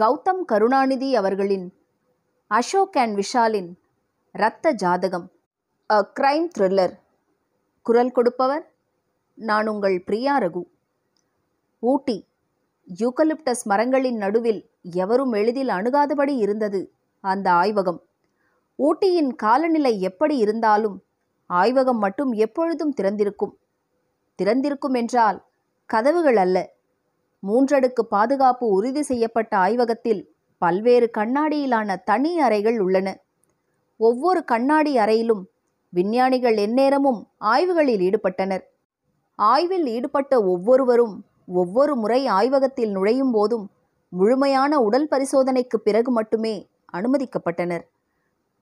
கௌதம் கருணாநிதி அவர்களின் அசோக் அண்ட் விஷாலின் இரத்த ஜாதகம் அ கிரைம் த்ரில்லர் குரல் கொடுப்பவர் நான் உங்கள் பிரியா ரகு ஊட்டி யூகலிப்டஸ் மரங்களின் நடுவில் எவரும் எளிதில் அணுகாதபடி இருந்தது அந்த ஆய்வகம் ஊட்டியின் காலநிலை எப்படி இருந்தாலும் ஆய்வகம் மட்டும் எப்பொழுதும் திறந்திருக்கும் திறந்திருக்கும் என்றால் கதவுகள் அல்ல மூன்றடுக்கு பாதுகாப்பு உறுதி செய்யப்பட்ட ஆய்வகத்தில் பல்வேறு கண்ணாடியிலான தனி அறைகள் உள்ளன ஒவ்வொரு கண்ணாடி அறையிலும் விஞ்ஞானிகள் எந்நேரமும் ஆய்வுகளில் ஈடுபட்டனர் ஆய்வில் ஈடுபட்ட ஒவ்வொருவரும் ஒவ்வொரு முறை ஆய்வகத்தில் நுழையும் போதும் முழுமையான உடல் பரிசோதனைக்கு பிறகு மட்டுமே அனுமதிக்கப்பட்டனர்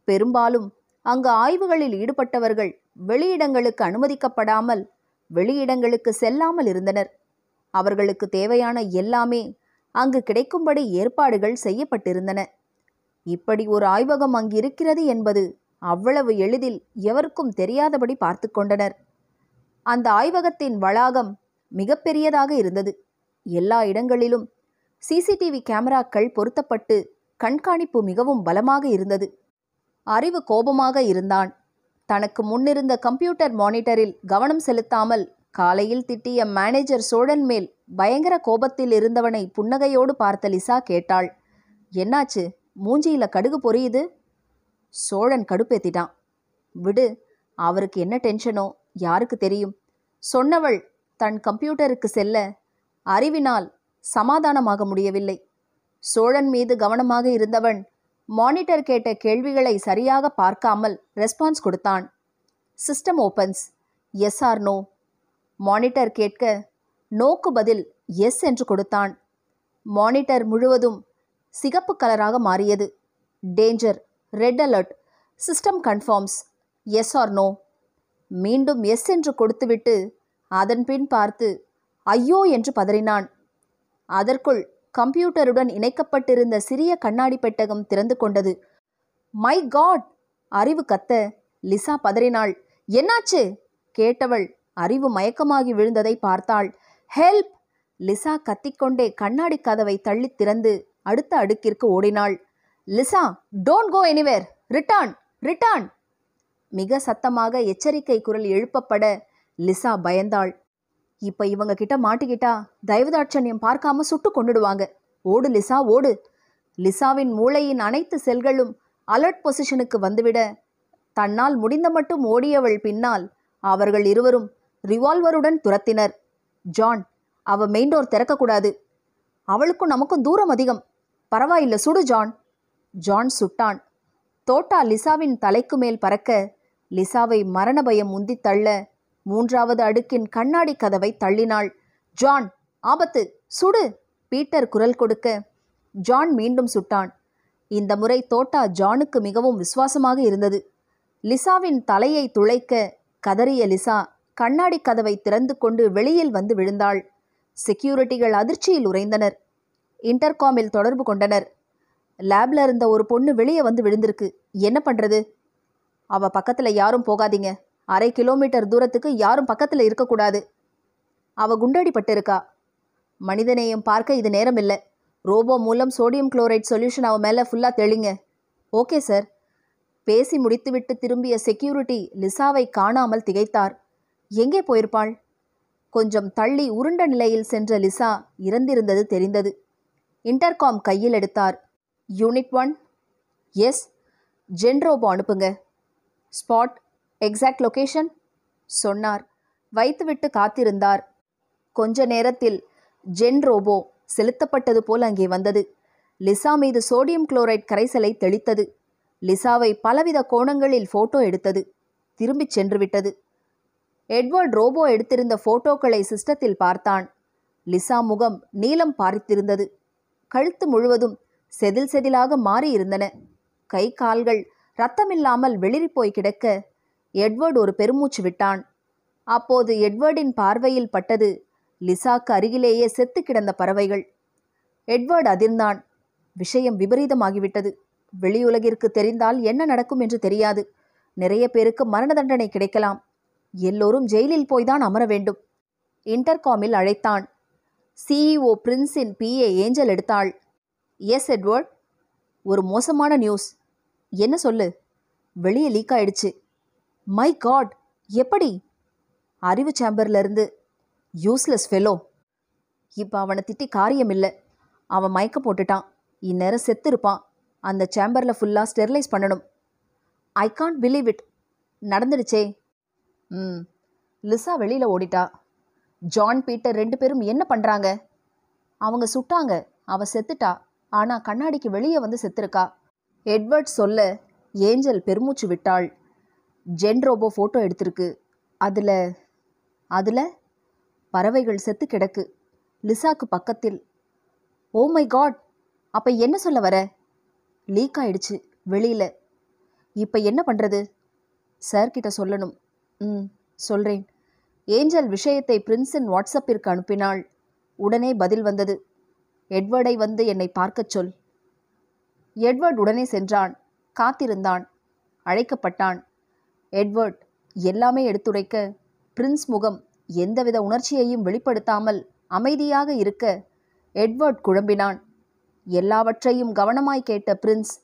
பெரும்பாலும் அங்கு ஆய்வுகளில் ஈடுபட்டவர்கள் வெளியிடங்களுக்கு அனுமதிக்கப்படாமல் வெளியிடங்களுக்கு செல்லாமல் இருந்தனர் அவர்களுக்கு தேவையான எல்லாமே அங்கு கிடைக்கும்படி ஏற்பாடுகள் செய்யப்பட்டிருந்தன இப்படி ஒரு ஆய்வகம் அங்கிருக்கிறது என்பது அவ்வளவு எளிதில் எவருக்கும் தெரியாதபடி பார்த்து கொண்டனர் அந்த ஆய்வகத்தின் வளாகம் மிகப்பெரியதாக இருந்தது எல்லா இடங்களிலும் சிசிடிவி கேமராக்கள் பொருத்தப்பட்டு கண்காணிப்பு மிகவும் பலமாக இருந்தது அறிவு கோபமாக இருந்தான் தனக்கு முன்னிருந்த கம்ப்யூட்டர் மானிட்டரில் கவனம் செலுத்தாமல் காலையில் திட்டிய மேனேஜர் சோழன் மேல் பயங்கர கோபத்தில் இருந்தவனை புன்னகையோடு பார்த்த லிசா கேட்டாள் என்னாச்சு மூஞ்சியில கடுகு பொரியுது சோழன் கடுப்பேத்திட்டான் விடு அவருக்கு என்ன டென்ஷனோ யாருக்கு தெரியும் சொன்னவள் தன் கம்ப்யூட்டருக்கு செல்ல அறிவினால் சமாதானமாக முடியவில்லை சோழன் மீது கவனமாக இருந்தவன் மானிட்டர் கேட்ட கேள்விகளை சரியாக பார்க்காமல் ரெஸ்பான்ஸ் கொடுத்தான் system opens yes or no monitor கேட்க நோக்கு பதில் எஸ் என்று கொடுத்தான் மானிட்டர் முழுவதும் சிகப்பு கலராக மாறியது danger red alert system confirms yes or no மீண்டும் எஸ் என்று கொடுத்துவிட்டு அதன்பின் பார்த்து ஐயோ என்று பதறினான் அதற்குள் கம்ப்யூட்டருடன் இணைக்கப்பட்டிருந்த சிறிய கண்ணாடி பெட்டகம் திறந்து கொண்டது மை காட் அறிவு கத்த லிசா பதறினாள் என்னாச்சு கேட்டவள் அறிவு மயக்கமாகி விழுந்ததை பார்த்தாள் ஹெல்ப் லிசா கத்திக்கொண்டே கண்ணாடி கதவை தள்ளி திறந்து அடுத்த அடுக்கிற்கு ஓடினாள் Lisa don't go anywhere return return மிக சத்தமாக எச்சரிக்கை குரல் எழுப்பப்பட லிசா பயந்தாள் இப்ப இவங்க கிட்ட மாட்டிக்கிட்டா தயவுதாட்சண்யம் பார்க்காம சுட்டு கொண்டுடுவாங்க ஓடு லிசா ஓடு லிசாவின் மூளையின் அனைத்து செல்களும் அலர்ட் பொசிஷனுக்கு வந்துவிட தன்னால் முடிந்த மட்டும் ஓடியவள் பின்னால் அவர்கள் இருவரும் ரிவால்வருடன் துரத்தினர் ஜான் அவ மெயின் டோர் திறக்கக்கூடாது அவளுக்கும் நமக்கும் தூரம் அதிகம் பரவாயில்ல சுடு ஜான் ஜான் சுட்டான் தோட்டா லிசாவின் தலைக்கு மேல் பறக்க லிசாவை மரண பயம் முந்தி தள்ள மூன்றாவது அடுக்கின் கண்ணாடி கதவை தள்ளினாள் ஜான் ஆபத்து சுடு பீட்டர் குரல் கொடுக்க ஜான் மீண்டும் சுட்டான் இந்த முறை தோட்டா ஜானுக்கு மிகவும் விசுவாசமாக இருந்தது லிசாவின் தலையை துளைக்க கதறிய லிசா கண்ணாடி கதவை திறந்து கொண்டு வெளியில் வந்து விழுந்தாள் செக்யூரிட்டிகள் அதிர்ச்சியில் உறைந்தனர் இன்டர்காமில் தொடர்பு கொண்டனர் லேப்ல இருந்த ஒரு பொண்ணு வெளியே வந்து விழுந்திருக்கு என்ன பண்ணுறது அவ பக்கத்தில் யாரும் போகாதீங்க அரை கிலோமீட்டர் தூரத்துக்கு யாரும் பக்கத்தில் இருக்கக்கூடாது அவ குண்டடிப்பட்டிருக்கா மனிதநேயம் பார்க்க இது நேரம் இல்லை ரோபோ மூலம் சோடியம் குளோரைட் சொல்யூஷன் அவன் மேலே ஃபுல்லாக தெளிங்க ஓகே சார் பேசி முடித்துவிட்டு திரும்பிய செக்யூரிட்டி லிசாவை காணாமல் திகைத்தார் எங்கே போயிருப்பாள் கொஞ்சம் தள்ளி உருண்ட நிலையில் சென்ற லிசா இறந்திருந்தது தெரிந்தது இன்டர்காம் கையில் எடுத்தார் யூனிட் ஒன் எஸ் ஜென்ரோபோ அனுப்புங்க ஸ்பாட் எக்ஸாக்ட் லொகேஷன் சொன்னார் வைத்துவிட்டு காத்திருந்தார் கொஞ்ச நேரத்தில் ஜென்ரோபோ செலுத்தப்பட்டது போல் அங்கே வந்தது லிசா மீது சோடியம் குளோரைட் கரைசலை தெளித்தது லிசாவை பலவித கோணங்களில் போட்டோ எடுத்தது திரும்பிச் சென்று விட்டது எட்வர்ட் ரோபோ எடுத்திருந்த போட்டோக்களை சிஸ்டத்தில் பார்த்தான் லிசா முகம் நீலம் பாரித்திருந்தது கழுத்து முழுவதும் செதில் செதிலாக மாறியிருந்தன கை கால்கள் ரத்தமில்லாமல் வெளிரிப்போய் கிடக்க எட்வர்டு ஒரு பெருமூச்சு விட்டான் அப்போது எட்வர்டின் பார்வையில் பட்டது லிசாக்கு அருகிலேயே செத்து கிடந்த பறவைகள் எட்வர்டு அதிர்ந்தான் விஷயம் விபரீதமாகிவிட்டது வெளியுலகிற்கு தெரிந்தால் என்ன நடக்கும் என்று தெரியாது நிறைய பேருக்கு மரண தண்டனை கிடைக்கலாம் எல்லோரும் ஜெயிலில் போய்தான் அமர வேண்டும் இன்டர்காமில் அழைத்தான் சிஇஓ e பிரின்ஸின் பிஏ ஏஞ்சல் எடுத்தாள் எஸ் எட்வர்ட் ஒரு மோசமான நியூஸ் என்ன சொல்லு வெளியே லீக் ஆயிடுச்சு மை காட் எப்படி அறிவு சேம்பர்லேருந்து யூஸ்லெஸ் ஃபெலோ இப்போ அவனை திட்டி காரியம் இல்லை அவன் மயக்க போட்டுட்டான் இந்நேரம் செத்து இருப்பான் அந்த சேம்பரில் ஃபுல்லாக ஸ்டெர்லைஸ் பண்ணணும் ஐ கான்ட் பிலீவ் இட் நடந்துடுச்சே ம் லிசா வெளியில் ஓடிட்டா ஜான் பீட்டர் ரெண்டு பேரும் என்ன பண்ணுறாங்க அவங்க சுட்டாங்க அவ செத்துட்டா ஆனால் கண்ணாடிக்கு வெளியே வந்து செத்துருக்கா எட்வர்ட் சொல்ல ஏஞ்சல் பெருமூச்சு விட்டாள் ஜென் ரோபோ ஃபோட்டோ எடுத்திருக்கு அதில் அதில் பறவைகள் செத்து கிடக்கு லிசாக்கு பக்கத்தில் ஓ மை காட் அப்போ என்ன சொல்ல வர லீக் ஆயிடுச்சு வெளியில் இப்போ என்ன பண்ணுறது சார்கிட்ட சொல்லணும் ம் சொல்கிறேன் ஏஞ்சல் விஷயத்தை பிரின்ஸின் வாட்ஸ்அப்பிற்கு அனுப்பினாள் உடனே பதில் வந்தது எட்வர்டை வந்து என்னை பார்க்கச் சொல் எட்வர்ட் உடனே சென்றான் காத்திருந்தான் அழைக்கப்பட்டான் எட்வர்ட் எல்லாமே எடுத்துரைக்க பிரின்ஸ் முகம் எந்தவித உணர்ச்சியையும் வெளிப்படுத்தாமல் அமைதியாக இருக்க எட்வர்ட் குழம்பினான் எல்லாவற்றையும் கவனமாய் கேட்ட பிரின்ஸ்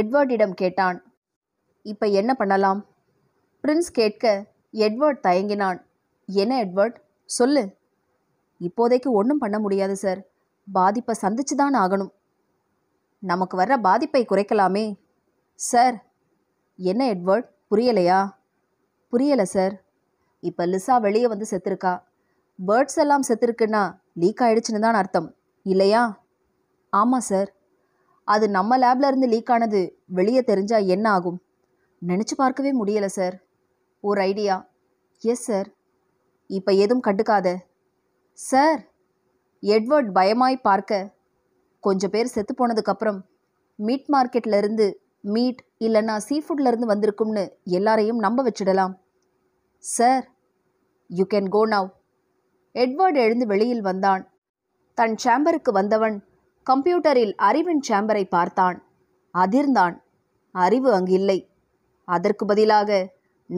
எட்வர்டிடம் கேட்டான் இப்போ என்ன பண்ணலாம் பிரின்ஸ் கேட்க எட்வர்ட் தயங்கினான் என்ன எட்வர்ட் சொல்லு இப்போதைக்கு ஒன்றும் பண்ண முடியாது சார் பாதிப்பை சந்திச்சு தான் ஆகணும் நமக்கு வர்ற பாதிப்பை குறைக்கலாமே சார் என்ன எட்வர்ட் புரியலையா புரியலை சார் இப்போ லிசா வெளியே வந்து செத்துருக்கா பேர்ட்ஸ் எல்லாம் செத்துருக்குன்னா லீக் ஆயிடுச்சுன்னு தான் அர்த்தம் இல்லையா ஆமாம் சார் அது நம்ம லேப்ல இருந்து லீக் ஆனது வெளியே தெரிஞ்சால் என்ன ஆகும் நினச்சி பார்க்கவே முடியலை சார் ஒரு ஐடியா எஸ் சார் இப்போ எதுவும் கண்டுக்காத சார் எட்வர்ட் பயமாய் பார்க்க கொஞ்சம் பேர் செத்து போனதுக்கப்புறம் மீட் மார்க்கெட்லேருந்து மீட் இல்லைன்னா சீ ஃபுட்லேருந்து வந்திருக்கும்னு எல்லாரையும் நம்ப வச்சிடலாம் sir you can go now Edward எழுந்து வெளியில் வந்தான் தன் சேம்பருக்கு வந்தவன் கம்ப்யூட்டரில் அறிவின் சேம்பரை பார்த்தான் அதிர்ந்தான் அறிவு அங்கு இல்லை அதற்கு பதிலாக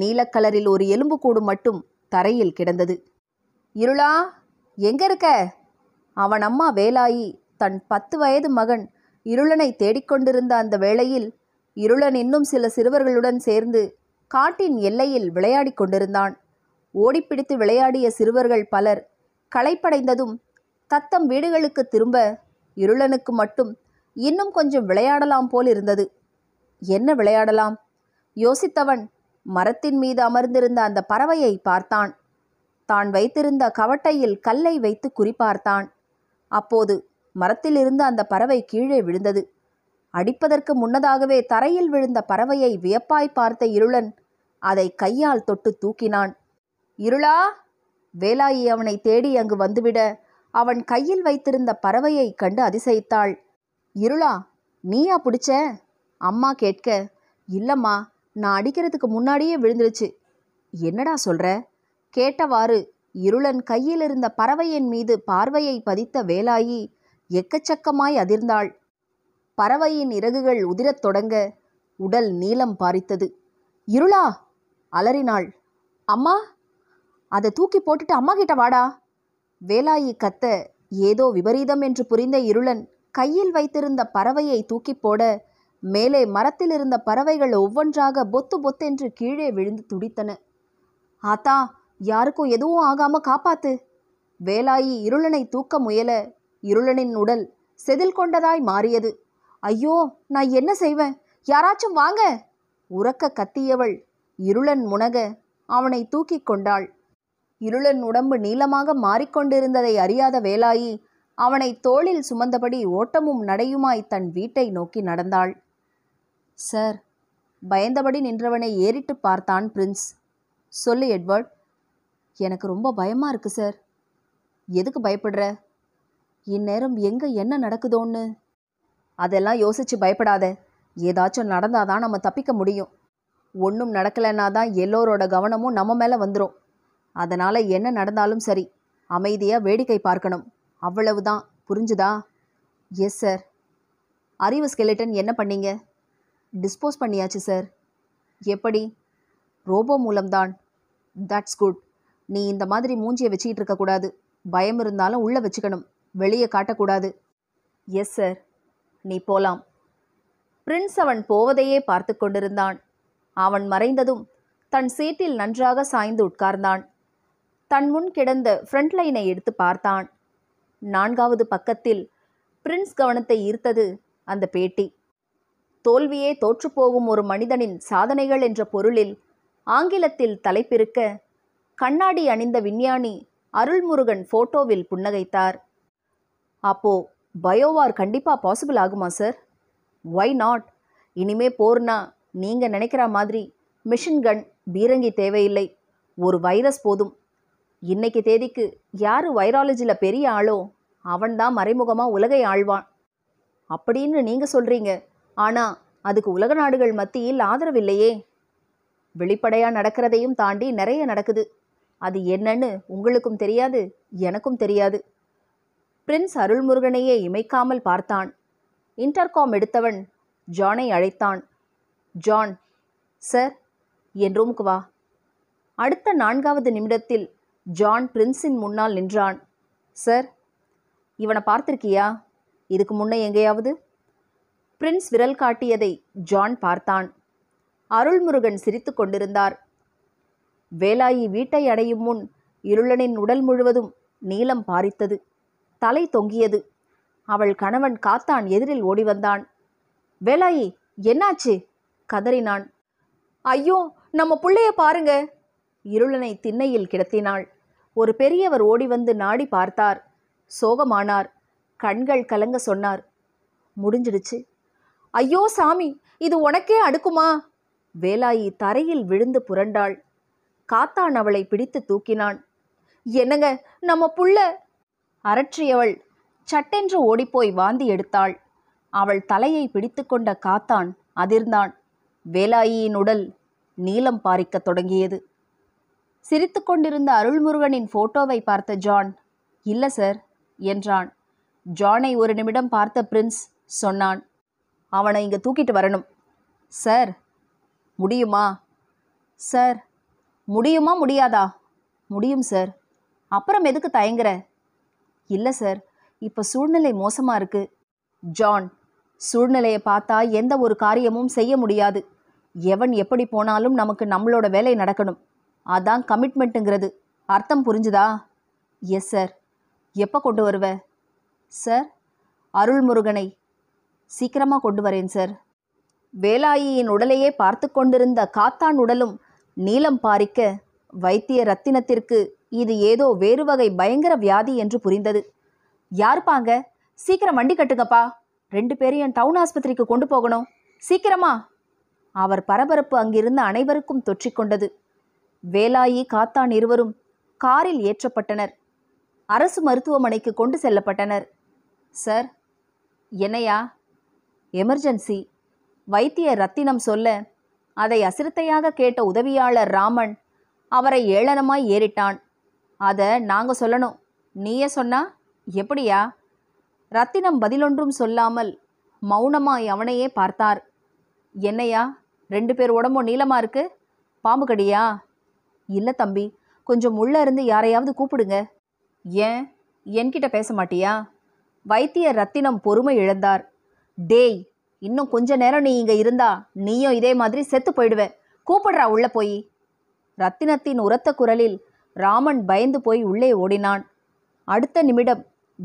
நீலக்கலரில் ஒரு எலும்புக்கூடு மட்டும் தரையில் கிடந்தது இருளா எங்க இருக்க அவன் அம்மா வேலாயி தன் பத்து வயது மகன் இருளனை தேடிக்கொண்டிருந்த அந்த வேளையில் இருளன் இன்னும் சில சிறுவர்களுடன் சேர்ந்து காட்டின் எல்லையில் விளையாடி கொண்டிருந்தான் ஓடிப்பிடித்து விளையாடிய சிறுவர்கள் பலர் களைப்படைந்ததும் தத்தம் வீடுகளுக்கு திரும்ப இருளனுக்கு மட்டும் இன்னும் கொஞ்சம் விளையாடலாம் போல் இருந்தது என்ன விளையாடலாம் யோசித்தவன் மரத்தின் மீது அமர்ந்திருந்த அந்த பறவையை பார்த்தான் தான் வைத்திருந்த கவட்டையில் கல்லை வைத்து குறிப்பார்த்தான் அப்போது மரத்திலிருந்து அந்த பறவை கீழே விழுந்தது அடிப்பதற்கு முன்னதாகவே தரையில் விழுந்த பறவையை வியப்பாய் பார்த்த இருளன் அதை கையால் தொட்டு தூக்கினான் இருளா வேலாயி அவனை தேடி அங்கு வந்துவிட அவன் கையில் வைத்திருந்த பறவையை கண்டு அதிசயித்தாள் இருளா நீயா பிடிச்ச அம்மா கேட்க இல்லம்மா நான் அடிக்கிறதுக்கு முன்னாடியே விழுந்துருச்சு என்னடா சொல்ற கேட்டவாறு இருளன் கையில் இருந்த பறவையின் மீது பார்வையை பதித்த வேலாயி எக்கச்சக்கமாய் அதிர்ந்தாள் பறவையின் இறகுகள் உதிரத் தொடங்க உடல் நீளம் பாரித்தது இருளா அலறினாள் அம்மா அதை தூக்கி போட்டுட்டு அம்மா கிட்ட வாடா வேலாயி கத்த ஏதோ விபரீதம் என்று புரிந்த இருளன் கையில் வைத்திருந்த பறவையை தூக்கி போட மேலே மரத்தில் இருந்த பறவைகள் ஒவ்வொன்றாக பொத்து பொத்தென்று கீழே விழுந்து துடித்தன ஆத்தா யாருக்கும் எதுவும் ஆகாம காப்பாத்து வேலாயி இருளனை தூக்க முயல இருளனின் உடல் செதில் கொண்டதாய் மாறியது ஐயோ நான் என்ன செய்வேன் யாராச்சும் வாங்க உறக்க கத்தியவள் இருளன் முனக அவனை தூக்கி கொண்டாள் இருளன் உடம்பு நீளமாக மாறிக்கொண்டிருந்ததை அறியாத வேலாயி அவனை தோளில் சுமந்தபடி ஓட்டமும் நடையுமாய் தன் வீட்டை நோக்கி நடந்தாள் சார் பயந்தபடி நின்றவனை ஏறிட்டு பார்த்தான் பிரின்ஸ் சொல்லு எட்வர்ட் எனக்கு ரொம்ப பயமாக இருக்கு சார் எதுக்கு பயப்படுற இந்நேரம் எங்கே என்ன நடக்குதோன்னு அதெல்லாம் யோசித்து பயப்படாத ஏதாச்சும் நடந்தால் தான் நம்ம தப்பிக்க முடியும் ஒன்றும் நடக்கலைன்னா தான் எல்லோரோட கவனமும் நம்ம மேலே வந்துடும் அதனால் என்ன நடந்தாலும் சரி அமைதியாக வேடிக்கை பார்க்கணும் அவ்வளவுதான் புரிஞ்சுதா எஸ் சார் அறிவு ஸ்கெலட்டன் என்ன பண்ணீங்க டிஸ்போஸ் பண்ணியாச்சு சார் எப்படி ரோபோ மூலம்தான் தட்ஸ் குட் நீ இந்த மாதிரி மூஞ்சியை வச்சுக்கிட்டு இருக்கக்கூடாது பயம் இருந்தாலும் உள்ளே வச்சுக்கணும் வெளியே காட்டக்கூடாது எஸ் சார் நீ போலாம் பிரின்ஸ் அவன் போவதையே பார்த்து கொண்டிருந்தான் அவன் மறைந்ததும் தன் சீட்டில் நன்றாக சாய்ந்து உட்கார்ந்தான் தன் முன் கிடந்த ஃப்ரண்ட் லைனை எடுத்து பார்த்தான் நான்காவது பக்கத்தில் பிரின்ஸ் கவனத்தை ஈர்த்தது அந்த பேட்டி தோல்வியே தோற்றுப்போகும் ஒரு மனிதனின் சாதனைகள் என்ற பொருளில் ஆங்கிலத்தில் தலைப்பிருக்க கண்ணாடி அணிந்த விஞ்ஞானி அருள்முருகன் ஃபோட்டோவில் புன்னகைத்தார் அப்போ பயோவார் கண்டிப்பாக பாசிபிள் ஆகுமா சார் ஒய் நாட் இனிமே போர்னா நீங்கள் நினைக்கிற மாதிரி மிஷின் கன் பீரங்கி தேவையில்லை ஒரு வைரஸ் போதும் இன்னைக்கு தேதிக்கு யார் வைரலஜியில் பெரிய ஆளோ அவன்தான் மறைமுகமாக உலகை ஆழ்வான் அப்படின்னு நீங்கள் சொல்கிறீங்க ஆனா அதுக்கு உலக நாடுகள் மத்தியில் ஆதரவில்லையே வெளிப்படையா நடக்கிறதையும் தாண்டி நிறைய நடக்குது அது என்னன்னு உங்களுக்கும் தெரியாது எனக்கும் தெரியாது பிரின்ஸ் அருள்முருகனையே இமைக்காமல் பார்த்தான் இன்டர்காம் எடுத்தவன் ஜானை அழைத்தான் ஜான் சார் என் ரூமுக்கு வா அடுத்த நான்காவது நிமிடத்தில் ஜான் பிரின்ஸின் முன்னால் நின்றான் சார் இவனை பார்த்திருக்கியா இதுக்கு முன்ன எங்கேயாவது பிரின்ஸ் விரல் காட்டியதை ஜான் பார்த்தான் அருள்முருகன் சிரித்து கொண்டிருந்தார் வேலாயி வீட்டை அடையும் முன் இருளனின் உடல் முழுவதும் நீலம் பாரித்தது தலை தொங்கியது அவள் கணவன் காத்தான் எதிரில் ஓடி வந்தான் வேலாயி என்னாச்சு கதறினான் ஐயோ நம்ம புள்ளைய பாருங்க இருளனை திண்ணையில் கிடத்தினாள் ஒரு பெரியவர் ஓடி வந்து நாடி பார்த்தார் சோகமானார் கண்கள் கலங்க சொன்னார் முடிஞ்சிடுச்சு ஐயோ சாமி இது உனக்கே அடுக்குமா வேலாயி தரையில் விழுந்து புரண்டாள் காத்தான் அவளை பிடித்து தூக்கினான் என்னங்க நம்ம புள்ள அரற்றியவள் சட்டென்று ஓடிப்போய் வாந்தி எடுத்தாள் அவள் தலையை பிடித்துக்கொண்ட காத்தான் அதிர்ந்தான் வேலாயியின் உடல் நீலம் பாரிக்கத் தொடங்கியது சிரித்து கொண்டிருந்த அருள்முருகனின் போட்டோவை பார்த்த ஜான் இல்லை சார் என்றான் ஜானை ஒரு நிமிடம் பார்த்த பிரின்ஸ் சொன்னான் அவனை இங்கே தூக்கிட்டு வரணும் சார் முடியுமா சார் முடியுமா முடியாதா முடியும் சார் அப்புறம் எதுக்கு தயங்குற இல்லை சார் இப்போ சூழ்நிலை மோசமாக இருக்குது ஜான் சூழ்நிலையை பார்த்தா எந்த ஒரு காரியமும் செய்ய முடியாது எவன் எப்படி போனாலும் நமக்கு நம்மளோட வேலை நடக்கணும் அதான் கமிட்மெண்ட்டுங்கிறது அர்த்தம் புரிஞ்சுதா எஸ் சார் எப்போ கொண்டு வருவ சார் அருள்முருகனை சீக்கிரமாக கொண்டு வரேன் சார் வேலாயியின் உடலையே பார்த்து கொண்டிருந்த காத்தான் உடலும் நீளம் பாரிக்க வைத்திய ரத்தினத்திற்கு இது ஏதோ வேறு வகை பயங்கர வியாதி என்று புரிந்தது யாருப்பாங்க சீக்கிரம் வண்டி கட்டுங்கப்பா ரெண்டு பேரும் என் டவுன் ஆஸ்பத்திரிக்கு கொண்டு போகணும் சீக்கிரமா அவர் பரபரப்பு அங்கிருந்த அனைவருக்கும் தொற்றிக்கொண்டது வேலாயி காத்தான் இருவரும் காரில் ஏற்றப்பட்டனர் அரசு மருத்துவமனைக்கு கொண்டு செல்லப்பட்டனர் சார் என்னையா எமர்ஜென்சி வைத்திய ரத்தினம் சொல்ல அதை அசிரத்தையாக கேட்ட உதவியாளர் ராமன் அவரை ஏளனமாய் ஏறிட்டான் அதை நாங்கள் சொல்லணும் நீயே சொன்னா எப்படியா ரத்தினம் பதிலொன்றும் சொல்லாமல் மௌனமாய் அவனையே பார்த்தார் என்னையா ரெண்டு பேர் உடம்பும் நீளமாக இருக்கு பாம்பு கடியா இல்லை தம்பி கொஞ்சம் உள்ளே இருந்து யாரையாவது கூப்பிடுங்க ஏன் என்கிட்ட பேச மாட்டியா வைத்திய ரத்தினம் பொறுமை இழந்தார் டேய் இன்னும் கொஞ்ச நேரம் நீ இங்கே இருந்தா நீயும் இதே மாதிரி செத்து போயிடுவே கூப்பிடுறா உள்ள போய் ரத்தினத்தின் உரத்த குரலில் ராமன் பயந்து போய் உள்ளே ஓடினான் அடுத்த நிமிடம்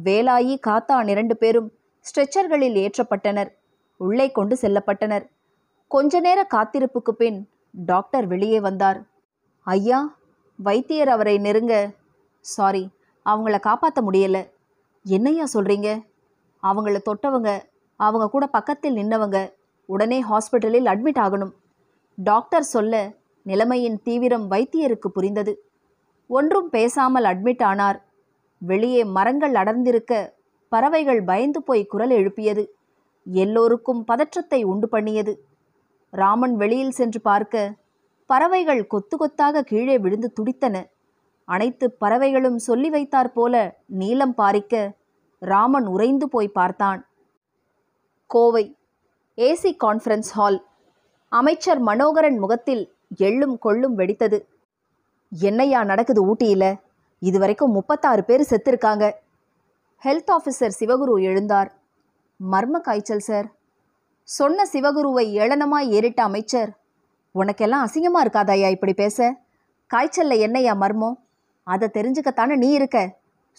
வேலாயி காத்தான் இரண்டு பேரும் ஸ்ட்ரெச்சர்களில் ஏற்றப்பட்டனர் உள்ளே கொண்டு செல்லப்பட்டனர் கொஞ்ச நேர காத்திருப்புக்கு பின் டாக்டர் வெளியே வந்தார் ஐயா வைத்தியர் அவரை நெருங்க சாரி அவங்கள காப்பாற்ற முடியல என்னையா சொல்கிறீங்க அவங்கள தொட்டவங்க அவங்க கூட பக்கத்தில் நின்னவங்க உடனே ஹாஸ்பிட்டலில் அட்மிட் ஆகணும் டாக்டர் சொல்ல நிலைமையின் தீவிரம் வைத்தியருக்கு புரிந்தது ஒன்றும் பேசாமல் அட்மிட் ஆனார் வெளியே மரங்கள் அடர்ந்திருக்க பறவைகள் பயந்து போய் குரல் எழுப்பியது எல்லோருக்கும் பதற்றத்தை உண்டு பண்ணியது ராமன் வெளியில் சென்று பார்க்க பறவைகள் கொத்து கொத்தாக கீழே விழுந்து துடித்தன அனைத்து பறவைகளும் சொல்லி வைத்தாற்போல நீலம் பாரிக்க ராமன் உறைந்து போய் பார்த்தான் கோவை ஏசி கான்ஃபரன்ஸ் ஹால் அமைச்சர் மனோகரன் முகத்தில் எள்ளும் கொள்ளும் வெடித்தது என்னையா நடக்குது ஊட்டியில் இதுவரைக்கும் முப்பத்தாறு பேர் செத்துருக்காங்க ஹெல்த் ஆஃபீஸர் சிவகுரு எழுந்தார் மர்ம காய்ச்சல் சார் சொன்ன சிவகுருவை ஏளனமாய் ஏறிட்ட அமைச்சர் உனக்கெல்லாம் அசிங்கமாக இருக்காதாயா இப்படி பேச காய்ச்சலில் என்னையா மர்மம் அதை தெரிஞ்சுக்கத்தானே நீ இருக்க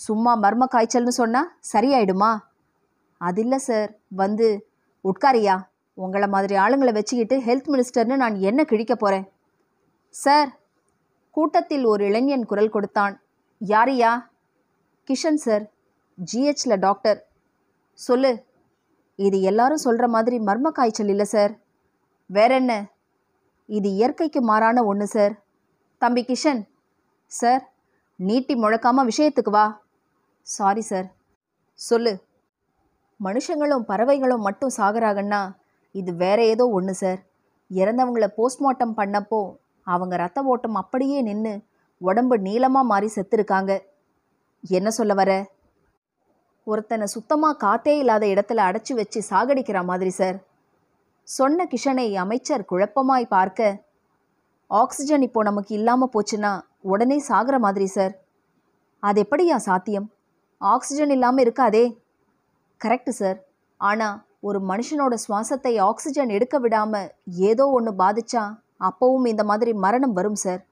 சும்மா மர்ம காய்ச்சல்னு சொன்னால் சரியாயிடுமா அது இல்லை சார் வந்து உட்காரியா உங்களை மாதிரி ஆளுங்களை வச்சுக்கிட்டு ஹெல்த் மினிஸ்டர்னு நான் என்ன கிழிக்க போகிறேன் சார் கூட்டத்தில் ஒரு இளைஞன் குரல் கொடுத்தான் யாரியா கிஷன் சார் ஜிஹெச்சில் டாக்டர் சொல்லு இது எல்லாரும் சொல்கிற மாதிரி மர்ம காய்ச்சல் இல்லை சார் வேற என்ன இது இயற்கைக்கு மாறான ஒன்று சார் தம்பி கிஷன் சார் நீட்டி முழக்காமல் விஷயத்துக்கு வா சாரி சார் சொல்லு மனுஷங்களும் பறவைகளும் மட்டும் சாகுறாங்கன்னா இது வேற ஏதோ ஒன்று சார் இறந்தவங்கள போஸ்ட்மார்ட்டம் பண்ணப்போ அவங்க ரத்த ஓட்டம் அப்படியே நின்று உடம்பு நீளமாக மாறி செத்துருக்காங்க என்ன சொல்ல வர ஒருத்தனை சுத்தமாக காத்தே இல்லாத இடத்துல அடைச்சி வச்சு சாகடிக்கிற மாதிரி சார் சொன்ன கிஷனை அமைச்சர் குழப்பமாய் பார்க்க ஆக்சிஜன் இப்போ நமக்கு இல்லாமல் போச்சுன்னா உடனே சாகிற மாதிரி சார் அது எப்படியா சாத்தியம் ஆக்சிஜன் இல்லாமல் இருக்காதே கரெக்டு சார் ஆனால் ஒரு மனுஷனோட சுவாசத்தை ஆக்சிஜன் எடுக்க விடாமல் ஏதோ ஒன்று பாதிச்சா அப்பவும் இந்த மாதிரி மரணம் வரும் சார்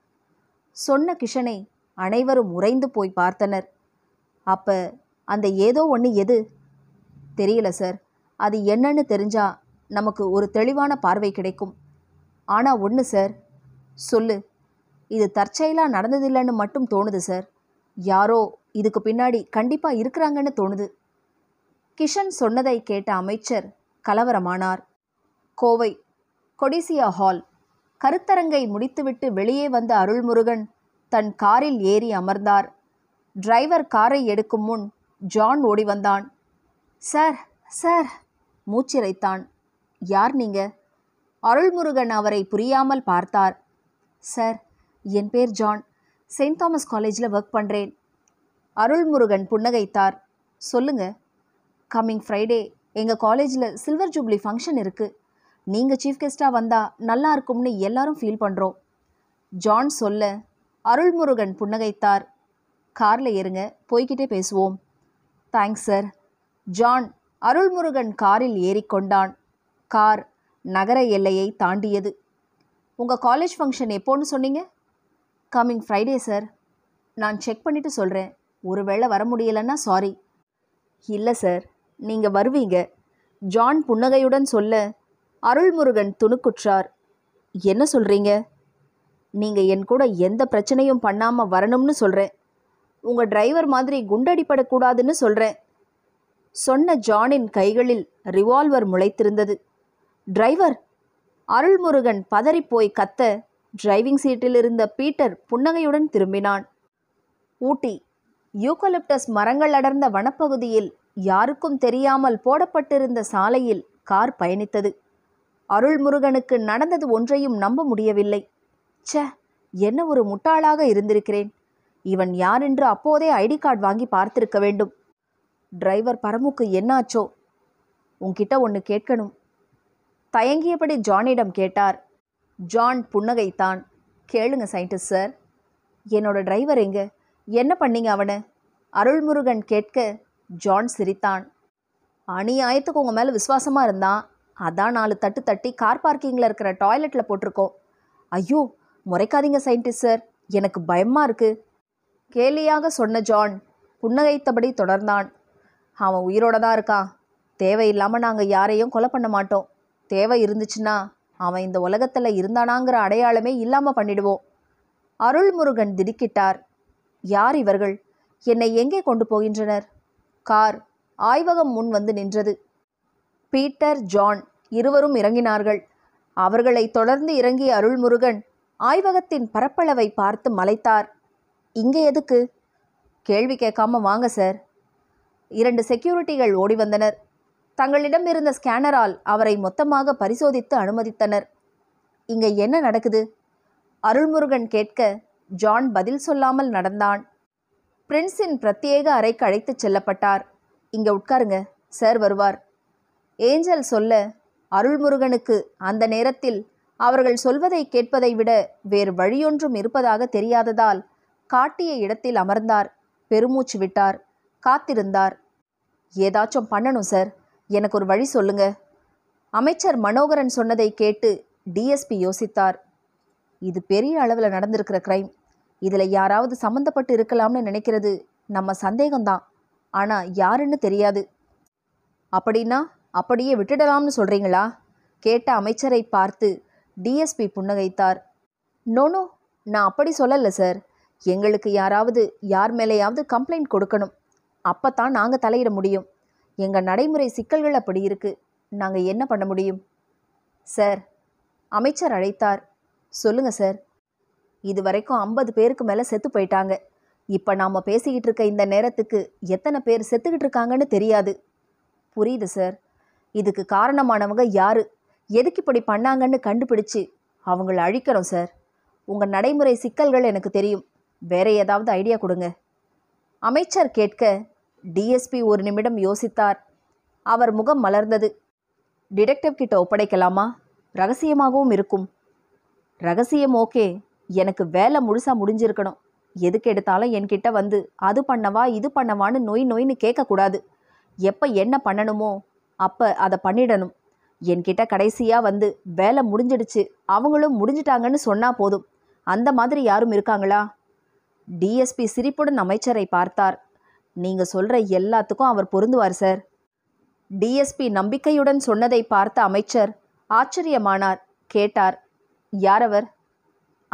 சொன்ன கிஷனை அனைவரும் உறைந்து போய் பார்த்தனர் அப்போ அந்த ஏதோ ஒன்று எது தெரியல சார் அது என்னன்னு தெரிஞ்சா நமக்கு ஒரு தெளிவான பார்வை கிடைக்கும் ஆனால் ஒன்று சார் சொல்லு இது தற்செயலாக நடந்ததில்லைன்னு மட்டும் தோணுது சார் யாரோ இதுக்கு பின்னாடி கண்டிப்பாக இருக்கிறாங்கன்னு தோணுது கிஷன் சொன்னதை கேட்ட அமைச்சர் கலவரமானார் கோவை கொடிசியா ஹால் கருத்தரங்கை முடித்துவிட்டு வெளியே வந்த அருள்முருகன் தன் காரில் ஏறி அமர்ந்தார் டிரைவர் காரை எடுக்கும் முன் ஜான் ஓடி வந்தான் சார் சார் மூச்சிரைத்தான் யார் நீங்க அருள்முருகன் அவரை புரியாமல் பார்த்தார் சார் என் பேர் ஜான் செயின்ட் தாமஸ் காலேஜில் ஒர்க் பண்ணுறேன் அருள்முருகன் புன்னகைத்தார் சொல்லுங்கள் கம்மிங் ஃப்ரைடே எங்கள் காலேஜில் சில்வர் ஜூப்ளி ஃபங்க்ஷன் இருக்குது நீங்கள் சீஃப் கெஸ்ட்டாக வந்தால் நல்லா இருக்கும்னு எல்லாரும் ஃபீல் பண்ணுறோம் ஜான் சொல்ல அருள்முருகன் புன்னகைத்தார் காரில் ஏறுங்க போய்கிட்டே பேசுவோம் தேங்க்ஸ் சார் ஜான் அருள்முருகன் காரில் ஏறிக்கொண்டான் கார் நகர எல்லையை தாண்டியது உங்கள் காலேஜ் ஃபங்க்ஷன் எப்போன்னு சொன்னீங்க கம்மிங் ஃப்ரைடே சார் நான் செக் பண்ணிவிட்டு சொல்கிறேன் ஒருவேளை வர முடியலன்னா சாரி இல்லை சார் நீங்கள் வருவீங்க ஜான் புன்னகையுடன் சொல்ல அருள்முருகன் துணுக்குற்றார் என்ன சொல்கிறீங்க நீங்கள் என் கூட எந்த பிரச்சனையும் பண்ணாமல் வரணும்னு சொல்கிறேன் உங்கள் டிரைவர் மாதிரி குண்டடிப்படக்கூடாதுன்னு சொல்கிறேன் சொன்ன ஜானின் கைகளில் ரிவால்வர் முளைத்திருந்தது டிரைவர் அருள்முருகன் பதறிப்போய் கத்த டிரைவிங் சீட்டில் இருந்த பீட்டர் புன்னகையுடன் திரும்பினான் ஊட்டி யூகலிப்டஸ் மரங்கள் அடர்ந்த வனப்பகுதியில் யாருக்கும் தெரியாமல் போடப்பட்டிருந்த சாலையில் கார் பயணித்தது அருள்முருகனுக்கு நடந்தது ஒன்றையும் நம்ப முடியவில்லை ச என்ன ஒரு முட்டாளாக இருந்திருக்கிறேன் இவன் யாரென்று அப்போதே ஐடி கார்டு வாங்கி பார்த்திருக்க வேண்டும் டிரைவர் பரமுக்கு என்னாச்சோ உன்கிட்ட ஒன்று கேட்கணும் தயங்கியபடி ஜானிடம் கேட்டார் ஜான் புன்னகைத்தான் கேளுங்க சயின்டிஸ்ட் சார் என்னோட டிரைவர் எங்க என்ன பண்ணீங்க அவனை அருள்முருகன் கேட்க ஜான் சிரித்தான் அநியாயத்துக்கு உங்கள் மேலே விசுவாசமாக இருந்தான் அதான் நாலு தட்டு தட்டி கார் பார்க்கிங்கில் இருக்கிற டாய்லெட்டில் போட்டிருக்கோம் ஐயோ முறைக்காதீங்க சயின்டிஸ்ட் சார் எனக்கு பயமாக இருக்குது கேலியாக சொன்ன ஜான் புன்னகைத்தபடி தொடர்ந்தான் அவன் உயிரோட தான் இருக்கான் தேவையில்லாமல் நாங்கள் யாரையும் கொலை பண்ண மாட்டோம் தேவை இருந்துச்சுன்னா அவன் இந்த உலகத்தில் இருந்தானாங்கிற அடையாளமே இல்லாமல் பண்ணிடுவோம் அருள்முருகன் திடுக்கிட்டார் யார் இவர்கள் என்னை எங்கே கொண்டு போகின்றனர் கார் ஆய்வகம் முன் வந்து நின்றது பீட்டர் ஜான் இருவரும் இறங்கினார்கள் அவர்களை தொடர்ந்து இறங்கிய அருள்முருகன் ஆய்வகத்தின் பரப்பளவை பார்த்து மலைத்தார் இங்கே எதுக்கு கேள்வி கேட்காம வாங்க சார் இரண்டு செக்யூரிட்டிகள் ஓடி வந்தனர் தங்களிடம் இருந்த ஸ்கேனரால் அவரை மொத்தமாக பரிசோதித்து அனுமதித்தனர் இங்கே என்ன நடக்குது அருள்முருகன் கேட்க ஜான் பதில் சொல்லாமல் நடந்தான் பிரின்ஸின் பிரத்யேக அறைக்கு அழைத்து செல்லப்பட்டார் இங்கே உட்காருங்க சார் வருவார் ஏஞ்சல் சொல்ல அருள்முருகனுக்கு அந்த நேரத்தில் அவர்கள் சொல்வதை கேட்பதை விட வேறு வழியொன்றும் இருப்பதாக தெரியாததால் காட்டிய இடத்தில் அமர்ந்தார் பெருமூச்சு விட்டார் காத்திருந்தார் ஏதாச்சும் பண்ணணும் சார் எனக்கு ஒரு வழி சொல்லுங்க அமைச்சர் மனோகரன் சொன்னதை கேட்டு டிஎஸ்பி யோசித்தார் இது பெரிய அளவில் நடந்திருக்கிற கிரைம் இதில் யாராவது சம்மந்தப்பட்டு இருக்கலாம்னு நினைக்கிறது நம்ம சந்தேகம்தான் ஆனால் யாருன்னு தெரியாது அப்படின்னா அப்படியே விட்டுடலாம்னு சொல்கிறீங்களா கேட்ட அமைச்சரை பார்த்து டிஎஸ்பி புன்னகைத்தார் நோனோ நான் அப்படி சொல்லலை சார் எங்களுக்கு யாராவது யார் மேலேயாவது கம்ப்ளைண்ட் கொடுக்கணும் அப்போ தான் நாங்கள் தலையிட முடியும் எங்கள் நடைமுறை சிக்கல்கள் அப்படி இருக்குது நாங்கள் என்ன பண்ண முடியும் சார் அமைச்சர் அழைத்தார் சொல்லுங்கள் சார் இது வரைக்கும் ஐம்பது பேருக்கு மேலே செத்து போயிட்டாங்க இப்போ நாம் பேசிக்கிட்டு இருக்க இந்த நேரத்துக்கு எத்தனை பேர் செத்துக்கிட்டு இருக்காங்கன்னு தெரியாது புரியுது சார் இதுக்கு காரணமானவங்க யாரு எதுக்கு இப்படி பண்ணாங்கன்னு கண்டுபிடிச்சு அவங்கள அழிக்கணும் சார் உங்கள் நடைமுறை சிக்கல்கள் எனக்கு தெரியும் வேற ஏதாவது ஐடியா கொடுங்க அமைச்சர் கேட்க டிஎஸ்பி ஒரு நிமிடம் யோசித்தார் அவர் முகம் மலர்ந்தது டிடெக்டிவ் கிட்ட ஒப்படைக்கலாமா ரகசியமாகவும் இருக்கும் ரகசியம் ஓகே எனக்கு வேலை முழுசாக முடிஞ்சிருக்கணும் எதுக்கு எடுத்தாலும் என்கிட்ட வந்து அது பண்ணவா இது பண்ணவான்னு நொய் நொயின்னு கேட்கக்கூடாது எப்போ என்ன பண்ணணுமோ அப்போ அதை பண்ணிடணும் என்கிட்ட கடைசியாக வந்து வேலை முடிஞ்சிடுச்சு அவங்களும் முடிஞ்சிட்டாங்கன்னு சொன்னால் போதும் அந்த மாதிரி யாரும் இருக்காங்களா டிஎஸ்பி சிரிப்புடன் அமைச்சரை பார்த்தார் நீங்கள் சொல்கிற எல்லாத்துக்கும் அவர் பொருந்துவார் சார் டிஎஸ்பி நம்பிக்கையுடன் சொன்னதை பார்த்த அமைச்சர் ஆச்சரியமானார் கேட்டார் யாரவர்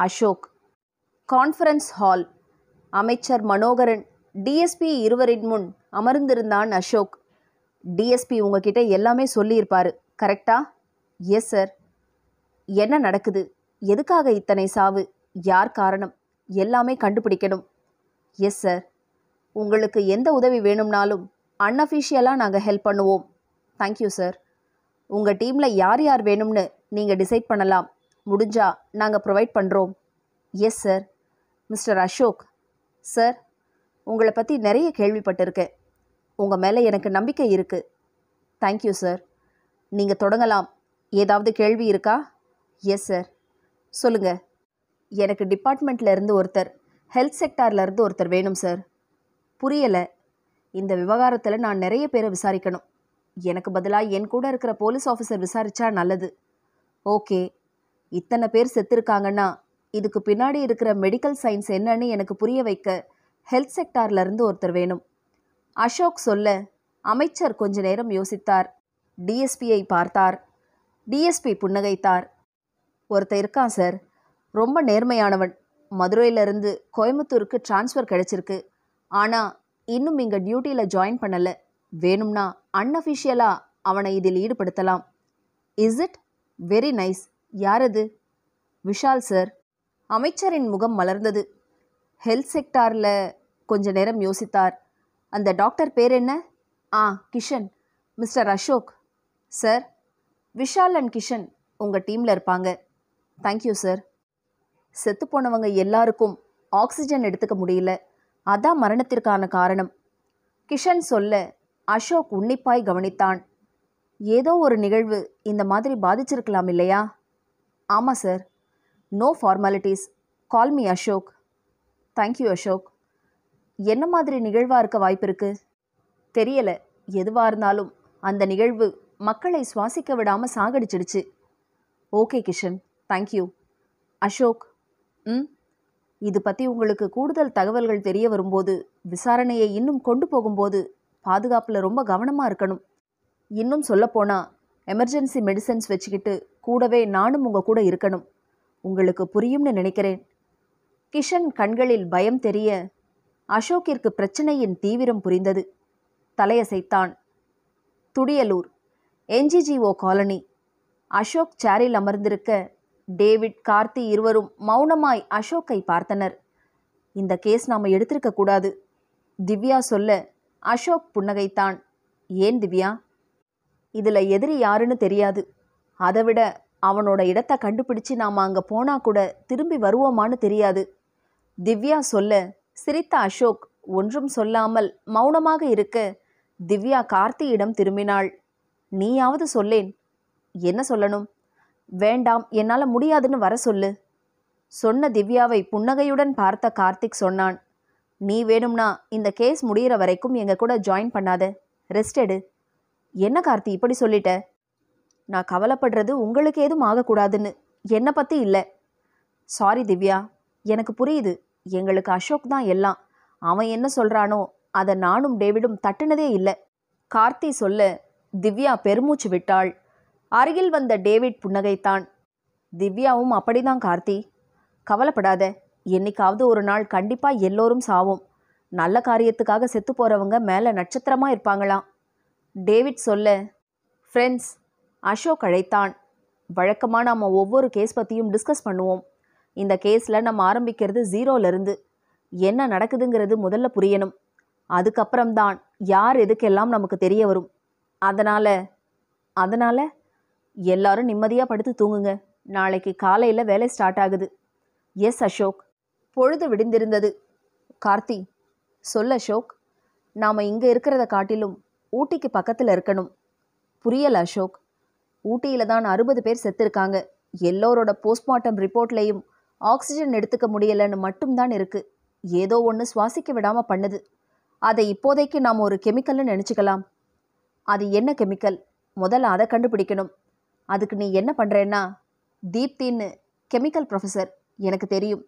அசோக் கான்ஃபரன்ஸ் ஹால் அமைச்சர் மனோகரன் டிஎஸ்பி இருவரின் முன் அமர்ந்திருந்தான் அசோக் டிஎஸ்பி உங்ககிட்ட எல்லாமே சொல்லியிருப்பாரு கரெக்டா எஸ் சார் என்ன நடக்குது எதுக்காக இத்தனை சாவு யார் காரணம் எல்லாமே கண்டுபிடிக்கணும் எஸ் சார் உங்களுக்கு எந்த உதவி வேணும்னாலும் அன்அஃபிஷியலாக நாங்கள் ஹெல்ப் பண்ணுவோம் தேங்க்யூ சார் உங்கள் டீமில் யார் யார் வேணும்னு நீங்கள் டிசைட் பண்ணலாம் முடிஞ்சால் நாங்கள் ப்ரொவைட் பண்ணுறோம் yes sir mister Ashok sir உங்களை பற்றி நிறைய கேள்விப்பட்டிருக்கேன் உங்கள் மேலே எனக்கு நம்பிக்கை இருக்குது தேங்க்யூ சார் நீங்கள் தொடங்கலாம் ஏதாவது கேள்வி இருக்கா எஸ் சார் சொல்லுங்கள் எனக்கு இருந்து ஒருத்தர் ஹெல்த் இருந்து ஒருத்தர் வேணும் சார் புரியலை இந்த விவகாரத்தில் நான் நிறைய பேரை விசாரிக்கணும் எனக்கு பதிலாக என் கூட இருக்கிற போலீஸ் ஆஃபீஸர் விசாரித்தா நல்லது ஓகே இத்தனை பேர் செத்துருக்காங்கன்னா இதுக்கு பின்னாடி இருக்கிற மெடிக்கல் சயின்ஸ் என்னன்னு எனக்கு புரிய வைக்க ஹெல்த் செக்டார்லேருந்து ஒருத்தர் வேணும் அசோக் சொல்ல அமைச்சர் கொஞ்ச நேரம் யோசித்தார் டிஎஸ்பியை பார்த்தார் டிஎஸ்பி புன்னகைத்தார் ஒருத்தர் இருக்கான் சார் ரொம்ப நேர்மையானவன் மதுரையிலிருந்து கோயம்புத்தூருக்கு டிரான்ஸ்ஃபர் கிடைச்சிருக்கு ஆனால் இன்னும் இங்கே டியூட்டியில் ஜாயின் பண்ணலை வேணும்னா அன்அஃபிஷியலாக அவனை இதில் ஈடுபடுத்தலாம் இஸ் இட் வெரி நைஸ் யார் அது விஷால் சார் அமைச்சரின் முகம் மலர்ந்தது ஹெல்த் செக்டாரில் கொஞ்ச நேரம் யோசித்தார் அந்த டாக்டர் பேர் என்ன ஆ Kishan mister Ashok sir Vishal and Kishan உங்கள் டீமில் இருப்பாங்க தேங்க்யூ சார் செத்து போனவங்க எல்லாருக்கும் ஆக்சிஜன் எடுத்துக்க முடியல அதான் மரணத்திற்கான காரணம் கிஷன் சொல்ல அசோக் உன்னிப்பாய் கவனித்தான் ஏதோ ஒரு நிகழ்வு இந்த மாதிரி பாதிச்சிருக்கலாம் இல்லையா ஆமாம் sir no formalities call me Ashok thank you Ashok என்ன மாதிரி நிகழ்வாக இருக்க வாய்ப்பு இருக்குது தெரியலை எதுவாக இருந்தாலும் அந்த நிகழ்வு மக்களை சுவாசிக்க விடாமல் சாகடிச்சிடுச்சு ஓகே கிஷன் தேங்க்யூ அசோக் ம் இது பற்றி உங்களுக்கு கூடுதல் தகவல்கள் தெரிய வரும்போது விசாரணையை இன்னும் கொண்டு போகும்போது பாதுகாப்பில் ரொம்ப கவனமாக இருக்கணும் இன்னும் சொல்லப்போனால் எமர்ஜென்சி மெடிசன்ஸ் வச்சுக்கிட்டு கூடவே நானும் உங்கள் கூட இருக்கணும் உங்களுக்கு புரியும்னு நினைக்கிறேன் கிஷன் கண்களில் பயம் தெரிய அசோக்கிற்கு பிரச்சனையின் தீவிரம் புரிந்தது தலையசைத்தான் துடியலூர் என்ஜிஜிஓ காலனி அசோக் சேரில் அமர்ந்திருக்க டேவிட் கார்த்தி இருவரும் மௌனமாய் அசோக்கை பார்த்தனர் இந்த கேஸ் நாம் எடுத்திருக்க கூடாது திவ்யா சொல்ல அசோக் புன்னகைத்தான் ஏன் திவ்யா இதில் எதிரி யாருன்னு தெரியாது அதை விட அவனோட இடத்த கண்டுபிடிச்சு நாம் அங்கே போனால் கூட திரும்பி வருவோமான்னு தெரியாது திவ்யா சொல்ல சிரித்த அசோக் ஒன்றும் சொல்லாமல் மௌனமாக இருக்க திவ்யா கார்த்தியிடம் திரும்பினாள் நீயாவது சொல்லேன் என்ன சொல்லணும் வேண்டாம் என்னால் முடியாதுன்னு வர சொல்லு சொன்ன திவ்யாவை புன்னகையுடன் பார்த்த கார்த்திக் சொன்னான் நீ வேணும்னா இந்த கேஸ் முடிகிற வரைக்கும் எங்கள் கூட ஜாயின் பண்ணாத ரெஸ்ட் எடு என்ன கார்த்தி இப்படி சொல்லிட்ட நான் கவலைப்படுறது உங்களுக்கு எதுவும் ஆகக்கூடாதுன்னு என்னை பற்றி இல்லை சாரி திவ்யா எனக்கு புரியுது எங்களுக்கு அசோக் தான் எல்லாம் அவன் என்ன சொல்கிறானோ அதை நானும் டேவிடும் தட்டினதே இல்லை கார்த்தி சொல்ல திவ்யா பெருமூச்சு விட்டாள் அருகில் வந்த டேவிட் புன்னகைத்தான் திவ்யாவும் அப்படிதான் கார்த்தி கவலைப்படாத என்னைக்காவது ஒரு நாள் கண்டிப்பாக எல்லோரும் சாவும் நல்ல காரியத்துக்காக செத்து போகிறவங்க மேலே நட்சத்திரமாக இருப்பாங்களாம் டேவிட் சொல்ல ஃப்ரெண்ட்ஸ் அசோக் அழைத்தான் வழக்கமாக நம்ம ஒவ்வொரு கேஸ் பற்றியும் டிஸ்கஸ் பண்ணுவோம் இந்த கேஸில் நம்ம ஆரம்பிக்கிறது ஜீரோலேருந்து என்ன நடக்குதுங்கிறது முதல்ல புரியணும் அதுக்கப்புறம்தான் யார் எதுக்கெல்லாம் நமக்கு தெரிய வரும் அதனால் அதனால் எல்லாரும் நிம்மதியாக படுத்து தூங்குங்க நாளைக்கு காலையில் வேலை ஸ்டார்ட் ஆகுது எஸ் அசோக் பொழுது விடிந்திருந்தது கார்த்தி சொல் அசோக் நாம் இங்கே இருக்கிறத காட்டிலும் ஊட்டிக்கு பக்கத்தில் இருக்கணும் புரியல அசோக் ஊட்டியில் தான் அறுபது பேர் செத்துருக்காங்க எல்லோரோட போஸ்ட்மார்ட்டம் ரிப்போர்ட்லேயும் ஆக்சிஜன் எடுத்துக்க முடியலன்னு மட்டும்தான் இருக்குது ஏதோ ஒன்று சுவாசிக்க விடாமல் பண்ணுது அதை இப்போதைக்கு நாம் ஒரு கெமிக்கல்னு நினச்சிக்கலாம் அது என்ன கெமிக்கல் முதல்ல அதை கண்டுபிடிக்கணும் அதுக்கு நீ என்ன பண்ணுறேன்னா தீப்தின்னு கெமிக்கல் ப்ரொஃபஸர் எனக்கு தெரியும்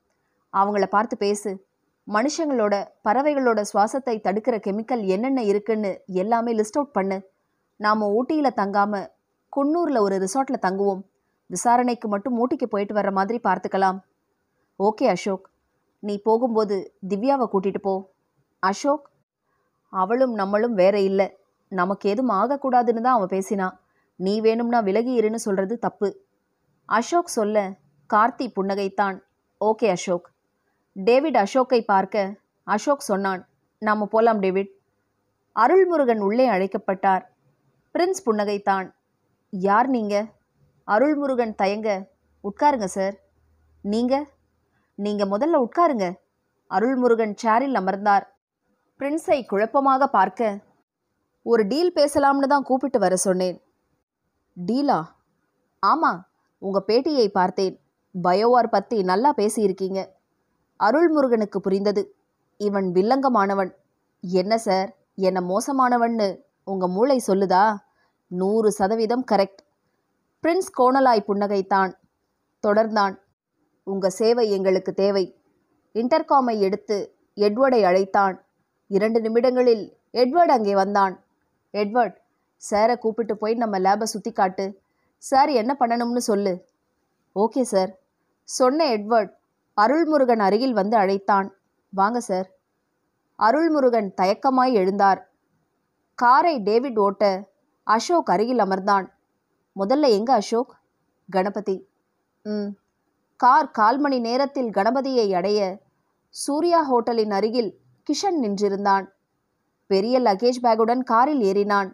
அவங்கள பார்த்து பேசு மனுஷங்களோட பறவைகளோட சுவாசத்தை தடுக்கிற கெமிக்கல் என்னென்ன இருக்குன்னு எல்லாமே லிஸ்ட் அவுட் பண்ணு நாம் ஊட்டியில் தங்காமல் குன்னூரில் ஒரு ரிசார்ட்டில் தங்குவோம் விசாரணைக்கு மட்டும் ஊட்டிக்கு போயிட்டு வர்ற மாதிரி பார்த்துக்கலாம் ஓகே அசோக் நீ போகும்போது திவ்யாவை கூட்டிகிட்டு போ அசோக் அவளும் நம்மளும் வேற இல்லை நமக்கு எதுவும் ஆகக்கூடாதுன்னு தான் அவன் பேசினான் நீ வேணும்னா விலகி இருன்னு சொல்கிறது தப்பு அசோக் சொல்ல கார்த்தி புன்னகைத்தான் ஓகே அசோக் டேவிட் அசோக்கை பார்க்க அசோக் சொன்னான் நாம் போலாம் டேவிட் அருள்முருகன் உள்ளே அழைக்கப்பட்டார் பிரின்ஸ் புன்னகைத்தான் யார் நீங்க அருள்முருகன் தயங்க உட்காருங்க சார் நீங்க நீங்க முதல்ல உட்காருங்க அருள்முருகன் சேரில் அமர்ந்தார் பிரின்ஸை குழப்பமாக பார்க்க ஒரு டீல் பேசலாம்னு தான் கூப்பிட்டு வர சொன்னேன் டீலா ஆமாம் உங்கள் பேட்டியை பார்த்தேன் பயோவார் பற்றி நல்லா பேசியிருக்கீங்க அருள்முருகனுக்கு புரிந்தது இவன் வில்லங்கமானவன் என்ன சார் என்ன மோசமானவன்னு உங்கள் மூளை சொல்லுதா நூறு சதவீதம் கரெக்ட் பிரின்ஸ் கோணலாய் புன்னகைத்தான் தொடர்ந்தான் உங்கள் சேவை எங்களுக்கு தேவை இன்டர்காமை எடுத்து எட்வர்டை அழைத்தான் இரண்டு நிமிடங்களில் எட்வர்ட் அங்கே வந்தான் எட்வர்ட் சாரை கூப்பிட்டு போய் நம்ம லேபை சுத்தி காட்டு சார் என்ன பண்ணணும்னு சொல்லு ஓகே சார் சொன்ன எட்வர்ட் அருள்முருகன் அருகில் வந்து அழைத்தான் வாங்க சார் அருள்முருகன் தயக்கமாய் எழுந்தார் காரை டேவிட் ஓட்ட அசோக் அருகில் அமர்ந்தான் முதல்ல எங்க அசோக் கணபதி ம் கார் கால் மணி நேரத்தில் கணபதியை அடைய சூர்யா ஹோட்டலின் அருகில் கிஷன் நின்றிருந்தான் பெரிய லக்கேஜ் பேக்குடன் காரில் ஏறினான்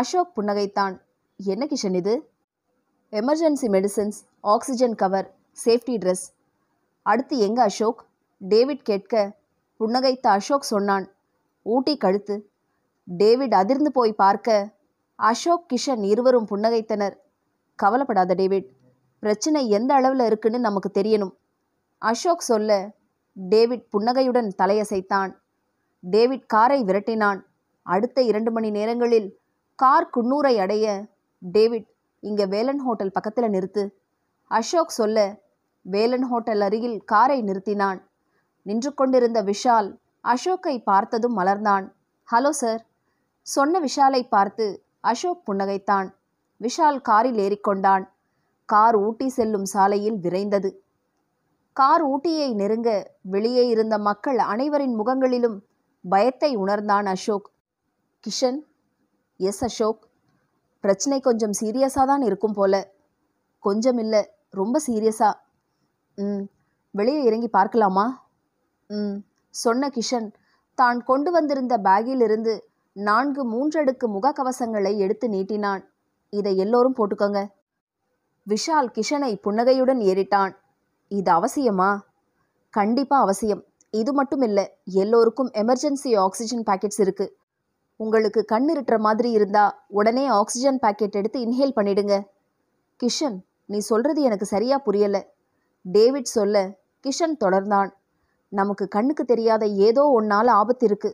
அசோக் புன்னகைத்தான் என்ன கிஷன் இது emergency medicines oxygen cover safety dress அடுத்து எங்க அசோக் டேவிட் கேட்க புன்னகைத்த அசோக் சொன்னான் ஊட்டி கழுத்து டேவிட் அதிர்ந்து போய் பார்க்க அசோக் கிஷன் இருவரும் புன்னகைத்தனர் கவலைப்படாத டேவிட் பிரச்சனை எந்த அளவில் இருக்குன்னு நமக்கு தெரியணும் அசோக் சொல்ல டேவிட் புன்னகையுடன் தலையசைத்தான் டேவிட் காரை விரட்டினான் அடுத்த இரண்டு மணி நேரங்களில் கார் குன்னூரை அடைய டேவிட் இங்கே வேலன் ஹோட்டல் பக்கத்தில் நிறுத்து அசோக் சொல்ல வேலன் ஹோட்டல் அருகில் காரை நிறுத்தினான் நின்று கொண்டிருந்த விஷால் அசோக்கை பார்த்ததும் மலர்ந்தான் ஹலோ சார் சொன்ன விஷாலை பார்த்து அசோக் புன்னகைத்தான் விஷால் காரில் ஏறிக்கொண்டான் கார் ஊட்டி செல்லும் சாலையில் விரைந்தது கார் ஊட்டியை நெருங்க வெளியே இருந்த மக்கள் அனைவரின் முகங்களிலும் பயத்தை உணர்ந்தான் அசோக் கிஷன் எஸ் அசோக் பிரச்சனை கொஞ்சம் சீரியஸாக தான் இருக்கும் போல கொஞ்சம் இல்லை ரொம்ப சீரியஸாக ம் வெளியே இறங்கி பார்க்கலாமா ம் சொன்ன கிஷன் தான் கொண்டு வந்திருந்த பேக்கிலிருந்து நான்கு மூன்றடுக்கு முகக்கவசங்களை எடுத்து நீட்டினான் இதை எல்லோரும் போட்டுக்கோங்க விஷால் கிஷனை புன்னகையுடன் ஏறிட்டான் இது அவசியமா கண்டிப்பா அவசியம் இது மட்டும் இல்லை எல்லோருக்கும் எமர்ஜென்சி ஆக்சிஜன் பாக்கெட்ஸ் இருக்கு உங்களுக்கு கண் இருட்டுற மாதிரி இருந்தா உடனே ஆக்சிஜன் பாக்கெட் எடுத்து இன்ஹேல் பண்ணிடுங்க கிஷன் நீ சொல்றது எனக்கு சரியா புரியலை டேவிட் சொல்ல கிஷன் தொடர்ந்தான் நமக்கு கண்ணுக்கு தெரியாத ஏதோ ஒன்னால் ஆபத்து இருக்கு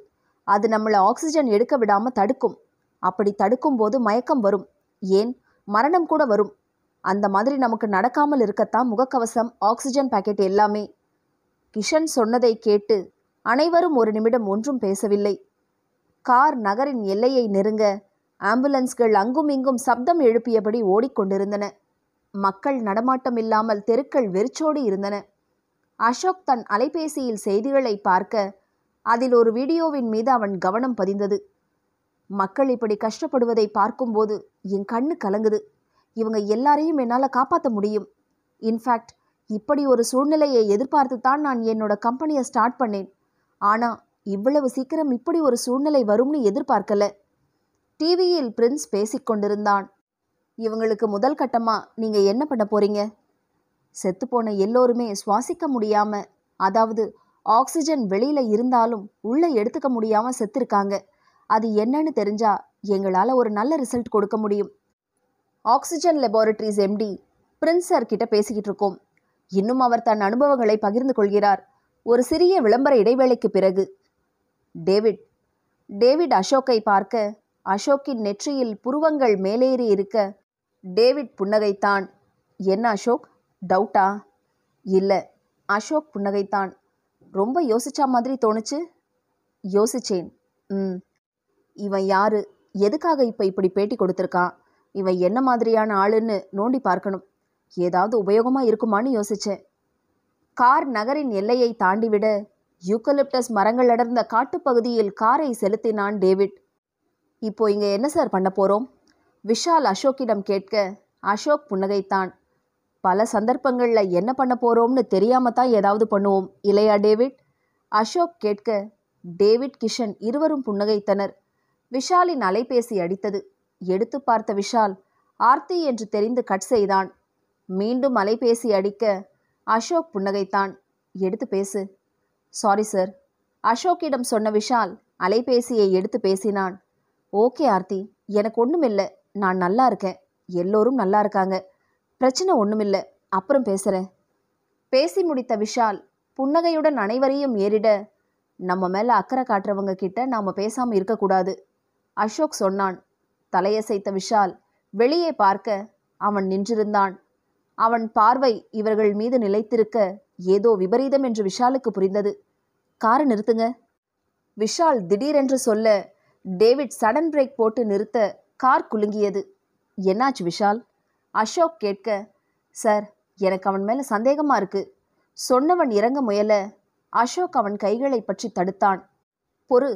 அது நம்மளை ஆக்சிஜன் எடுக்க விடாம தடுக்கும் அப்படி தடுக்கும் போது மயக்கம் வரும் ஏன் மரணம் கூட வரும் அந்த மாதிரி நமக்கு நடக்காமல் இருக்கத்தான் முகக்கவசம் ஆக்சிஜன் பாக்கெட் எல்லாமே கிஷன் சொன்னதை கேட்டு அனைவரும் ஒரு நிமிடம் ஒன்றும் பேசவில்லை கார் நகரின் எல்லையை நெருங்க ஆம்புலன்ஸ்கள் அங்கும் இங்கும் சப்தம் எழுப்பியபடி ஓடிக்கொண்டிருந்தன மக்கள் நடமாட்டம் இல்லாமல் தெருக்கள் வெறிச்சோடி இருந்தன அசோக் தன் அலைபேசியில் செய்திகளை பார்க்க அதில் ஒரு வீடியோவின் மீது அவன் கவனம் பதிந்தது மக்கள் இப்படி கஷ்டப்படுவதை பார்க்கும்போது என் கண்ணு கலங்குது இவங்க எல்லாரையும் என்னால் காப்பாற்ற முடியும் இன்ஃபேக்ட் இப்படி ஒரு சூழ்நிலையை எதிர்பார்த்து தான் நான் என்னோட கம்பெனியை ஸ்டார்ட் பண்ணேன் ஆனால் இவ்வளவு சீக்கிரம் இப்படி ஒரு சூழ்நிலை வரும்னு எதிர்பார்க்கல டிவியில் பிரின்ஸ் பேசிக்கொண்டிருந்தான் இவங்களுக்கு முதல் கட்டமாக நீங்கள் என்ன பண்ண போறீங்க செத்துப்போன எல்லோருமே சுவாசிக்க முடியாம அதாவது ஆக்சிஜன் வெளியில இருந்தாலும் உள்ளே எடுத்துக்க முடியாமல் செத்துருக்காங்க அது என்னன்னு தெரிஞ்சா எங்களால் ஒரு நல்ல ரிசல்ட் கொடுக்க முடியும் oxygen laboratories MD Prince sir கிட்ட பேசிக்கிட்டு இருக்கோம் இன்னும் அவர் தன் அனுபவங்களை பகிர்ந்து கொள்கிறார் ஒரு சிறிய விளம்பர இடைவேளைக்கு பிறகு டேவிட் டேவிட் அசோக்கை பார்க்க அசோக்கின் நெற்றியில் புருவங்கள் மேலேறி இருக்க டேவிட் புன்னகைத்தான் என்ன அசோக் டவுட்டா இல்லை அசோக் புன்னகைத்தான் ரொம்ப யோசிச்சா மாதிரி தோணுச்சு யோசிச்சேன் ம் இவன் யாரு எதுக்காக இப்போ இப்படி பேட்டி கொடுத்துருக்கான் இவன் என்ன மாதிரியான ஆளுன்னு நோண்டி பார்க்கணும் ஏதாவது உபயோகமாக இருக்குமான்னு யோசித்தேன் கார் நகரின் எல்லையை தாண்டிவிட யூக்கலிப்டஸ் மரங்கள் அடர்ந்த காட்டுப்பகுதியில் காரை செலுத்தினான் டேவிட் இப்போ இங்கே என்ன சார் பண்ண போகிறோம் விஷால் அசோக்கிடம் கேட்க அசோக் புன்னகைத்தான் பல சந்தர்ப்பங்களில் என்ன பண்ண போகிறோம்னு தெரியாம தான் ஏதாவது பண்ணுவோம் இல்லையா டேவிட் அசோக் கேட்க டேவிட் கிஷன் இருவரும் புன்னகைத்தனர் விஷாலின் அலைபேசி அடித்தது எடுத்து பார்த்த விஷால் ஆர்த்தி என்று தெரிந்து கட் செய்தான் மீண்டும் அலைபேசி அடிக்க அசோக் புன்னகைத்தான் எடுத்து பேசு சாரி சார் அசோக்கிடம் சொன்ன விஷால் அலைபேசியை எடுத்து பேசினான் ஓகே ஆர்த்தி எனக்கு ஒன்றுமில்லை நான் நல்லா இருக்கேன் எல்லோரும் நல்லா இருக்காங்க பிரச்சனை ஒன்றுமில்லை அப்புறம் பேசுகிறேன் பேசி முடித்த விஷால் புன்னகையுடன் அனைவரையும் ஏறிட நம்ம மேலே அக்கறை காட்டுறவங்க கிட்ட நாம் பேசாமல் இருக்கக்கூடாது அசோக் சொன்னான் தலையசைத்த விஷால் வெளியே பார்க்க அவன் நின்றிருந்தான் அவன் பார்வை இவர்கள் மீது நிலைத்திருக்க ஏதோ விபரீதம் என்று விஷாலுக்கு புரிந்தது காரை நிறுத்துங்க விஷால் திடீரென்று சொல்ல டேவிட் சடன் பிரேக் போட்டு நிறுத்த கார் குலுங்கியது என்னாச்சு விஷால் அசோக் கேட்க சார் எனக்கு அவன் மேலே சந்தேகமாக இருக்கு சொன்னவன் இறங்க முயல அசோக் அவன் கைகளை பற்றி தடுத்தான் பொறு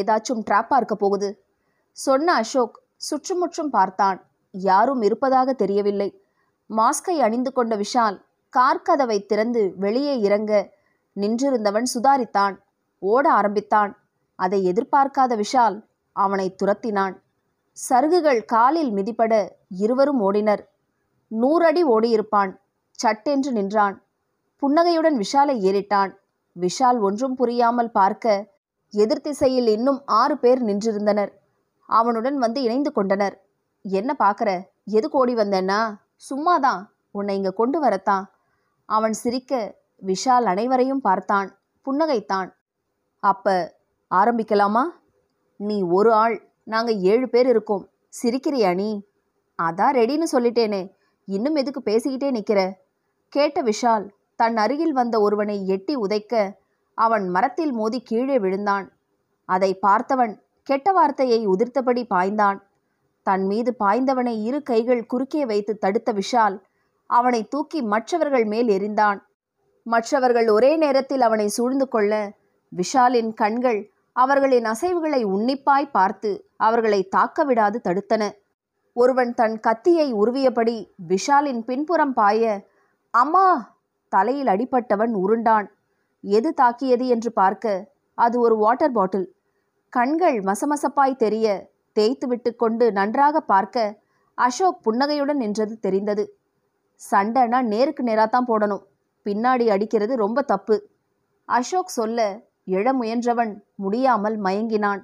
ஏதாச்சும் ட்ராப்பாக இருக்க போகுது சொன்ன அசோக் சுற்றுமுற்றும் பார்த்தான் யாரும் இருப்பதாக தெரியவில்லை மாஸ்கை அணிந்து கொண்ட விஷால் கார் கதவை திறந்து வெளியே இறங்க நின்றிருந்தவன் சுதாரித்தான் ஓட ஆரம்பித்தான் அதை எதிர்பார்க்காத விஷால் அவனை துரத்தினான் சருகுகள் காலில் மிதிப்பட இருவரும் ஓடினர் நூறடி ஓடியிருப்பான் சட்டென்று நின்றான் புன்னகையுடன் விஷாலை ஏறிட்டான் விஷால் ஒன்றும் புரியாமல் பார்க்க எதிர்த்திசையில் இன்னும் ஆறு பேர் நின்றிருந்தனர் அவனுடன் வந்து இணைந்து கொண்டனர் என்ன பார்க்குற எது கோடி வந்தேன்னா சும்மாதான் உன்னை இங்கே கொண்டு வரத்தான் அவன் சிரிக்க விஷால் அனைவரையும் பார்த்தான் புன்னகைத்தான் அப்ப ஆரம்பிக்கலாமா நீ ஒரு ஆள் நாங்கள் ஏழு பேர் இருக்கோம் சிரிக்கிறியா நீ அதான் ரெடின்னு சொல்லிட்டேனே இன்னும் எதுக்கு பேசிக்கிட்டே நிற்கிற கேட்ட விஷால் தன் அருகில் வந்த ஒருவனை எட்டி உதைக்க அவன் மரத்தில் மோதி கீழே விழுந்தான் அதை பார்த்தவன் கெட்ட வார்த்தையை உதிர்த்தபடி பாய்ந்தான் தன் மீது பாய்ந்தவனை இரு கைகள் குறுக்கே வைத்து தடுத்த விஷால் அவனை தூக்கி மற்றவர்கள் மேல் எரிந்தான் மற்றவர்கள் ஒரே நேரத்தில் அவனை சூழ்ந்து கொள்ள விஷாலின் கண்கள் அவர்களின் அசைவுகளை உன்னிப்பாய் பார்த்து அவர்களை தாக்க விடாது தடுத்தன ஒருவன் தன் கத்தியை உருவியபடி விஷாலின் பின்புறம் பாய அம்மா தலையில் அடிபட்டவன் உருண்டான் எது தாக்கியது என்று பார்க்க அது ஒரு வாட்டர் பாட்டில் கண்கள் மசமசப்பாய் தெரிய தேய்த்து விட்டு கொண்டு நன்றாக பார்க்க அசோக் புன்னகையுடன் நின்றது தெரிந்தது சண்டைனா நேருக்கு நேராக தான் போடணும் பின்னாடி அடிக்கிறது ரொம்ப தப்பு அசோக் சொல்ல எழ முயன்றவன் முடியாமல் மயங்கினான்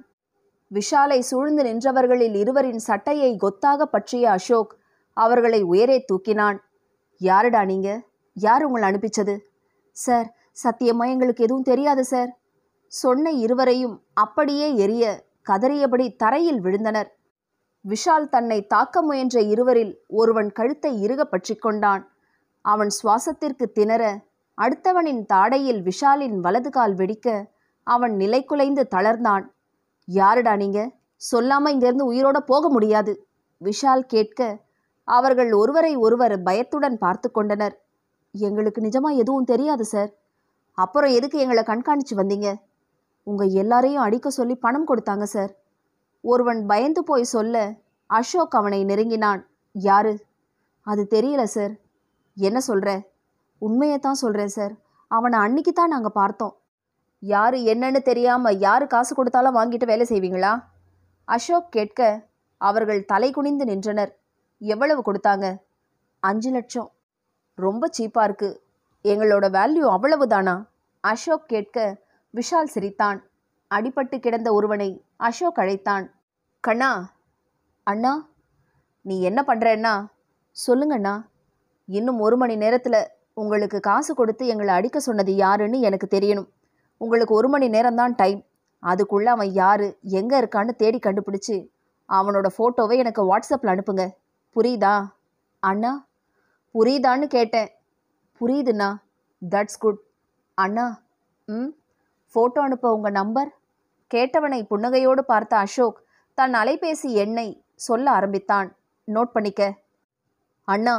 விஷாலை சூழ்ந்து நின்றவர்களில் இருவரின் சட்டையை கொத்தாக பற்றிய அசோக் அவர்களை உயரே தூக்கினான் யாருடா நீங்க யார் உங்களை அனுப்பிச்சது சார் சத்தியமா எங்களுக்கு எதுவும் தெரியாது சார் சொன்ன இருவரையும் அப்படியே எரிய கதறியபடி தரையில் விழுந்தனர் விஷால் தன்னை தாக்க முயன்ற இருவரில் ஒருவன் கழுத்தை இறுக பற்றி கொண்டான் அவன் சுவாசத்திற்கு திணற அடுத்தவனின் தாடையில் விஷாலின் வலது கால் வெடிக்க அவன் நிலை குலைந்து தளர்ந்தான் யாருடா நீங்க சொல்லாம இங்கிருந்து உயிரோட போக முடியாது விஷால் கேட்க அவர்கள் ஒருவரை ஒருவர் பயத்துடன் பார்த்து கொண்டனர் எங்களுக்கு நிஜமா எதுவும் தெரியாது சார் அப்புறம் எதுக்கு எங்களை கண்காணிச்சு வந்தீங்க உங்க எல்லாரையும் அடிக்க சொல்லி பணம் கொடுத்தாங்க சார் ஒருவன் பயந்து போய் சொல்ல அசோக் அவனை நெருங்கினான் யாரு அது தெரியல சார் என்ன சொல்ற உண்மையை தான் சொல்கிறேன் சார் அவனை அன்னைக்கு தான் நாங்கள் பார்த்தோம் யார் என்னன்னு தெரியாமல் யார் காசு கொடுத்தாலும் வாங்கிட்டு வேலை செய்வீங்களா அசோக் கேட்க அவர்கள் தலை குனிந்து நின்றனர் எவ்வளவு கொடுத்தாங்க அஞ்சு லட்சம் ரொம்ப சீப்பாக இருக்குது எங்களோட வேல்யூ அவ்வளவு தானா அசோக் கேட்க விஷால் சிரித்தான் அடிபட்டு கிடந்த ஒருவனை அசோக் அழைத்தான் கண்ணா அண்ணா நீ என்ன பண்ணுறன்னா சொல்லுங்கண்ணா இன்னும் ஒரு மணி நேரத்தில் உங்களுக்கு காசு கொடுத்து எங்களை அடிக்க சொன்னது யாருன்னு எனக்கு தெரியணும் உங்களுக்கு ஒரு மணி நேரம்தான் டைம் அதுக்குள்ளே அவன் யார் எங்கே இருக்கான்னு தேடி கண்டுபிடிச்சி அவனோட ஃபோட்டோவை எனக்கு வாட்ஸ்அப்பில் அனுப்புங்க புரியுதா அண்ணா புரியுதான்னு கேட்டேன் புரியுதுண்ணா தட்ஸ் குட் அண்ணா ம் ஃபோட்டோ அனுப்ப உங்கள் நம்பர் கேட்டவனை புன்னகையோடு பார்த்த அசோக் தன் அலைபேசி எண்ணை சொல்ல ஆரம்பித்தான் நோட் பண்ணிக்க அண்ணா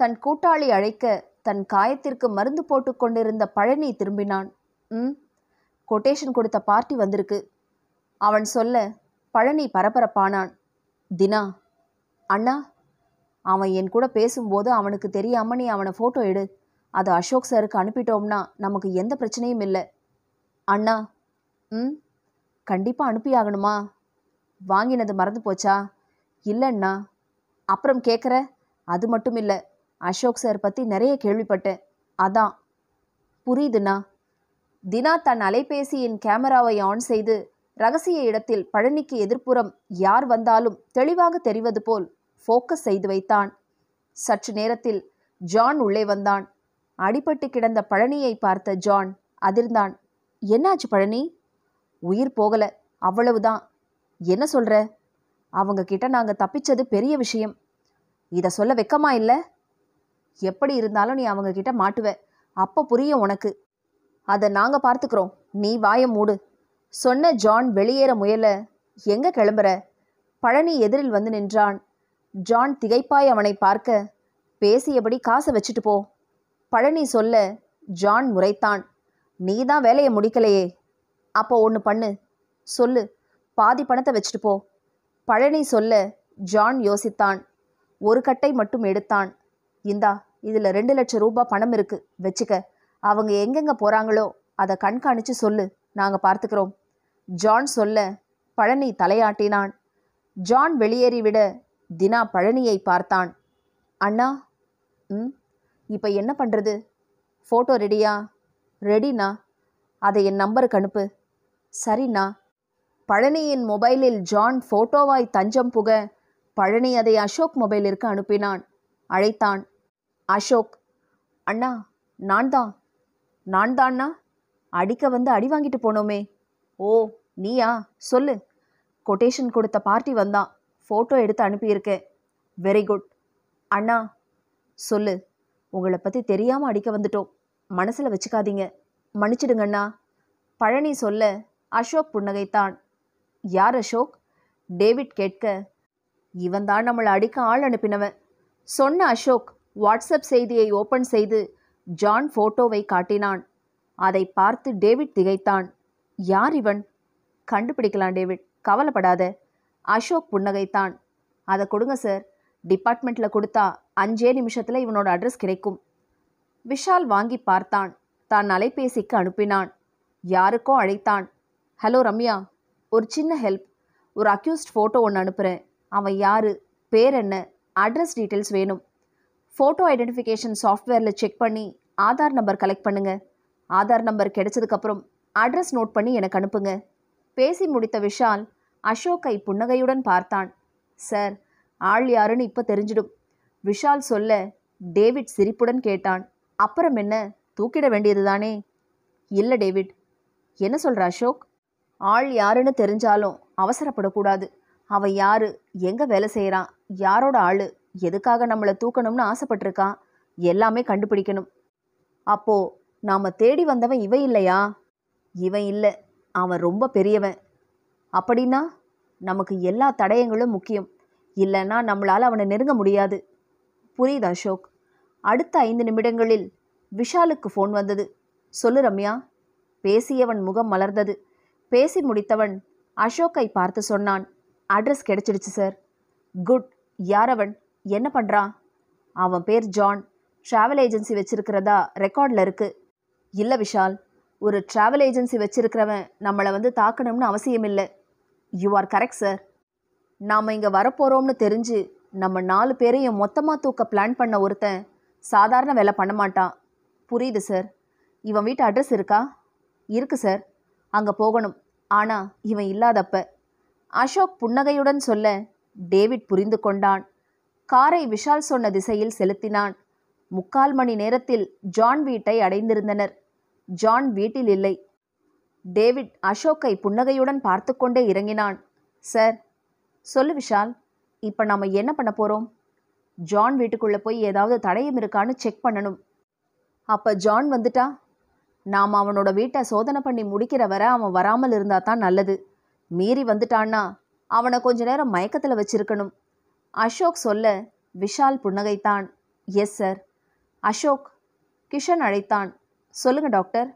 தன் கூட்டாளி அழைக்க தன் காயத்திற்கு மருந்து போட்டு கொண்டிருந்த பழனி திரும்பினான் ம் கொட்டேஷன் கொடுத்த பார்ட்டி வந்திருக்கு அவன் சொல்ல பழனி பரபரப்பானான் தினா அண்ணா அவன் என் கூட பேசும்போது அவனுக்கு தெரியாமல் நீ அவனை ஃபோட்டோ எடு அது அசோக் சாருக்கு அனுப்பிட்டோம்னா நமக்கு எந்த பிரச்சனையும் இல்லை அண்ணா ம் கண்டிப்பாக அனுப்பியாகணுமா வாங்கினது மறந்து போச்சா இல்லைண்ணா அப்புறம் கேட்குற அது மட்டும் இல்லை அசோக் சார் பற்றி நிறைய கேள்விப்பட்டேன் அதான் புரியுதுண்ணா தினா தன் அலைபேசியின் கேமராவை ஆன் செய்து ரகசிய இடத்தில் பழனிக்கு எதிர்ப்புறம் யார் வந்தாலும் தெளிவாக தெரிவது போல் ஃபோக்கஸ் செய்து வைத்தான் சற்று நேரத்தில் ஜான் உள்ளே வந்தான் அடிபட்டு கிடந்த பழனியை பார்த்த ஜான் அதிர்ந்தான் என்னாச்சு பழனி உயிர் போகல அவ்வளவுதான் என்ன சொல்ற அவங்க கிட்ட நாங்க தப்பிச்சது பெரிய விஷயம் இதை சொல்ல வெக்கமா இல்லை எப்படி இருந்தாலும் நீ அவங்க கிட்ட மாட்டுவ அப்போ புரியும் உனக்கு அதை நாங்கள் பார்த்துக்கிறோம் நீ வாய மூடு சொன்ன ஜான் வெளியேற முயல எங்க கிளம்புற பழனி எதிரில் வந்து நின்றான் ஜான் திகைப்பாய் அவனை பார்க்க பேசியபடி காசை வச்சுட்டு போ பழனி சொல்ல ஜான் முறைத்தான் நீ தான் வேலையை முடிக்கலையே அப்போ ஒன்று பண்ணு சொல்லு பாதி பணத்தை வச்சுட்டு போ பழனி சொல்ல ஜான் யோசித்தான் ஒரு கட்டை மட்டும் எடுத்தான் இந்தா இதில் ரெண்டு லட்சம் ரூபாய் பணம் இருக்குது வச்சுக்க அவங்க எங்கெங்க போகிறாங்களோ அதை கண்காணித்து சொல்லு நாங்கள் பார்த்துக்கிறோம் ஜான் சொல்ல பழனி தலையாட்டினான் ஜான் வெளியேறிவிட தினா பழனியை பார்த்தான் அண்ணா ம் இப்போ என்ன பண்ணுறது ஃபோட்டோ ரெடியா ரெடிண்ணா அதை என் நம்பருக்கு அனுப்பு சரிண்ணா பழனியின் மொபைலில் ஜான் ஃபோட்டோவாய் தஞ்சம் புக பழனி அதை அசோக் மொபைலிற்கு அனுப்பினான் அழைத்தான் அசோக் அண்ணா நான் தான் நான் தான்னா அடிக்க வந்து அடி வாங்கிட்டு போனோமே ஓ நீயா சொல்லு கொட்டேஷன் கொடுத்த பார்ட்டி வந்தான் ஃபோட்டோ எடுத்து அனுப்பியிருக்கேன் வெரி குட் அண்ணா சொல்லு உங்களை பற்றி தெரியாமல் அடிக்க வந்துட்டோம் மனசில் வச்சுக்காதீங்க மன்னிச்சிடுங்கண்ணா பழனி சொல்ல அசோக் புன்னகைத்தான் யார் அசோக் டேவிட் கேட்க இவன் தான் நம்மளை அடிக்க ஆள் அனுப்பினவன் சொன்ன அசோக் வாட்ஸ்அப் செய்தியை ஓபன் செய்து ஜான் போட்டோவை காட்டினான் அதை பார்த்து டேவிட் திகைத்தான் யார் இவன் கண்டுபிடிக்கலாம் டேவிட் கவலைப்படாத அசோக் புன்னகைத்தான் அதை கொடுங்க சார் டிபார்ட்மெண்ட்டில் கொடுத்தா அஞ்சே நிமிஷத்தில் இவனோட அட்ரஸ் கிடைக்கும் விஷால் வாங்கி பார்த்தான் தான் அலைபேசிக்கு அனுப்பினான் யாருக்கோ அழைத்தான் ஹலோ ரம்யா ஒரு சின்ன ஹெல்ப் ஒரு அக்யூஸ்ட் ஃபோட்டோ ஒன்று அனுப்புகிறேன் அவன் யார் பேர் என்ன அட்ரஸ் டீட்டெயில்ஸ் வேணும் ஃபோட்டோ ஐடென்டிஃபிகேஷன் சாஃப்ட்வேரில் செக் பண்ணி ஆதார் நம்பர் கலெக்ட் பண்ணுங்கள் ஆதார் நம்பர் கிடைச்சதுக்கப்புறம் அட்ரஸ் நோட் பண்ணி எனக்கு அனுப்புங்க பேசி முடித்த விஷால் அசோக்கை புன்னகையுடன் பார்த்தான் சார் ஆள் யாருன்னு இப்போ தெரிஞ்சிடும் விஷால் சொல்ல டேவிட் சிரிப்புடன் கேட்டான் அப்புறம் என்ன தூக்கிட வேண்டியது தானே இல்லை டேவிட் என்ன சொல்கிற அசோக் ஆள் யாருன்னு தெரிஞ்சாலும் அவசரப்படக்கூடாது அவன் யாரு எங்கே வேலை செய்கிறான் யாரோட ஆள் எதுக்காக நம்மளை தூக்கணும்னு ஆசைப்பட்டிருக்கான் எல்லாமே கண்டுபிடிக்கணும் அப்போ நாம் தேடி வந்தவன் இவன் இல்லையா இவன் இல்லை அவன் ரொம்ப பெரியவன் அப்படின்னா நமக்கு எல்லா தடயங்களும் முக்கியம் இல்லைன்னா நம்மளால் அவனை நெருங்க முடியாது புரியுது அசோக் அடுத்த ஐந்து நிமிடங்களில் விஷாலுக்கு ஃபோன் வந்தது சொல்லு ரம்யா பேசியவன் முகம் மலர்ந்தது பேசி முடித்தவன் அசோக்கை பார்த்து சொன்னான் அட்ரஸ் கிடைச்சிடுச்சு சார் குட் யார் அவன் என்ன பண்ணுறான் அவன் பேர் ஜான் ட்ராவல் ஏஜென்சி வச்சுருக்கிறதா ரெக்கார்டில் இருக்குது இல்லை விஷால் ஒரு ட்ராவல் ஏஜென்சி வச்சுருக்கிறவன் நம்மளை வந்து தாக்கணும்னு அவசியம் இல்லை யூ ஆர் கரெக்ட் சார் நாம் இங்கே வரப்போகிறோம்னு தெரிஞ்சு நம்ம நாலு பேரையும் மொத்தமாக தூக்க பிளான் பண்ண ஒருத்தன் சாதாரண வேலை பண்ண மாட்டான் புரியுது சார் இவன் வீட்டு அட்ரஸ் இருக்கா இருக்கு சார் அங்கே போகணும் ஆனால் இவன் இல்லாதப்ப அசோக் புன்னகையுடன் சொல்ல டேவிட் புரிந்து கொண்டான் காரை விஷால் சொன்ன திசையில் செலுத்தினான் முக்கால் மணி நேரத்தில் ஜான் வீட்டை அடைந்திருந்தனர் ஜான் வீட்டில் இல்லை டேவிட் அசோக்கை புன்னகையுடன் பார்த்து கொண்டே இறங்கினான் சார் சொல்லு விஷால் இப்போ நாம் என்ன பண்ண போகிறோம் ஜான் வீட்டுக்குள்ளே போய் ஏதாவது தடயம் இருக்கான்னு செக் பண்ணணும் அப்போ ஜான் வந்துட்டா நாம் அவனோட வீட்டை சோதனை பண்ணி முடிக்கிற வரை அவன் வராமல் இருந்தால் தான் நல்லது மீறி வந்துட்டான்னா அவனை கொஞ்ச நேரம் மயக்கத்தில் வச்சிருக்கணும் அசோக் சொல்ல விஷால் புன்னகைத்தான் எஸ் சார் அசோக் கிஷன் அழைத்தான் சொல்லுங்க டாக்டர்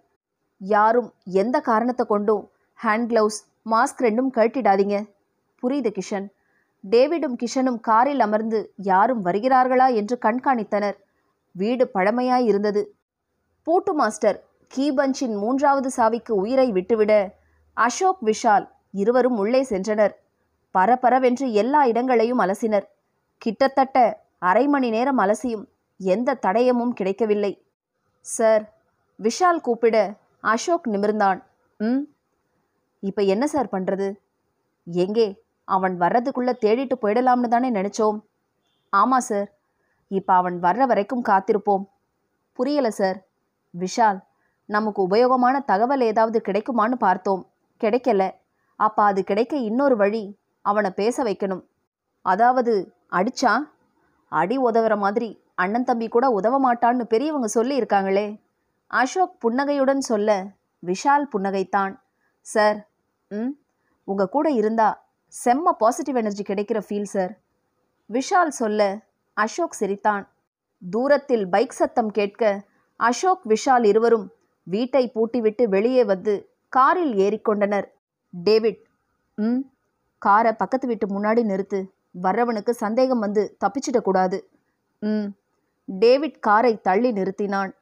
யாரும் எந்த காரணத்தை கொண்டும் ஹேண்ட் க்ளவுஸ் மாஸ்க் ரெண்டும் கழட்டிடாதீங்க புரியுது கிஷன் டேவிடும் கிஷனும் காரில் அமர்ந்து யாரும் வருகிறார்களா என்று கண்காணித்தனர் வீடு பழமையாய் இருந்தது பூட்டு மாஸ்டர் கீபஞ்சின் மூன்றாவது சாவிக்கு உயிரை விட்டுவிட அசோக் விஷால் இருவரும் உள்ளே சென்றனர் பரபரவென்று எல்லா இடங்களையும் அலசினர் கிட்டத்தட்ட அரை மணி நேரம் அலசியும் எந்த தடயமும் கிடைக்கவில்லை சார் விஷால் கூப்பிட அசோக் நிமிர்ந்தான் ம் இப்போ என்ன சார் பண்ணுறது எங்கே அவன் வர்றதுக்குள்ளே தேடிட்டு போயிடலாம்னு தானே நினச்சோம் ஆமாம் சார் இப்போ அவன் வர்ற வரைக்கும் காத்திருப்போம் புரியலை சார் விஷால் நமக்கு உபயோகமான தகவல் ஏதாவது கிடைக்குமான்னு பார்த்தோம் கிடைக்கல அப்போ அது கிடைக்க இன்னொரு வழி அவனை பேச வைக்கணும் அதாவது அடிச்சா அடி உதவுற மாதிரி அண்ணன் தம்பி கூட உதவ மாட்டான்னு பெரியவங்க சொல்லியிருக்காங்களே அசோக் புன்னகையுடன் சொல்ல விஷால் புன்னகைத்தான் சார் ம் உங்கள் கூட இருந்தா செம்ம பாசிட்டிவ் எனர்ஜி கிடைக்கிற ஃபீல் சார் விஷால் சொல்ல அசோக் சிரித்தான் தூரத்தில் பைக் சத்தம் கேட்க அசோக் விஷால் இருவரும் வீட்டை பூட்டிவிட்டு வெளியே வந்து காரில் ஏறிக்கொண்டனர் டேவிட் ம் காரை பக்கத்து வீட்டு முன்னாடி நிறுத்து வர்றவனுக்கு சந்தேகம் வந்து தப்பிச்சிடக்கூடாது ம் டேவிட் காரை தள்ளி நிறுத்தினான்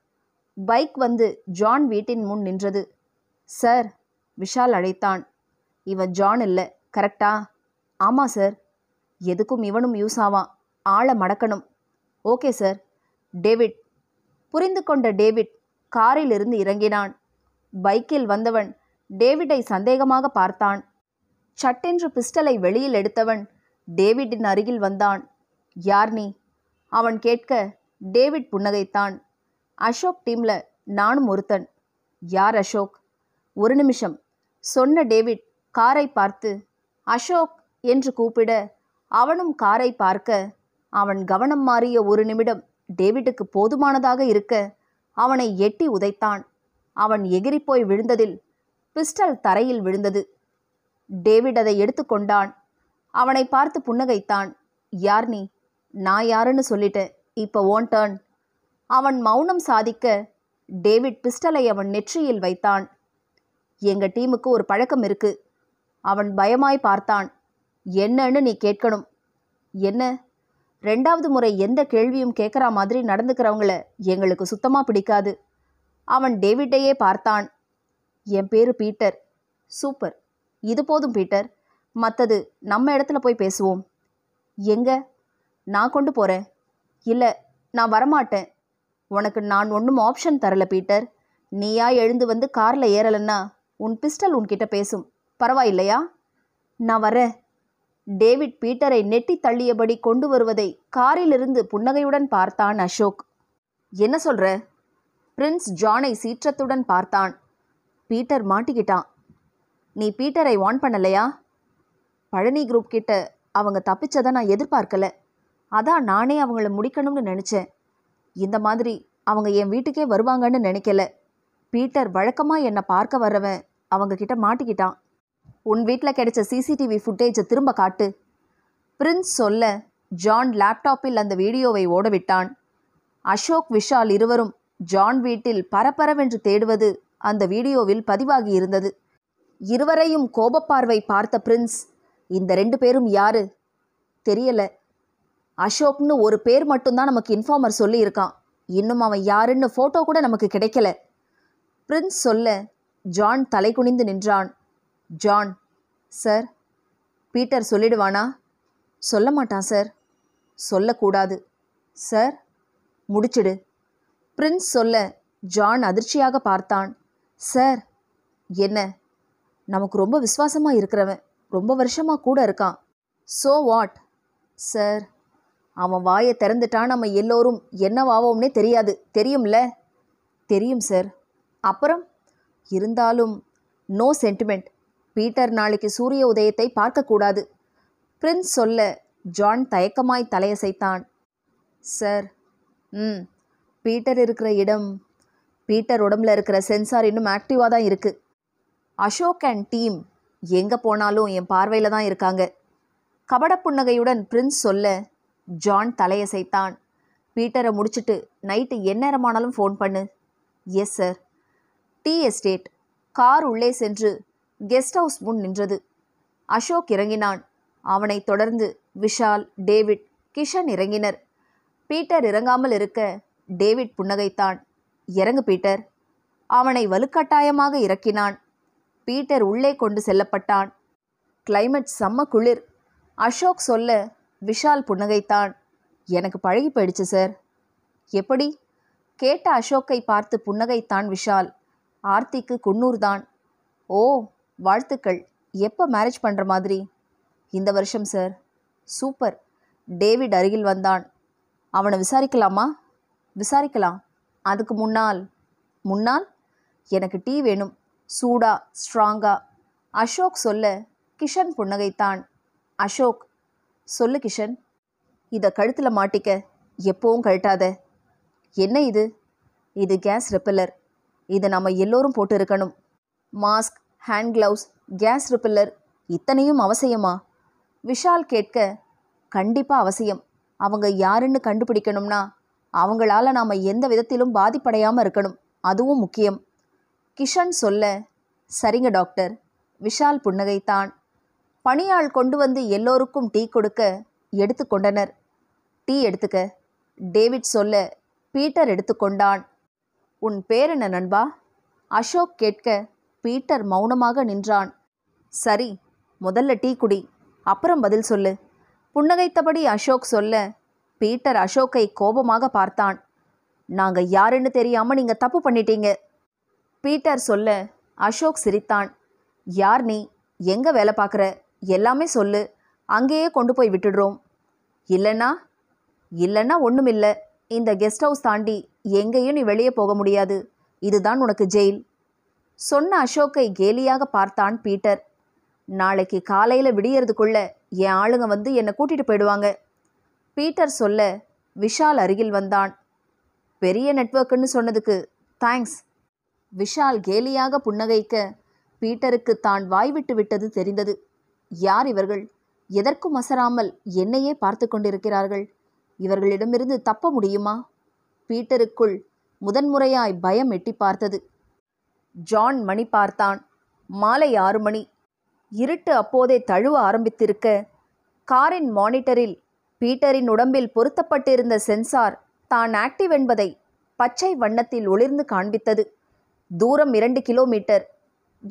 பைக் வந்து ஜான் வீட்டின் முன் நின்றது சார் விஷால் அழைத்தான் இவன் ஜான் இல்லை கரெக்டா ஆமாம் சார் எதுக்கும் இவனும் யூஸ் ஆவான் ஆளை மடக்கணும் ஓகே சார் டேவிட் புரிந்து கொண்ட டேவிட் காரிலிருந்து இறங்கினான் பைக்கில் வந்தவன் டேவிட்டை சந்தேகமாக பார்த்தான் சட்டென்று பிஸ்டலை வெளியில் எடுத்தவன் டேவிடின் அருகில் வந்தான் யார் நீ அவன் கேட்க டேவிட் புன்னகைத்தான் அசோக் டீம்ல நானும் ஒருத்தன் யார் அசோக் ஒரு நிமிஷம் சொன்ன டேவிட் காரை பார்த்து அசோக் என்று கூப்பிட அவனும் காரை பார்க்க அவன் கவனம் மாறிய ஒரு நிமிடம் டேவிட்டுக்கு போதுமானதாக இருக்க அவனை எட்டி உதைத்தான் அவன் எகிரிப்போய் விழுந்ததில் பிஸ்டல் தரையில் விழுந்தது டேவிட் அதை எடுத்துக்கொண்டான் அவனை பார்த்து புன்னகைத்தான் யார் நீ நான் யாருன்னு சொல்லிட்டேன் இப்போ ஓன் டேர்ன் அவன் மௌனம் சாதிக்க டேவிட் பிஸ்டலை அவன் நெற்றியில் வைத்தான் எங்க டீமுக்கு ஒரு பழக்கம் இருக்கு அவன் பயமாய் பார்த்தான் என்னன்னு நீ கேட்கணும் என்ன ரெண்டாவது முறை எந்த கேள்வியும் கேட்குற மாதிரி நடந்துக்கிறவங்கள எங்களுக்கு சுத்தமாக பிடிக்காது அவன் டேவிட்டையே பார்த்தான் என் பேரு பீட்டர் சூப்பர் இது போதும் பீட்டர் மற்றது நம்ம இடத்துல போய் பேசுவோம் எங்க நான் கொண்டு போகிறேன் இல்லை நான் வரமாட்டேன் உனக்கு நான் ஒன்றும் ஆப்ஷன் தரல பீட்டர் நீயா எழுந்து வந்து காரில் ஏறலைன்னா உன் பிஸ்டல் உன்கிட்ட பேசும் பரவாயில்லையா நான் வரேன் டேவிட் பீட்டரை நெட்டி தள்ளியபடி கொண்டு வருவதை காரிலிருந்து புன்னகையுடன் பார்த்தான் அசோக் என்ன சொல்ற பிரின்ஸ் ஜானை சீற்றத்துடன் பார்த்தான் பீட்டர் மாட்டிக்கிட்டான் நீ பீட்டரை வான் பண்ணலையா பழனி குரூப் கிட்ட அவங்க தப்பிச்சதை நான் எதிர்பார்க்கல அதான் நானே அவங்கள முடிக்கணும்னு நினச்சேன் இந்த மாதிரி அவங்க என் வீட்டுக்கே வருவாங்கன்னு நினைக்கல பீட்டர் வழக்கமாக என்னை பார்க்க வர்றவன் அவங்க கிட்ட மாட்டிக்கிட்டான் உன் வீட்டில் கிடைச்ச சிசிடிவி ஃபுட்டேஜை திரும்ப காட்டு பிரின்ஸ் சொல்ல ஜான் லேப்டாப்பில் அந்த வீடியோவை ஓடவிட்டான் அசோக் விஷால் இருவரும் ஜான் வீட்டில் பரபரவென்று தேடுவது அந்த வீடியோவில் பதிவாகி இருந்தது இருவரையும் கோபப்பார்வை பார்த்த பிரின்ஸ் இந்த ரெண்டு பேரும் யாரு தெரியல அசோக்னு ஒரு பேர் மட்டும்தான் நமக்கு இன்ஃபார்மர் சொல்லியிருக்கான் இன்னும் அவன் யாருன்னு ஃபோட்டோ கூட நமக்கு கிடைக்கல பிரின்ஸ் சொல்ல ஜான் தலை குனிந்து நின்றான் ஜான் சார் பீட்டர் சொல்லிடுவானா சொல்ல மாட்டான் சார் சொல்லக்கூடாது சார் முடிச்சிடு பிரின்ஸ் சொல்ல ஜான் அதிர்ச்சியாக பார்த்தான் சார் என்ன நமக்கு ரொம்ப விசுவாசமாக இருக்கிறவன் ரொம்ப வருஷமாக கூட இருக்கான் சோ வாட் சார் அவன் வாயை திறந்துட்டான் நம்ம எல்லோரும் என்னவாவோம்னே தெரியாது தெரியும்ல தெரியும் சார் அப்புறம் இருந்தாலும் நோ சென்டிமெண்ட் பீட்டர் நாளைக்கு சூரிய உதயத்தை பார்க்கக்கூடாது பிரின்ஸ் சொல்ல ஜான் தயக்கமாய் தலையசைத்தான் சார் ம் பீட்டர் இருக்கிற இடம் பீட்டர் உடம்புல இருக்கிற சென்சார் இன்னும் ஆக்டிவாக தான் இருக்குது அசோக் அண்ட் டீம் எங்கே போனாலும் என் பார்வையில் தான் இருக்காங்க கபட புன்னகையுடன் பிரின்ஸ் சொல்ல ஜான் தலையசைத்தான் பீட்டரை முடிச்சுட்டு நைட்டு எந்நேரமானாலும் ஃபோன் பண்ணு yes sir tea estate car உள்ளே சென்று கெஸ்ட் ஹவுஸ் முன் நின்றது அசோக் இறங்கினான் அவனை தொடர்ந்து விஷால் டேவிட் கிஷன் இறங்கினர் பீட்டர் இறங்காமல் இருக்க டேவிட் புன்னகைத்தான் இறங்கு பீட்டர் அவனை வலுக்கட்டாயமாக இறக்கினான் பீட்டர் உள்ளே கொண்டு செல்லப்பட்டான் கிளைமேட் செம்ம குளிர் அசோக் சொல்ல விஷால் புன்னகைத்தான் எனக்கு பழகி போயிடுச்சு சார் எப்படி கேட்ட அசோக்கை பார்த்து புன்னகைத்தான் விஷால் ஆர்த்திக்கு குன்னூர் தான் ஓ வாழ்த்துக்கள் எப்போ மேரேஜ் பண்ணுற மாதிரி இந்த வருஷம் சார் சூப்பர் டேவிட் அருகில் வந்தான் அவனை விசாரிக்கலாமா விசாரிக்கலாம் அதுக்கு முன்னால் முன்னால் எனக்கு டீ வேணும் சூடா ஸ்ட்ராங்கா அசோக் சொல்ல கிஷன் புன்னகைத்தான் அசோக் சொல்லு கிஷன் இதை கழுத்தில் மாட்டிக்க எப்போவும் கழட்டாத என்ன இது இது கேஸ் ரிப்பில்லர் இதை நம்ம எல்லோரும் போட்டு இருக்கணும் mask hand gloves gas repeller இத்தனையும் அவசியமா விஷால் கேட்க கண்டிப்பாக அவசியம் அவங்க யாருன்னு கண்டுபிடிக்கணும்னா அவங்களால நாம் எந்த விதத்திலும் பாதிப்படையாமல் இருக்கணும் அதுவும் முக்கியம் கிஷன் சொல்ல சரிங்க டாக்டர் விஷால் புன்னகைத்தான் பணியாள் கொண்டு வந்து எல்லோருக்கும் டீ கொடுக்க எடுத்துக்கொண்டனர் டீ எடுத்துக்க டேவிட் சொல்ல பீட்டர் எடுத்துக்கொண்டான் உன் பேர் என்ன நண்பா அசோக் கேட்க பீட்டர் மௌனமாக நின்றான் சரி முதல்ல டீ குடி அப்புறம் பதில் சொல்லு புன்னகைத்தபடி அசோக் சொல்ல பீட்டர் அசோக்கை கோபமாக பார்த்தான் நாங்கள் யாருன்னு தெரியாமல் நீங்கள் தப்பு பண்ணிட்டீங்க பீட்டர் சொல்ல அசோக் சிரித்தான் யார் நீ எங்கே வேலை பார்க்குற எல்லாமே சொல்லு அங்கேயே கொண்டு போய் விட்டுடுறோம் இல்லைன்னா இல்லைன்னா ஒன்றும் இல்லை இந்த கெஸ்ட் ஹவுஸ் தாண்டி எங்கேயும் நீ வெளியே போக முடியாது இதுதான் உனக்கு ஜெயில் சொன்ன அசோக்கை கேலியாக பார்த்தான் பீட்டர் நாளைக்கு காலையில் விடியறதுக்குள்ள என் ஆளுங்க வந்து என்னை கூட்டிகிட்டு போயிடுவாங்க பீட்டர் சொல்ல விஷால் அருகில் வந்தான் பெரிய நெட்வொர்க்குன்னு சொன்னதுக்கு தேங்க்ஸ் விஷால் கேலியாக புன்னகைக்க பீட்டருக்கு தான் வாய்விட்டு விட்டது தெரிந்தது யார் இவர்கள் எதற்கும் அசராமல் என்னையே பார்த்து கொண்டிருக்கிறார்கள் இவர்களிடமிருந்து தப்ப முடியுமா பீட்டருக்குள் முதன்முறையாய் பயம் எட்டி பார்த்தது ஜான் மணி பார்த்தான் மாலை ஆறு மணி இருட்டு அப்போதே தழுவ ஆரம்பித்திருக்க காரின் மானிட்டரில் பீட்டரின் உடம்பில் பொருத்தப்பட்டிருந்த சென்சார் தான் ஆக்டிவ் என்பதை பச்சை வண்ணத்தில் ஒளிர்ந்து காண்பித்தது தூரம் இரண்டு கிலோமீட்டர்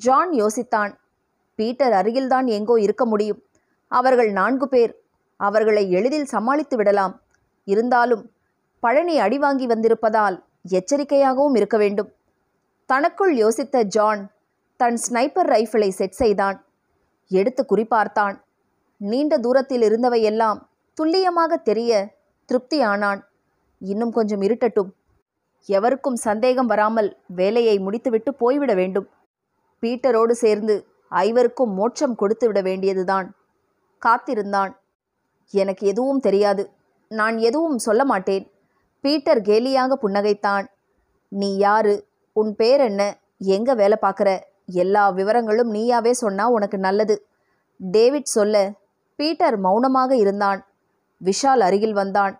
ஜான் யோசித்தான் பீட்டர் அருகில்தான் எங்கோ இருக்க முடியும் அவர்கள் நான்கு பேர் அவர்களை எளிதில் சமாளித்து விடலாம் இருந்தாலும் பழனி அடிவாங்கி வந்திருப்பதால் எச்சரிக்கையாகவும் இருக்க வேண்டும் தனக்குள் யோசித்த ஜான் தன் ஸ்னைப்பர் ரைஃபிளை செட் செய்தான் எடுத்து குறிப்பார்த்தான் நீண்ட தூரத்தில் இருந்தவையெல்லாம் துல்லியமாக தெரிய திருப்தியானான் இன்னும் கொஞ்சம் இருட்டட்டும் எவருக்கும் சந்தேகம் வராமல் வேலையை முடித்துவிட்டு போய்விட வேண்டும் பீட்டரோடு சேர்ந்து ஐவருக்கும் மோட்சம் கொடுத்துவிட வேண்டியதுதான் காத்திருந்தான் எனக்கு எதுவும் தெரியாது நான் எதுவும் சொல்ல மாட்டேன் பீட்டர் கேலியாக புன்னகைத்தான் நீ யாரு உன் பேர் என்ன எங்க வேலை பார்க்குற எல்லா விவரங்களும் நீயாவே சொன்னா உனக்கு நல்லது டேவிட் சொல்ல பீட்டர் மௌனமாக இருந்தான் விஷால் அருகில் வந்தான்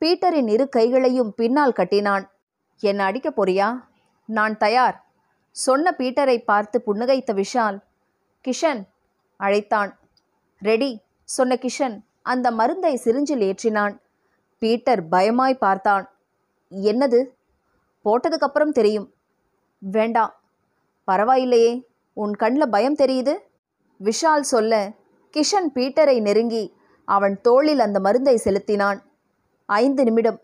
பீட்டரின் இரு கைகளையும் பின்னால் கட்டினான் என்னை அடிக்க போறியா நான் தயார் சொன்ன பீட்டரை பார்த்து புன்னகைத்த விஷால் கிஷன் அழைத்தான் ரெடி சொன்ன கிஷன் அந்த மருந்தை சிரிஞ்சில் ஏற்றினான் பீட்டர் பயமாய் பார்த்தான் என்னது போட்டதுக்கப்புறம் தெரியும் வேண்டாம் பரவாயில்லையே உன் கண்ணில் பயம் தெரியுது விஷால் சொல்ல கிஷன் பீட்டரை நெருங்கி அவன் தோளில் அந்த மருந்தை செலுத்தினான் ஐந்து நிமிடம்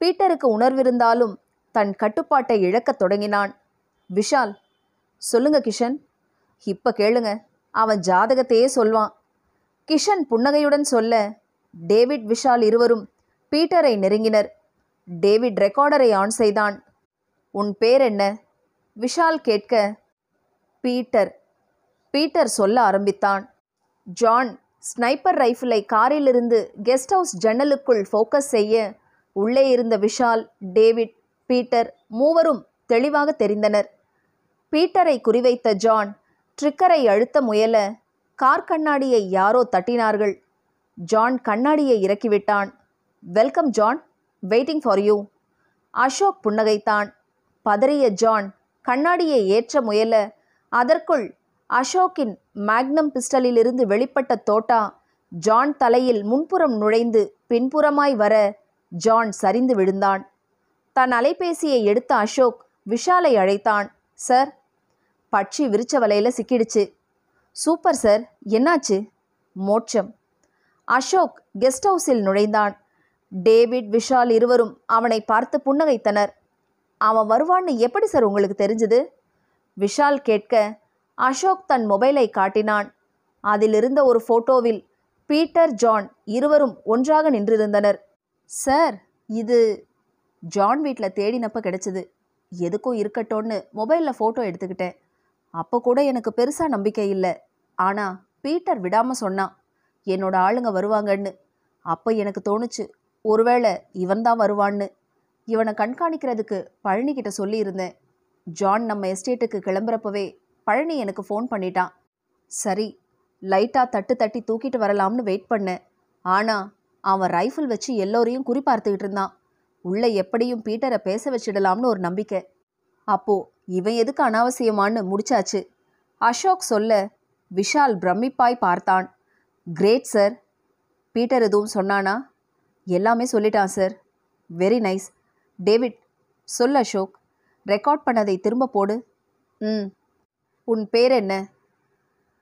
பீட்டருக்கு உணர்விருந்தாலும் தன் கட்டுப்பாட்டை இழக்கத் தொடங்கினான் விஷால் சொல்லுங்க கிஷன் இப்போ கேளுங்க அவன் ஜாதகத்தையே சொல்வான் கிஷன் புன்னகையுடன் சொல்ல டேவிட் விஷால் இருவரும் பீட்டரை நெருங்கினர் டேவிட் ரெக்கார்டரை ஆன் செய்தான் உன் பேர் என்ன விஷால் கேட்க பீட்டர் பீட்டர் சொல்ல ஆரம்பித்தான் ஜான் ஸ்னைப்பர் ரைஃபிளை காரிலிருந்து கெஸ்ட் ஹவுஸ் ஜன்னலுக்குள் ஃபோக்கஸ் செய்ய உள்ளே இருந்த விஷால் டேவிட் பீட்டர் மூவரும் தெளிவாக தெரிந்தனர் பீட்டரை குறிவைத்த ஜான் ட்ரிக்கரை அழுத்த முயல கார் கண்ணாடியை யாரோ தட்டினார்கள் ஜான் கண்ணாடியை இறக்கிவிட்டான் welcome John waiting for you Ashok புன்னகைத்தான் பதறிய ஜான் கண்ணாடியை ஏற்ற முயல அதற்குள் அசோக்கின் மேக்னம் பிஸ்டலிலிருந்து வெளிப்பட்ட தோட்டா ஜான் தலையில் முன்புறம் நுழைந்து பின்புறமாய் வர ஜான் சரிந்து விழுந்தான் தன் அலைபேசியை எடுத்த அசோக் விஷாலை அழைத்தான் சார் பட்சி விரிச்ச வலையில் சிக்கிடுச்சு சூப்பர் சார் என்னாச்சு மோட்சம் அசோக் கெஸ்ட் ஹவுஸில் நுழைந்தான் டேவிட் விஷால் இருவரும் அவனை பார்த்து புன்னகைத்தனர் அவன் வருவான்னு எப்படி சார் உங்களுக்கு தெரிஞ்சது விஷால் கேட்க அசோக் தன் மொபைலை காட்டினான் அதிலிருந்த ஒரு ஃபோட்டோவில் பீட்டர் ஜான் இருவரும் ஒன்றாக நின்றிருந்தனர் சார் இது ஜான் வீட்டில் தேடினப்ப கிடச்சிது எதுக்கும் இருக்கட்டோன்னு மொபைலில் ஃபோட்டோ எடுத்துக்கிட்டேன் அப்போ கூட எனக்கு பெருசாக நம்பிக்கை இல்லை ஆனால் பீட்டர் விடாமல் சொன்னான் என்னோட ஆளுங்க வருவாங்கன்னு அப்போ எனக்கு தோணுச்சு ஒருவேளை இவன் தான் வருவான்னு இவனை கண்காணிக்கிறதுக்கு பழனிக்கிட்ட சொல்லியிருந்தேன் ஜான் நம்ம எஸ்டேட்டுக்கு கிளம்புறப்பவே பழனி எனக்கு ஃபோன் பண்ணிட்டான் சரி லைட்டாக தட்டு தட்டி தூக்கிட்டு வரலாம்னு வெயிட் பண்ணேன் ஆனால் அவன் ரைஃபிள் வச்சு எல்லோரையும் குறி பார்த்துக்கிட்டு இருந்தான் உள்ளே எப்படியும் பீட்டரை பேச வச்சிடலாம்னு ஒரு நம்பிக்கை அப்போ இவன் எதுக்கு அனாவசியமான்னு முடிச்சாச்சு அசோக் சொல்ல விஷால் பிரமிப்பாய் பார்த்தான் கிரேட் சார் பீட்டர் எதுவும் சொன்னானா எல்லாமே சொல்லிட்டான் சார் வெரி நைஸ் டேவிட் சொல் அசோக் ரெக்கார்ட் பண்ணதை திரும்ப போடு ம் உன் பேர் என்ன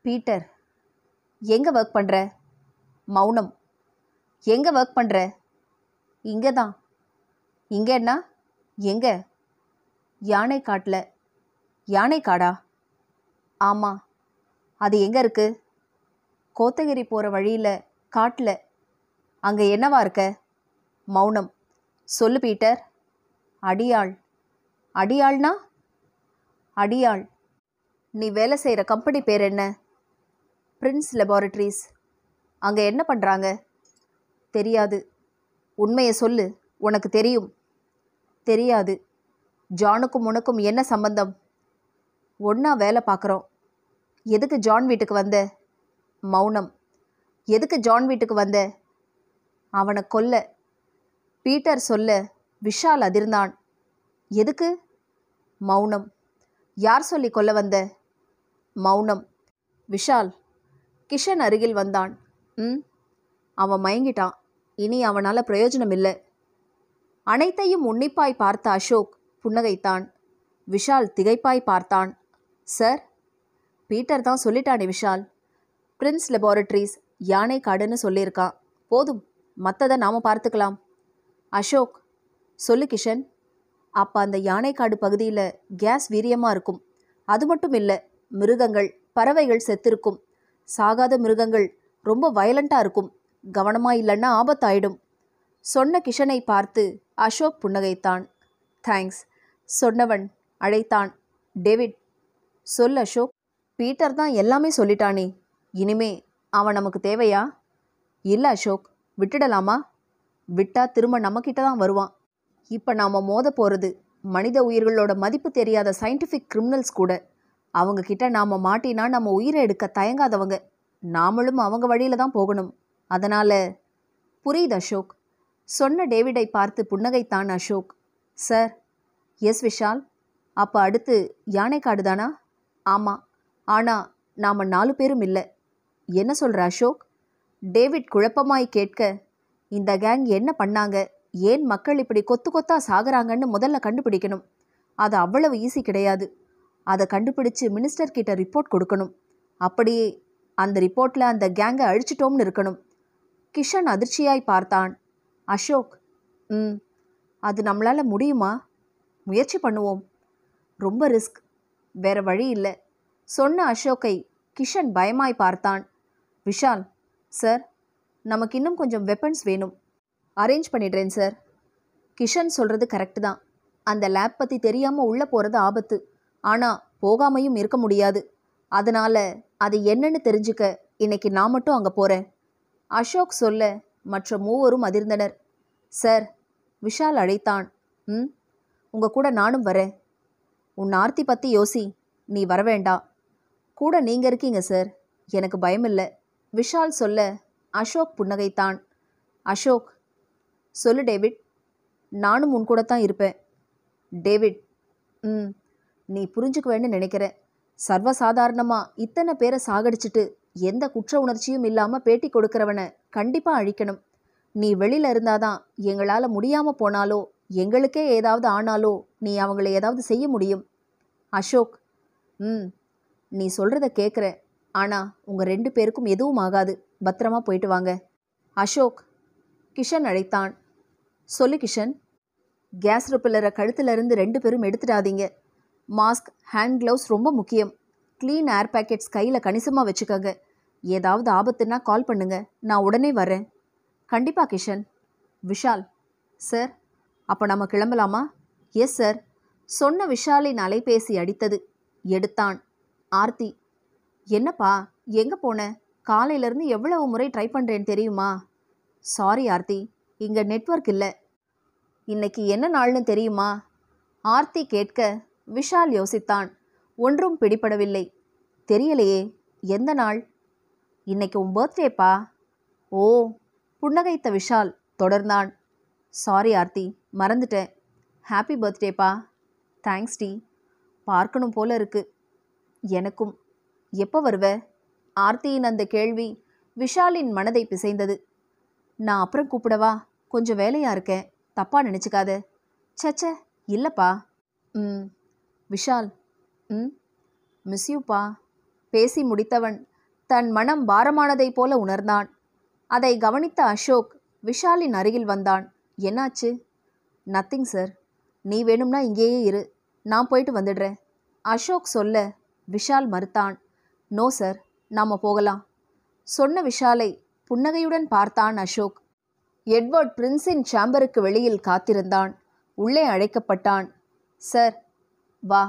பீட்டர் எங்கே ஒர்க் பண்ணுற மௌனம் எங்கே ஒர்க் பண்ணுற இங்கே தான் இங்கேண்ணா எங்கே யானை காட்டில் யானை காடா ஆமாம் அது எங்கே இருக்குது கோத்தகிரி போகிற வழியில் காட்டில் அங்கே என்னவா இருக்க மௌனம் சொல்லு பீட்டர் அடியாள் அடியாள்னா அடியாள் நீ வேலை செய்கிற கம்பெனி பேர் என்ன பிரின்ஸ் லெபார்ட்ரிஸ் அங்கே என்ன பண்ணுறாங்க தெரியாது உண்மையை சொல்லு உனக்கு தெரியும் தெரியாது ஜானுக்கும் உனக்கும் என்ன சம்பந்தம் ஒன்றா வேலை பார்க்குறோம் எதுக்கு ஜான் வீட்டுக்கு வந்த மௌனம் எதுக்கு ஜான் வீட்டுக்கு வந்த அவனை கொல்ல பீட்டர் சொல்ல விஷால் அதிர்ந்தான் எதுக்கு மௌனம் யார் சொல்லி கொல்ல வந்த மௌனம் விஷால் கிஷன் அருகில் வந்தான் ம் அவன் மயங்கிட்டான் இனி அவனால் பிரயோஜனம் இல்லை அனைத்தையும் உன்னிப்பாய் பார்த்த அசோக் புன்னகைத்தான் விஷால் திகைப்பாய் பார்த்தான் சார் பீட்டர் தான் சொல்லிட்டானே விஷால் பிரின்ஸ் லெபார்ட்ரிஸ் யானை காடுன்னு சொல்லியிருக்கான் போதும் மற்றதை நாம் பார்த்துக்கலாம் அசோக் சொல்லு கிஷன் அப்போ அந்த யானைக்காடு பகுதியில் கேஸ் வீரியமாக இருக்கும் அது மட்டும் இல்லை மிருகங்கள் பறவைகள் செத்திருக்கும் சாகாத மிருகங்கள் ரொம்ப வயலண்ட்டாக இருக்கும் கவனமாக இல்லைன்னா ஆபத்தாயிடும் சொன்ன கிஷனை பார்த்து அசோக் புன்னகைத்தான் தேங்க்ஸ் சொன்னவன் அழைத்தான் டேவிட் சொல் அசோக் பீட்டர் தான் எல்லாமே சொல்லிட்டானே இனிமே அவன் நமக்கு தேவையா இல்லை அசோக் விட்டுடலாமா விட்டா திரும்ப நம்மக்கிட்ட தான் வருவான் இப்போ நாம் மோத போகிறது மனித உயிர்களோட மதிப்பு தெரியாத சயின்டிஃபிக் கிரிமினல்ஸ் கூட அவங்கக்கிட்ட நாம் மாட்டினா நம்ம உயிரை எடுக்க தயங்காதவங்க நாமளும் அவங்க வழியில் தான் போகணும் அதனால் புரியுது அசோக் சொன்ன டேவிடை பார்த்து புன்னகைத்தான் அசோக் சார் எஸ் விஷால் அப்போ அடுத்து யானைக்காடு தானா ஆமாம் ஆனால் நாம் நாலு பேரும் இல்லை என்ன சொல்கிற அசோக் டேவிட் குழப்பமாய் கேட்க இந்த கேங் என்ன பண்ணாங்க ஏன் மக்கள் இப்படி கொத்து கொத்தா சாகுறாங்கன்னு முதல்ல கண்டுபிடிக்கணும் அது அவ்வளவு ஈஸி கிடையாது அதை கண்டுபிடிச்சு மினிஸ்டர் கிட்ட ரிப்போர்ட் கொடுக்கணும் அப்படியே அந்த ரிப்போர்ட்டில் அந்த கேங்கை அழிச்சிட்டோம்னு இருக்கணும் கிஷன் அதிர்ச்சியாய் பார்த்தான் அசோக் ம் அது நம்மளால் முடியுமா முயற்சி பண்ணுவோம் ரொம்ப ரிஸ்க் வேற வழி இல்லை சொன்ன அசோக்கை கிஷன் பயமாய் பார்த்தான் விஷால் சார் நமக்கு இன்னும் கொஞ்சம் வெப்பன்ஸ் வேணும் அரேஞ்ச் பண்ணிடுறேன் சார் கிஷன் சொல்கிறது கரெக்டு தான் அந்த லேப் பற்றி தெரியாமல் உள்ளே போகிறது ஆபத்து ஆனால் போகாமையும் இருக்க முடியாது அதனால் அது என்னன்னு தெரிஞ்சுக்க இன்னைக்கு நான் மட்டும் அங்கே போகிறேன் அசோக் சொல்ல மற்ற மூவரும் அதிர்ந்தனர் சார் விஷால் அழைத்தான் ம் உங்கள் கூட நானும் வரேன் உன் ஆர்த்தி பற்றி யோசி நீ வரவேண்டா கூட நீங்கள் இருக்கீங்க சார் எனக்கு பயமில்லை விஷால் சொல்ல அசோக் புன்னகைத்தான் அசோக் சொல்லு டேவிட் நானும் உன் கூட தான் இருப்பேன் டேவிட் ம் நீ புரிஞ்சுக்குவேன்னு நினைக்கிறேன் சர்வசாதாரணமாக இத்தனை பேரை சாகடிச்சிட்டு எந்த குற்ற உணர்ச்சியும் இல்லாமல் பேட்டி கொடுக்குறவனை கண்டிப்பாக அழிக்கணும் நீ வெளியில இருந்தாதான் எங்களால் முடியாமல் போனாலோ எங்களுக்கே ஏதாவது ஆனாலோ நீ அவங்கள ஏதாவது செய்ய முடியும் அசோக் ம் நீ சொல்கிறத கேட்குறேன் ஆனால் உங்கள் ரெண்டு பேருக்கும் எதுவும் ஆகாது பத்திரமா போயிட்டு வாங்க அசோக் கிஷன் அழைத்தான் சொல்லு கிஷன் கேஸ் ரிப்பில்லரை இருந்து ரெண்டு பேரும் எடுத்துடாதீங்க மாஸ்க் ஹேண்ட் கிளவுஸ் ரொம்ப முக்கியம் க்ளீன் ஏர் பேக்கெட்ஸ் கையில் கணிசமாக வச்சுக்கோங்க ஏதாவது ஆபத்துன்னா கால் பண்ணுங்க நான் உடனே வரேன் கண்டிப்பாக கிஷன் விஷால் சார் அப்போ நம்ம கிளம்பலாமா எஸ் சார் சொன்ன விஷாலின் அலைபேசி அடித்தது எடுத்தான் ஆர்த்தி என்னப்பா எங்கே போன காலையிலேருந்து எவ்வளவு முறை ட்ரை பண்ணுறேன்னு தெரியுமா சாரி ஆர்த்தி இங்கே நெட்ஒர்க் இல்லை இன்னைக்கு என்ன நாள்னு தெரியுமா ஆர்த்தி கேட்க விஷால் யோசித்தான் ஒன்றும் பிடிபடவில்லை தெரியலையே எந்த நாள் இன்னைக்கு உன் பர்த்டேப்பா ஓ புன்னகைத்த விஷால் தொடர்ந்தான் சாரி ஆர்த்தி மறந்துட்டேன் ஹாப்பி பர்த்டேப்பா தேங்க்ஸ் டி பார்க்கணும் போல இருக்கு எனக்கும் எப்போ வருவ ஆர்த்தியின் அந்த கேள்வி விஷாலின் மனதை பிசைந்தது நான் அப்புறம் கூப்பிடவா கொஞ்சம் வேலையாக இருக்கேன் தப்பாக நினச்சிக்காத சச்ச இல்லைப்பா ம் விஷால் ம் மிஸ்யூப்பா பேசி முடித்தவன் தன் மனம் பாரமானதைப் போல உணர்ந்தான் அதை கவனித்த அசோக் விஷாலின் அருகில் வந்தான் என்னாச்சு நத்திங் சார் நீ வேணும்னா இங்கேயே இரு நான் போயிட்டு வந்துடுறேன் அசோக் சொல்ல விஷால் மறுத்தான் நோ சார் நாம் போகலாம் சொன்ன விஷாலை புன்னகையுடன் பார்த்தான் அசோக் எட்வர்ட் பிரின்ஸின் சாம்பருக்கு வெளியில் காத்திருந்தான் உள்ளே அழைக்கப்பட்டான் சார் வா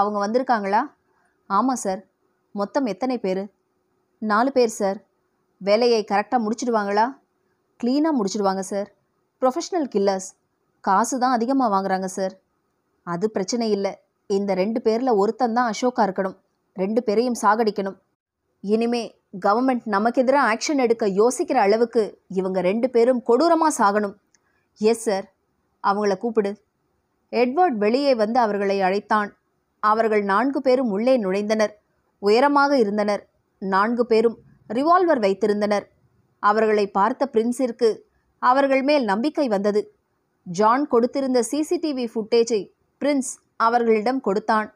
அவங்க வந்திருக்காங்களா ஆமாம் சார் மொத்தம் எத்தனை பேர் நாலு பேர் சார் வேலையை கரெக்டாக முடிச்சிடுவாங்களா க்ளீனாக முடிச்சிடுவாங்க சார் ப்ரொஃபஷ்னல் கில்லர்ஸ் காசு தான் அதிகமாக வாங்குறாங்க சார் அது பிரச்சனை இல்லை இந்த ரெண்டு பேரில் ஒருத்தன் தான் அசோக்கா இருக்கணும் ரெண்டு பேரையும் சாகடிக்கணும் இனிமே கவர்மெண்ட் நமக்கு எதிராக ஆக்ஷன் எடுக்க யோசிக்கிற அளவுக்கு இவங்க ரெண்டு பேரும் கொடூரமாக சாகணும் எஸ் சார் அவங்கள கூப்பிடு எட்வர்ட் வெளியே வந்து அவர்களை அழைத்தான் அவர்கள் நான்கு பேரும் உள்ளே நுழைந்தனர் உயரமாக இருந்தனர் நான்கு பேரும் ரிவால்வர் வைத்திருந்தனர் அவர்களை பார்த்த பிரின்ஸிற்கு அவர்கள் மேல் நம்பிக்கை வந்தது ஜான் கொடுத்திருந்த சிசிடிவி ஃபுட்டேஜை பிரின்ஸ் அவர்களிடம் கொடுத்தான்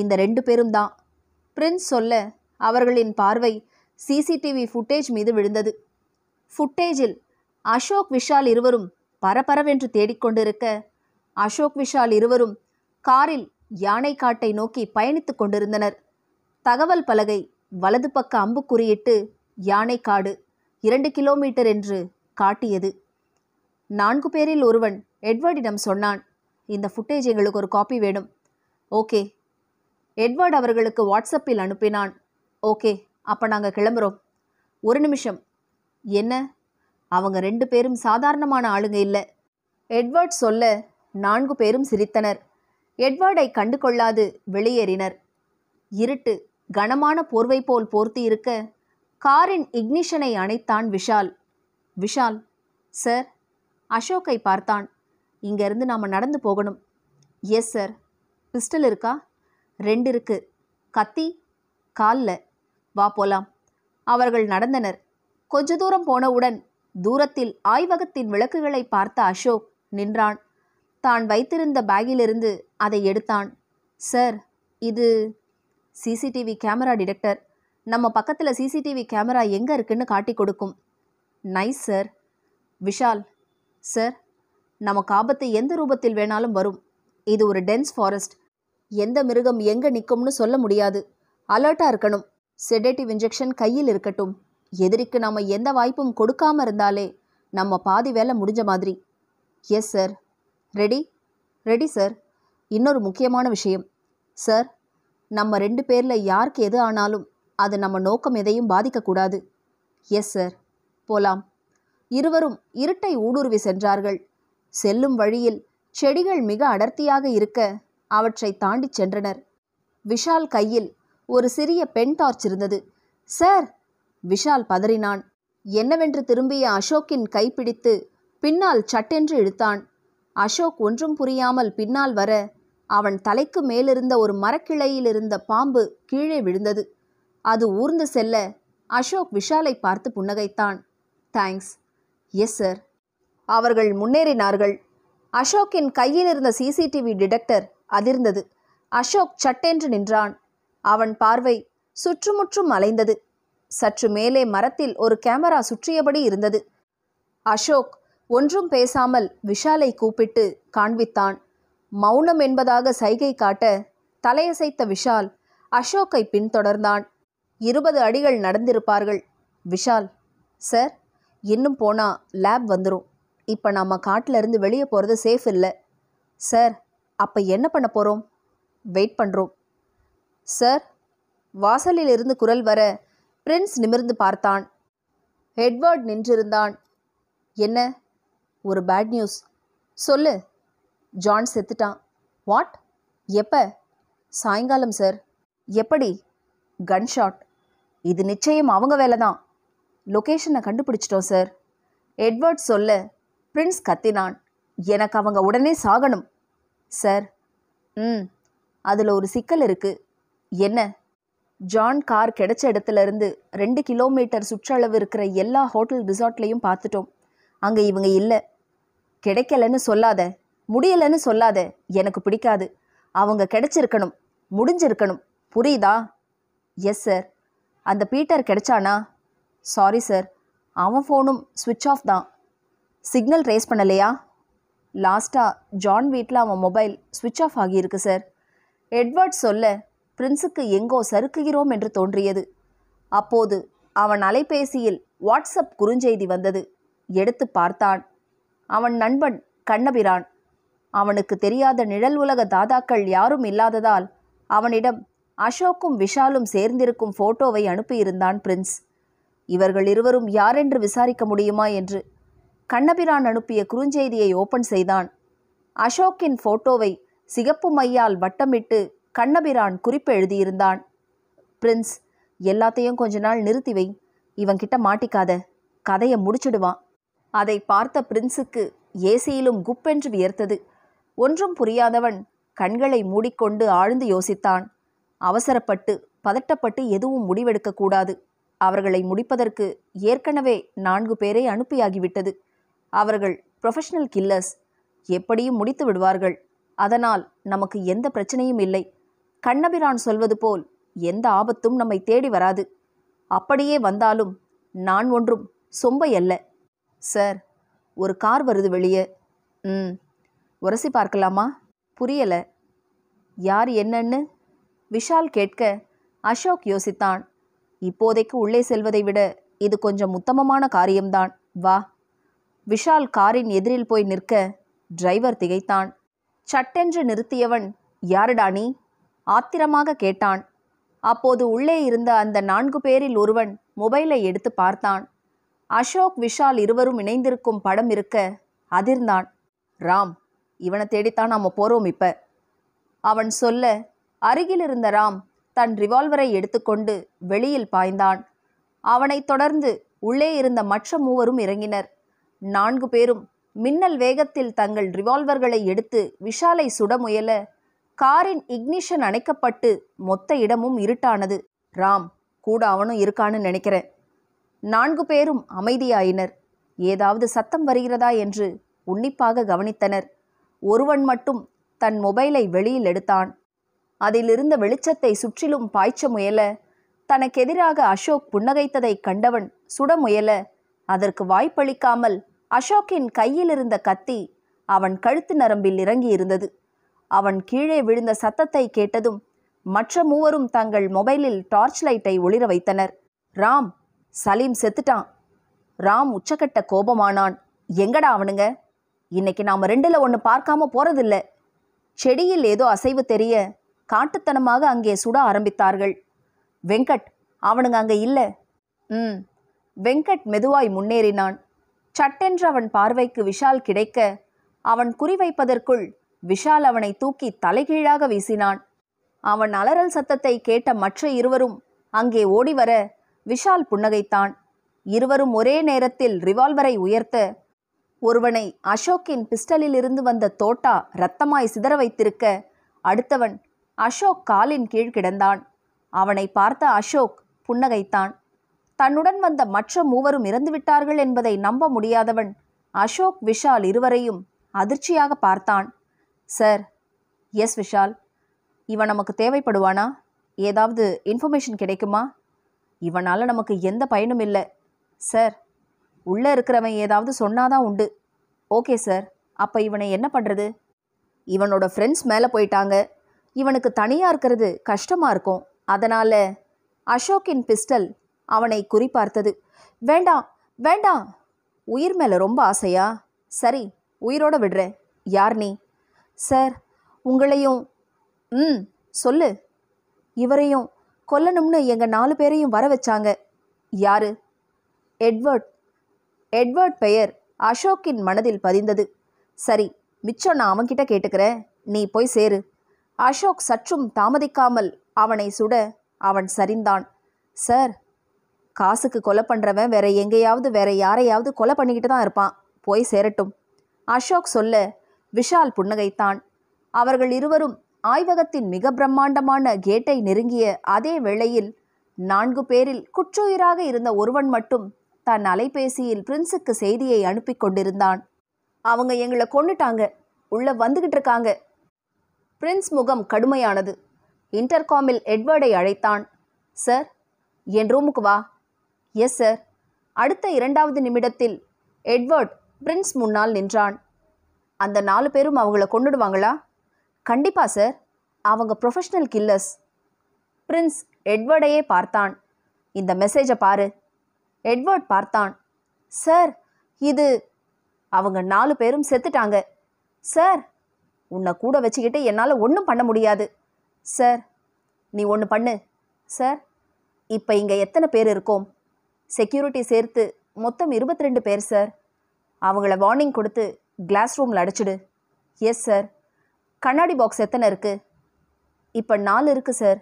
இந்த ரெண்டு பேரும் தான் பிரின்ஸ் சொல்ல அவர்களின் பார்வை சிசிடிவி ஃபுட்டேஜ் மீது விழுந்தது ஃபுட்டேஜில் அசோக் விஷால் இருவரும் பரபரவென்று தேடிக்கொண்டிருக்க அசோக் விஷால் இருவரும் காரில் யானைக்காட்டை நோக்கி பயணித்துக் கொண்டிருந்தனர் தகவல் பலகை வலது பக்க அம்பு குறியிட்டு யானை காடு இரண்டு கிலோமீட்டர் என்று காட்டியது நான்கு பேரில் ஒருவன் எட்வர்டிடம் சொன்னான் இந்த ஃபுட்டேஜ் எங்களுக்கு ஒரு காப்பி வேணும் ஓகே எட்வர்ட் அவர்களுக்கு வாட்ஸ்அப்பில் அனுப்பினான் ஓகே அப்போ நாங்கள் கிளம்புறோம் ஒரு நிமிஷம் என்ன அவங்க ரெண்டு பேரும் சாதாரணமான ஆளுங்க இல்லை எட்வர்ட் சொல்ல நான்கு பேரும் சிரித்தனர் எட்வர்டை கண்டு கொள்ளாது வெளியேறினர் இருட்டு கனமான போர்வை போல் போர்த்தி இருக்க காரின் இக்னிஷனை அணைத்தான் விஷால் விஷால் சார் அசோக்கை பார்த்தான் இங்கேருந்து நாம் நடந்து போகணும் எஸ் சார் பிஸ்டல் இருக்கா ரெண்டு இருக்கு கத்தி காலில் வா போலாம் அவர்கள் நடந்தனர் கொஞ்ச தூரம் போனவுடன் தூரத்தில் ஆய்வகத்தின் விளக்குகளை பார்த்த அசோக் நின்றான் தான் வைத்திருந்த பேக்கிலிருந்து அதை எடுத்தான் சார் இது சிசிடிவி கேமரா டிடெக்டர் நம்ம பக்கத்தில் சிசிடிவி கேமரா எங்கே இருக்குன்னு காட்டி கொடுக்கும் நைஸ் சார் விஷால் சார் நமக்கு ஆபத்து எந்த ரூபத்தில் வேணாலும் வரும் இது ஒரு டென்ஸ் ஃபாரஸ்ட் எந்த மிருகம் எங்கே நிற்கும்னு சொல்ல முடியாது அலர்ட்டாக இருக்கணும் செடேட்டிவ் இன்ஜெக்ஷன் கையில் இருக்கட்டும் எதிரிக்கு நாம் எந்த வாய்ப்பும் கொடுக்காம இருந்தாலே நம்ம பாதி வேலை முடிஞ்ச மாதிரி yes sir ready ready sir இன்னொரு முக்கியமான விஷயம் சார் நம்ம ரெண்டு பேரில் யாருக்கு எது ஆனாலும் அது நம்ம நோக்கம் எதையும் பாதிக்கக்கூடாது எஸ் சார் போலாம் இருவரும் இருட்டை ஊடுருவி சென்றார்கள் செல்லும் வழியில் செடிகள் மிக அடர்த்தியாக இருக்க அவற்றை தாண்டி சென்றனர் விஷால் கையில் ஒரு சிறிய பெண் டார்ச் இருந்தது சார் விஷால் பதறினான் என்னவென்று திரும்பிய அசோக்கின் கைப்பிடித்து பின்னால் சட்டென்று இழுத்தான் அசோக் ஒன்றும் புரியாமல் பின்னால் வர அவன் தலைக்கு மேலிருந்த ஒரு மரக்கிளையில் இருந்த பாம்பு கீழே விழுந்தது அது ஊர்ந்து செல்ல அசோக் விஷாலை பார்த்து புன்னகைத்தான் தேங்க்ஸ் எஸ் சார் அவர்கள் முன்னேறினார்கள் அசோக்கின் கையில் இருந்த சிசிடிவி டிடெக்டர் அதிர்ந்தது அசோக் சட்டென்று நின்றான் அவன் பார்வை சுற்றுமுற்றும் அலைந்தது சற்று மேலே மரத்தில் ஒரு கேமரா சுற்றியபடி இருந்தது அசோக் ஒன்றும் பேசாமல் விஷாலை கூப்பிட்டு காண்பித்தான் மௌனம் என்பதாக சைகை காட்ட தலையசைத்த விஷால் அசோக்கை பின்தொடர்ந்தான் இருபது அடிகள் நடந்திருப்பார்கள் விஷால் சார் இன்னும் போனால் லேப் வந்துடும் இப்போ நம்ம இருந்து வெளியே போகிறது சேஃப் இல்லை சார் அப்போ என்ன பண்ண போகிறோம் வெயிட் பண்ணுறோம் சார் வாசலில் இருந்து குரல் வர பிரின்ஸ் நிமிர்ந்து பார்த்தான் எட்வர்ட் நின்றிருந்தான் என்ன ஒரு பேட் நியூஸ் சொல்லு ஜான் செத்துட்டான் வாட் எப்போ சாயங்காலம் சார் எப்படி கன்ஷாட் இது நிச்சயம் அவங்க வேலை தான் லொக்கேஷனை கண்டுபிடிச்சிட்டோம் சார் எட்வர்ட் சொல்ல பிரின்ஸ் கத்தினான் எனக்கு அவங்க உடனே சாகணும் சார் ம் அதில் ஒரு சிக்கல் இருக்குது என்ன ஜான் கார் கிடைச்ச இடத்துலேருந்து ரெண்டு கிலோமீட்டர் சுற்றளவு இருக்கிற எல்லா ஹோட்டல் ரிசார்ட்லேயும் பார்த்துட்டோம் அங்கே இவங்க இல்லை கிடைக்கலன்னு சொல்லாத முடியலன்னு சொல்லாத எனக்கு பிடிக்காது அவங்க கிடைச்சிருக்கணும் முடிஞ்சிருக்கணும் புரியுதா எஸ் சார் அந்த பீட்டர் கிடைச்சானா சாரி சார் அவன் ஃபோனும் சுவிட்ச் ஆஃப் தான் சிக்னல் ரேஸ் பண்ணலையா லாஸ்ட்டாக ஜான் வீட்டில் அவன் மொபைல் சுவிட்ச் ஆஃப் ஆகியிருக்கு சார் எட்வர்ட் சொல்ல பிரின்ஸுக்கு எங்கோ சறுக்குகிறோம் என்று தோன்றியது அப்போது அவன் அலைபேசியில் வாட்ஸ்அப் குறுஞ்செய்தி வந்தது எடுத்து பார்த்தான் அவன் நண்பன் கண்ணபிரான் அவனுக்கு தெரியாத நிழல் உலக தாதாக்கள் யாரும் இல்லாததால் அவனிடம் அசோக்கும் விஷாலும் சேர்ந்திருக்கும் போட்டோவை அனுப்பியிருந்தான் பிரின்ஸ் இவர்கள் இருவரும் யாரென்று விசாரிக்க முடியுமா என்று கண்ணபிரான் அனுப்பிய குறுஞ்செய்தியை ஓபன் செய்தான் அசோக்கின் போட்டோவை சிகப்பு மையால் வட்டமிட்டு கண்ணபிரான் குறிப்பு எழுதியிருந்தான் பிரின்ஸ் எல்லாத்தையும் கொஞ்ச நாள் நிறுத்தி வை இவன்கிட்ட மாட்டிக்காத கதையை முடிச்சிடுவான் அதை பார்த்த பிரின்ஸுக்கு ஏசியிலும் குப்பென்று வியர்த்தது ஒன்றும் புரியாதவன் கண்களை மூடிக்கொண்டு ஆழ்ந்து யோசித்தான் அவசரப்பட்டு பதட்டப்பட்டு எதுவும் முடிவெடுக்கக்கூடாது அவர்களை முடிப்பதற்கு ஏற்கனவே நான்கு பேரை அனுப்பியாகிவிட்டது அவர்கள் ப்ரொஃபஷனல் கில்லர்ஸ் எப்படியும் முடித்து விடுவார்கள் அதனால் நமக்கு எந்த பிரச்சனையும் இல்லை கண்ணபிரான் சொல்வது போல் எந்த ஆபத்தும் நம்மை தேடி வராது அப்படியே வந்தாலும் நான் ஒன்றும் சொம்பை அல்ல சார் ஒரு கார் வருது வெளியே ம் உரசி பார்க்கலாமா புரியல யார் என்னன்னு விஷால் கேட்க அசோக் யோசித்தான் இப்போதைக்கு உள்ளே செல்வதை விட இது கொஞ்சம் உத்தமமான காரியம்தான் வா விஷால் காரின் எதிரில் போய் நிற்க டிரைவர் திகைத்தான் சட்டென்று நிறுத்தியவன் யாருடா நீ ஆத்திரமாக கேட்டான் அப்போது உள்ளே இருந்த அந்த நான்கு பேரில் ஒருவன் மொபைலை எடுத்து பார்த்தான் அசோக் விஷால் இருவரும் இணைந்திருக்கும் படம் இருக்க அதிர்ந்தான் ராம் இவனை தேடித்தான் நாம் போகிறோம் இப்ப அவன் சொல்ல அருகிலிருந்த ராம் தன் ரிவால்வரை எடுத்துக்கொண்டு வெளியில் பாய்ந்தான் அவனை தொடர்ந்து உள்ளே இருந்த மற்ற மூவரும் இறங்கினர் நான்கு பேரும் மின்னல் வேகத்தில் தங்கள் ரிவால்வர்களை எடுத்து விஷாலை சுட முயல காரின் இக்னிஷன் அணைக்கப்பட்டு மொத்த இடமும் இருட்டானது ராம் கூட அவனும் இருக்கான்னு நினைக்கிறேன் நான்கு பேரும் அமைதியாயினர் ஏதாவது சத்தம் வருகிறதா என்று உன்னிப்பாக கவனித்தனர் ஒருவன் மட்டும் தன் மொபைலை வெளியில் எடுத்தான் அதிலிருந்த வெளிச்சத்தை சுற்றிலும் பாய்ச்ச முயல தனக்கெதிராக அசோக் புன்னகைத்ததைக் கண்டவன் சுட முயல அதற்கு வாய்ப்பளிக்காமல் அசோக்கின் கையிலிருந்த கத்தி அவன் கழுத்து நரம்பில் இறங்கியிருந்தது அவன் கீழே விழுந்த சத்தத்தை கேட்டதும் மற்ற மூவரும் தங்கள் மொபைலில் டார்ச் லைட்டை ஒளிர வைத்தனர் ராம் சலீம் செத்துட்டான் ராம் உச்சக்கட்ட கோபமானான் எங்கடா அவனுங்க இன்னைக்கு நாம் ரெண்டில் ஒன்று பார்க்காம போறதில்ல செடியில் ஏதோ அசைவு தெரிய காட்டுத்தனமாக அங்கே சுட ஆரம்பித்தார்கள் வெங்கட் அவனுங்க அங்கே இல்லை ம் வெங்கட் மெதுவாய் முன்னேறினான் சட்டென்று அவன் பார்வைக்கு விஷால் கிடைக்க அவன் குறிவைப்பதற்குள் விஷால் அவனை தூக்கி தலைகீழாக வீசினான் அவன் அலறல் சத்தத்தை கேட்ட மற்ற இருவரும் அங்கே ஓடிவர விஷால் புன்னகைத்தான் இருவரும் ஒரே நேரத்தில் ரிவால்வரை உயர்த்த ஒருவனை அசோக்கின் பிஸ்டலிலிருந்து வந்த தோட்டா இரத்தமாய் சிதற வைத்திருக்க அடுத்தவன் அசோக் காலின் கீழ் கிடந்தான் அவனை பார்த்த அசோக் புன்னகைத்தான் தன்னுடன் வந்த மற்ற மூவரும் இறந்துவிட்டார்கள் என்பதை நம்ப முடியாதவன் அசோக் விஷால் இருவரையும் அதிர்ச்சியாக பார்த்தான் சார் எஸ் விஷால் இவன் நமக்கு தேவைப்படுவானா ஏதாவது இன்ஃபர்மேஷன் கிடைக்குமா இவனால் நமக்கு எந்த பயனும் இல்லை சார் உள்ளே இருக்கிறவன் ஏதாவது சொன்னாதான் உண்டு ஓகே சார் அப்போ இவனை என்ன பண்ணுறது இவனோட ஃப்ரெண்ட்ஸ் மேலே போயிட்டாங்க இவனுக்கு தனியாக இருக்கிறது கஷ்டமாக இருக்கும் அதனால் அசோக்கின் பிஸ்டல் அவனை குறிப்பார்த்தது வேண்டாம் வேண்டாம் உயிர் மேலே ரொம்ப ஆசையா சரி உயிரோடு விடுறேன் யார் நீ சார் உங்களையும் ம் சொல்லு இவரையும் கொல்லணும்னு எங்கள் நாலு பேரையும் வர வச்சாங்க யாரு எட்வர்ட் எட்வர்ட் பெயர் அசோக்கின் மனதில் பதிந்தது சரி மிச்சம் நான் அவன்கிட்ட கேட்டுக்கிறேன் நீ போய் சேரு அசோக் சற்றும் தாமதிக்காமல் அவனை சுட அவன் சரிந்தான் சார் காசுக்கு கொலை பண்ணுறவன் வேற எங்கேயாவது வேற யாரையாவது கொலை பண்ணிக்கிட்டு தான் இருப்பான் போய் சேரட்டும் அசோக் சொல்ல விஷால் புன்னகைத்தான் அவர்கள் இருவரும் ஆய்வகத்தின் மிக பிரம்மாண்டமான கேட்டை நெருங்கிய அதே வேளையில் நான்கு பேரில் குற்றுயிராக இருந்த ஒருவன் மட்டும் தன் அலைபேசியில் பிரின்ஸுக்கு செய்தியை அனுப்பி கொண்டிருந்தான் அவங்க எங்களை கொண்டுட்டாங்க உள்ளே வந்துகிட்டு இருக்காங்க பிரின்ஸ் முகம் கடுமையானது இன்டர்காமில் எட்வர்டை அழைத்தான் சார் என் ரூமுக்கு வா எஸ் சார் அடுத்த இரண்டாவது நிமிடத்தில் எட்வர்ட் பிரின்ஸ் முன்னால் நின்றான் அந்த நாலு பேரும் அவங்கள கொண்டுடுவாங்களா கண்டிப்பாக சார் அவங்க ப்ரொஃபஷனல் கில்லர்ஸ் பிரின்ஸ் எட்வர்டையே பார்த்தான் இந்த மெசேஜை பாரு எட்வர்ட் பார்த்தான் சார் இது அவங்க நாலு பேரும் செத்துட்டாங்க சார் உன்னை கூட வச்சுக்கிட்டு என்னால் ஒன்றும் பண்ண முடியாது சார் நீ ஒன்று பண்ணு சார் இப்போ இங்கே எத்தனை பேர் இருக்கோம் செக்யூரிட்டி சேர்த்து மொத்தம் இருபத்தி ரெண்டு பேர் சார் அவங்கள வார்னிங் கொடுத்து கிளாஸ் ரூமில் அடைச்சிடு எஸ் சார் கண்ணாடி பாக்ஸ் எத்தனை இருக்குது இப்போ நாலு இருக்குது சார்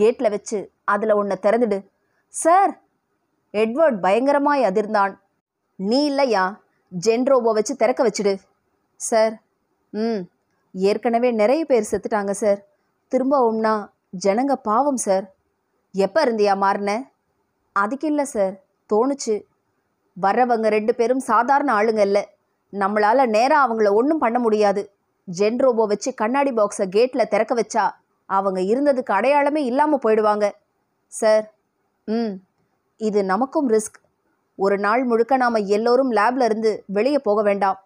கேட்டில் வச்சு அதில் ஒன்றை திறந்துடு சார் எட்வர்ட் பயங்கரமாய் அதிர்ந்தான் நீ இல்லையா ஜென்ரோபோ வச்சு திறக்க வச்சுடு சார் ம் ஏற்கனவே நிறைய பேர் செத்துட்டாங்க சார் திரும்பவும்னா ஜனங்க பாவம் சார் எப்போ இருந்தியா மாறின அதுக்கு இல்லை சார் தோணுச்சு வர்றவங்க ரெண்டு பேரும் சாதாரண ஆளுங்க இல்லை நம்மளால் நேராக அவங்கள ஒன்றும் பண்ண முடியாது ஜென் வச்சு கண்ணாடி பாக்ஸை கேட்டில் திறக்க வச்சா அவங்க இருந்ததுக்கு அடையாளமே இல்லாமல் போயிடுவாங்க சார் ம் இது நமக்கும் ரிஸ்க் ஒரு நாள் முழுக்க நாம் எல்லோரும் லேப்ல இருந்து வெளியே போக வேண்டாம்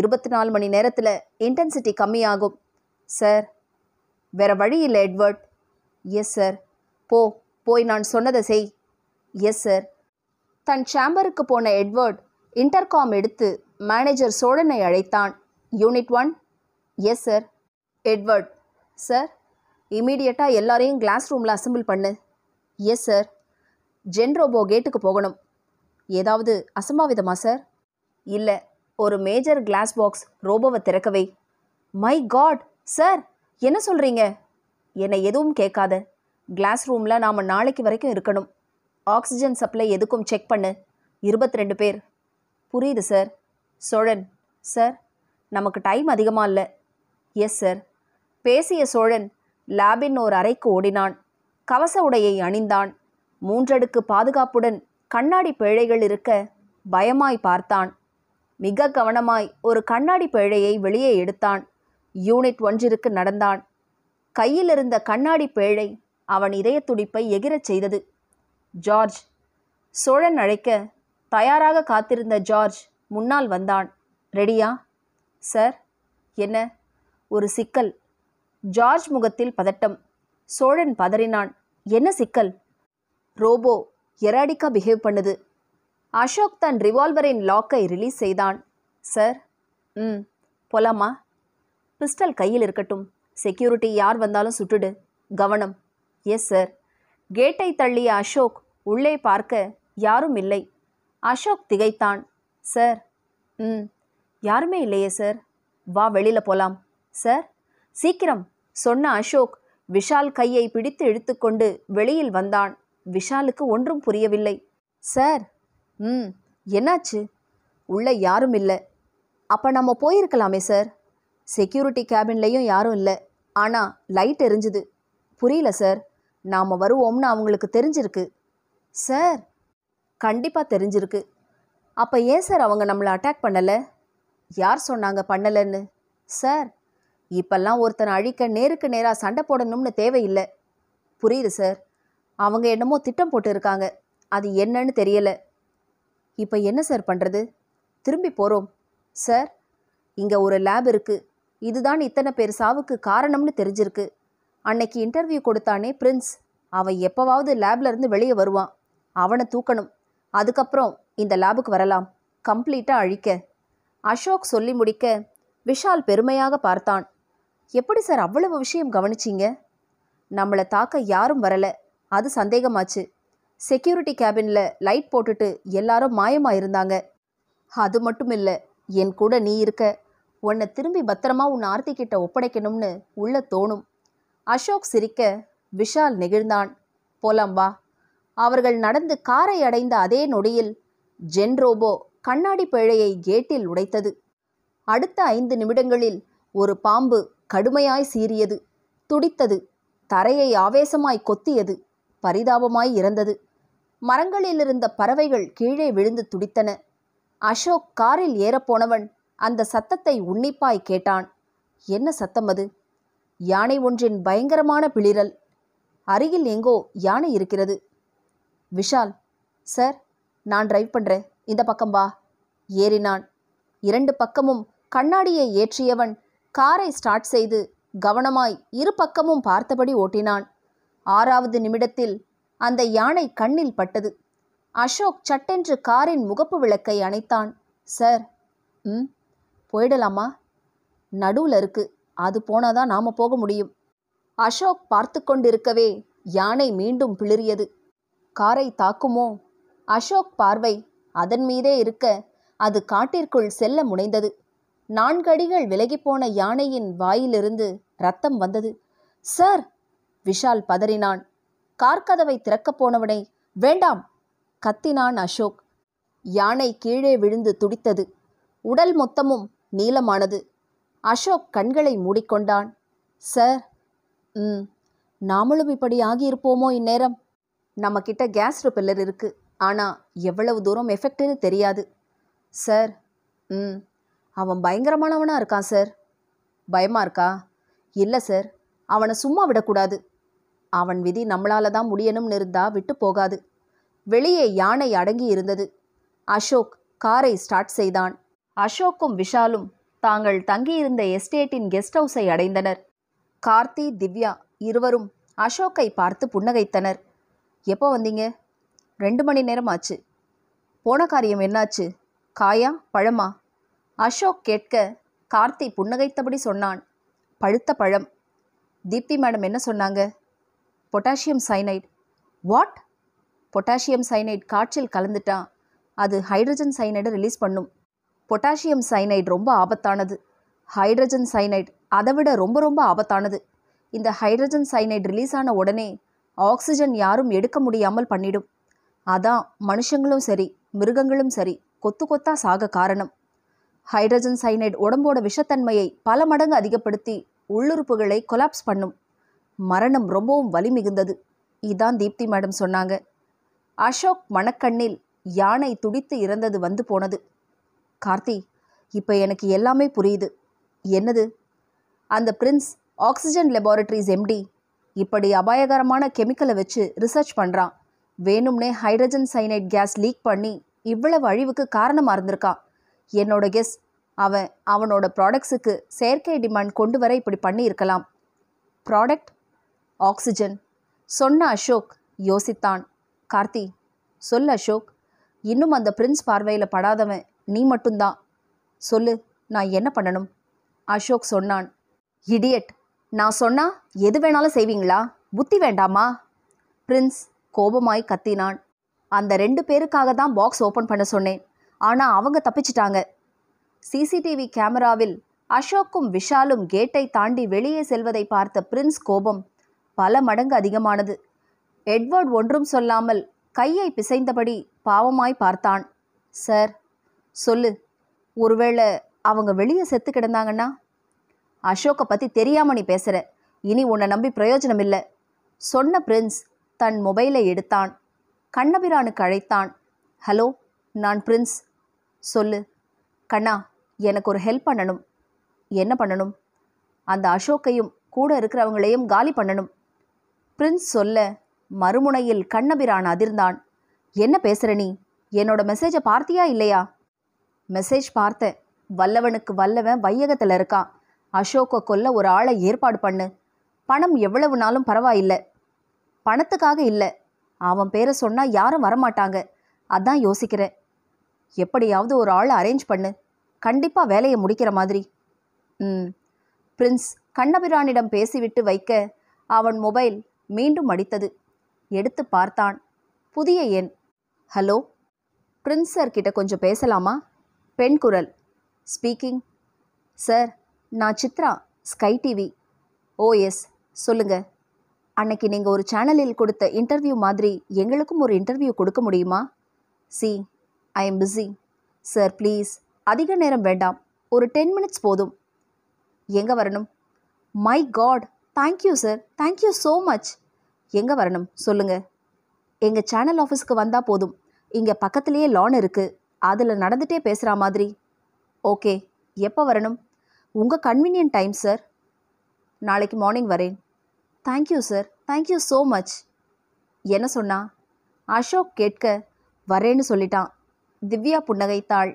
இருபத்தி நாலு மணி நேரத்தில் இன்டென்சிட்டி கம்மியாகும் சார் வேற வழி இல்லை எட்வர்ட் எஸ் சார் போ போய் நான் சொன்னதை செய் எஸ் சார் தன் சேம்பருக்கு போன எட்வர்ட் இன்டர்காம் எடுத்து மேனேஜர் சோழனை அழைத்தான் unit one yes sir Edward sir இமீடியட்டாக எல்லாரையும் கிளாஸ் ரூமில் அசம்பிள் பண்ணு எஸ் சார் ஜென் ரோபோ கேட்டுக்கு போகணும் ஏதாவது அசம்பாவிதமா சார் இல்லை ஒரு மேஜர் கிளாஸ் பாக்ஸ் ரோபோவை திறக்கவே மை காட் சார் என்ன சொல்கிறீங்க என்னை எதுவும் கேட்காத கிளாஸ் ரூமில் நாம் நாளைக்கு வரைக்கும் இருக்கணும் ஆக்சிஜன் சப்ளை எதுக்கும் செக் பண்ணு இருபத்தி ரெண்டு பேர் புரியுது சார் சோழன் சார் நமக்கு டைம் அதிகமாக இல்லை எஸ் சார் பேசிய சோழன் லேபின் ஒரு அறைக்கு ஓடினான் கவச உடையை அணிந்தான் மூன்றடுக்கு பாதுகாப்புடன் கண்ணாடி பேழைகள் இருக்க பயமாய் பார்த்தான் மிக கவனமாய் ஒரு கண்ணாடி பேழையை வெளியே எடுத்தான் யூனிட் ஒன்றிற்கு நடந்தான் கையில் இருந்த கண்ணாடி பேழை அவன் இதய துடிப்பை எகிரச் செய்தது ஜார்ஜ் சோழன் அழைக்க தயாராக காத்திருந்த ஜார்ஜ் முன்னால் வந்தான் ரெடியா சார் என்ன ஒரு சிக்கல் ஜார்ஜ் முகத்தில் பதட்டம் சோழன் பதறினான் என்ன சிக்கல் ரோபோ எராடிக்கா பிஹேவ் பண்ணுது அசோக் தன் ரிவால்வரின் லாக்கை ரிலீஸ் செய்தான் சார் ம் போலாமா பிஸ்டல் கையில் இருக்கட்டும் செக்யூரிட்டி யார் வந்தாலும் சுட்டுடு கவனம் எஸ் சார் கேட்டை தள்ளிய அசோக் உள்ளே பார்க்க யாரும் இல்லை அசோக் திகைத்தான் சார் ம் யாருமே இல்லையே சார் வா வெளியில் போலாம் சார் சீக்கிரம் சொன்ன அசோக் விஷால் கையை பிடித்து இழுத்துக்கொண்டு வெளியில் வந்தான் விஷாலுக்கு ஒன்றும் புரியவில்லை சார் ம் என்னாச்சு உள்ளே யாரும் இல்லை அப்போ நம்ம போயிருக்கலாமே சார் செக்யூரிட்டி கேபின்லேயும் யாரும் இல்லை ஆனால் லைட் எரிஞ்சுது புரியல சார் நாம் வருவோம்னு அவங்களுக்கு தெரிஞ்சிருக்கு சார் கண்டிப்பாக தெரிஞ்சிருக்கு அப்போ ஏன் சார் அவங்க நம்மளை அட்டாக் பண்ணலை யார் சொன்னாங்க பண்ணலைன்னு சார் இப்பெல்லாம் ஒருத்தனை அழிக்க நேருக்கு நேராக சண்டை போடணும்னு தேவையில்லை புரியுது சார் அவங்க என்னமோ திட்டம் இருக்காங்க அது என்னன்னு தெரியல இப்போ என்ன சார் பண்ணுறது திரும்பி போகிறோம் சார் இங்கே ஒரு லேப் இருக்குது இதுதான் இத்தனை பேர் சாவுக்கு காரணம்னு தெரிஞ்சிருக்கு அன்னைக்கு இன்டர்வியூ கொடுத்தானே பிரின்ஸ் அவன் எப்போவாவது லேப்லேருந்து வெளியே வருவான் அவனை தூக்கணும் அதுக்கப்புறம் இந்த லேபுக்கு வரலாம் கம்ப்ளீட்டாக அழிக்க அசோக் சொல்லி முடிக்க விஷால் பெருமையாக பார்த்தான் எப்படி சார் அவ்வளவு விஷயம் கவனிச்சிங்க நம்மளை தாக்க யாரும் வரலை அது சந்தேகமாச்சு செக்யூரிட்டி கேபினில் லைட் போட்டுட்டு எல்லாரும் மாயமாக இருந்தாங்க அது மட்டும் இல்லை என் கூட நீ இருக்க உன்னை திரும்பி பத்திரமா உன் ஆர்த்தி கிட்ட ஒப்படைக்கணும்னு உள்ள தோணும் அசோக் சிரிக்க விஷால் நெகிழ்ந்தான் போலாம் வா அவர்கள் நடந்து காரை அடைந்த அதே நொடியில் ஜென் ரோபோ கண்ணாடி பிழையை கேட்டில் உடைத்தது அடுத்த ஐந்து நிமிடங்களில் ஒரு பாம்பு கடுமையாய் சீறியது துடித்தது தரையை ஆவேசமாய் கொத்தியது பரிதாபமாய் இறந்தது மரங்களிலிருந்த பறவைகள் கீழே விழுந்து துடித்தன அசோக் காரில் ஏறப்போனவன் அந்த சத்தத்தை உன்னிப்பாய் கேட்டான் என்ன சத்தம் அது யானை ஒன்றின் பயங்கரமான பிளிரல் அருகில் எங்கோ யானை இருக்கிறது விஷால் சார் நான் டிரைவ் பண்றேன் இந்த பக்கம் வா ஏறினான் இரண்டு பக்கமும் கண்ணாடியை ஏற்றியவன் காரை ஸ்டார்ட் செய்து கவனமாய் இரு பக்கமும் பார்த்தபடி ஓட்டினான் ஆறாவது நிமிடத்தில் அந்த யானை கண்ணில் பட்டது அசோக் சட்டென்று காரின் முகப்பு விளக்கை அணைத்தான் சார் ம் போயிடலாமா நடுவில் இருக்கு அது போனாதான் நாம் போக முடியும் அசோக் பார்த்து கொண்டிருக்கவே யானை மீண்டும் பிளிரியது காரை தாக்குமோ அசோக் பார்வை அதன் மீதே இருக்க அது காட்டிற்குள் செல்ல முனைந்தது நான்கடிகள் விலகிப்போன யானையின் வாயிலிருந்து ரத்தம் வந்தது சார் விஷால் பதறினான் கார்கதவை திறக்கப் போனவனை வேண்டாம் கத்தினான் அசோக் யானை கீழே விழுந்து துடித்தது உடல் மொத்தமும் நீளமானது அசோக் கண்களை மூடிக்கொண்டான் சார் ம் நாமளும் இப்படி ஆகியிருப்போமோ இந்நேரம் நம்மக்கிட்ட கேஸ் ரிப்பில்லர் இருக்குது ஆனால் எவ்வளவு தூரம் எஃபெக்ட்னு தெரியாது சார் ம் அவன் பயங்கரமானவனாக இருக்கான் சார் பயமாக இருக்கா இல்லை சார் அவனை சும்மா விடக்கூடாது அவன் விதி நம்மளால தான் முடியணும்னு இருந்தா விட்டு போகாது வெளியே யானை அடங்கி இருந்தது அசோக் காரை ஸ்டார்ட் செய்தான் அசோக்கும் விஷாலும் தாங்கள் தங்கியிருந்த எஸ்டேட்டின் கெஸ்ட் ஹவுஸை அடைந்தனர் கார்த்தி திவ்யா இருவரும் அசோக்கை பார்த்து புன்னகைத்தனர் எப்போ வந்தீங்க ரெண்டு மணி நேரம் ஆச்சு போன காரியம் என்னாச்சு காயா பழமா அசோக் கேட்க கார்த்தி புன்னகைத்தபடி சொன்னான் பழுத்த பழம் தீப்தி மேடம் என்ன சொன்னாங்க potassium cyanide what potassium cyanide காற்றில் கலந்துட்டா அது ஹைட்ரஜன் சைனைடை ரிலீஸ் பண்ணும் பொட்டாசியம் சைனைட் ரொம்ப ஆபத்தானது ஹைட்ரஜன் சைனைட் அதை விட ரொம்ப ரொம்ப ஆபத்தானது இந்த ஹைட்ரஜன் சைனைட் ரிலீஸ் ஆன உடனே ஆக்சிஜன் யாரும் எடுக்க முடியாமல் பண்ணிடும் அதான் மனுஷங்களும் சரி மிருகங்களும் சரி கொத்து கொத்தா சாக காரணம் ஹைட்ரஜன் சைனைட் உடம்போட விஷத்தன்மையை பல மடங்கு அதிகப்படுத்தி உள்ளுறுப்புகளை கொலாப்ஸ் பண்ணும் மரணம் ரொம்பவும் வலி மிகுந்தது இதான் தீப்தி மேடம் சொன்னாங்க அசோக் மணக்கண்ணில் யானை துடித்து இறந்தது வந்து போனது கார்த்தி இப்போ எனக்கு எல்லாமே புரியுது என்னது அந்த பிரின்ஸ் ஆக்சிஜன் லெபார்டரிஸ் எம்டி இப்படி அபாயகரமான கெமிக்கலை வச்சு ரிசர்ச் பண்ணுறான் வேணும்னே ஹைட்ரஜன் சைனைட் கேஸ் லீக் பண்ணி இவ்வளவு அழிவுக்கு காரணமாக இருந்திருக்கான் என்னோட கெஸ் அவன் அவனோட ப்ராடக்ட்ஸுக்கு செயற்கை டிமாண்ட் கொண்டு வர இப்படி பண்ணியிருக்கலாம் ப்ராடக்ட் ஆக்சிஜன் சொன்ன அசோக் யோசித்தான் கார்த்தி சொல் அசோக் இன்னும் அந்த பிரின்ஸ் பார்வையில் படாதவன் நீ மட்டும்தான் சொல்லு நான் என்ன பண்ணணும் அசோக் சொன்னான் இடியட் நான் சொன்னா எது வேணாலும் செய்வீங்களா புத்தி வேண்டாமா பிரின்ஸ் கோபமாய் கத்தினான் அந்த ரெண்டு பேருக்காக தான் பாக்ஸ் ஓப்பன் பண்ண சொன்னேன் ஆனால் அவங்க தப்பிச்சிட்டாங்க சிசிடிவி கேமராவில் அசோக்கும் விஷாலும் கேட்டை தாண்டி வெளியே செல்வதை பார்த்த பிரின்ஸ் கோபம் பல மடங்கு அதிகமானது எட்வர்ட் ஒன்றும் சொல்லாமல் கையை பிசைந்தபடி பாவமாய் பார்த்தான் சார் சொல்லு ஒருவேளை அவங்க வெளியே செத்து கிடந்தாங்கன்னா அசோக்கை பற்றி தெரியாம நீ பேசுற இனி உன்னை நம்பி பிரயோஜனம் இல்லை சொன்ன பிரின்ஸ் தன் மொபைலை எடுத்தான் கண்ணபிரானுக்கு அழைத்தான் ஹலோ நான் பிரின்ஸ் சொல்லு கண்ணா எனக்கு ஒரு ஹெல்ப் பண்ணணும் என்ன பண்ணணும் அந்த அசோக்கையும் கூட இருக்கிறவங்களையும் காலி பண்ணணும் பிரின்ஸ் சொல்ல மறுமுனையில் கண்ணபிரான் அதிர்ந்தான் என்ன பேசுகிற நீ என்னோட மெசேஜை பார்த்தியா இல்லையா மெசேஜ் பார்த்தேன் வல்லவனுக்கு வல்லவன் வையகத்தில் இருக்கான் அசோக்கை கொல்ல ஒரு ஆளை ஏற்பாடு பண்ணு பணம் எவ்வளவு நாளும் பரவாயில்லை பணத்துக்காக இல்லை அவன் பேரை சொன்னால் யாரும் வரமாட்டாங்க அதான் யோசிக்கிறேன் எப்படியாவது ஒரு ஆளை அரேஞ்ச் பண்ணு கண்டிப்பாக வேலையை முடிக்கிற மாதிரி ம் பிரின்ஸ் கண்ணபிரானிடம் பேசிவிட்டு வைக்க அவன் மொபைல் மீண்டும் அடித்தது எடுத்து பார்த்தான் புதிய எண் ஹலோ பிரின்ஸ் சார் கிட்ட கொஞ்சம் பேசலாமா பெண் குரல் ஸ்பீக்கிங் சார் நான் Chitra Sky TV oh yes சொல்லுங்க அன்னைக்கு நீங்கள் ஒரு சேனலில் கொடுத்த இன்டர்வியூ மாதிரி எங்களுக்கும் ஒரு இன்டர்வியூ கொடுக்க முடியுமா see I am busy sir please அதிக நேரம் வேண்டாம் ஒரு டென் மினிட்ஸ் போதும் எங்கே வரணும் my god thank you sir thank you so much எங்கே வரணும் சொல்லுங்கள் எங்கள் சேனல் ஆஃபீஸ்க்கு வந்தால் போதும் இங்கே பக்கத்துலேயே லோன் இருக்குது அதில் நடந்துகிட்டே பேசுகிற மாதிரி ஓகே எப்போ வரணும் உங்கள் கன்வீனியன்ட் டைம் சார் நாளைக்கு மார்னிங் வரேன் thank you sir thank you so much என்ன சொன்னா அசோக் கேட்க வரேன்னு சொல்லிட்டான் திவ்யா புன்னகைத்தாள்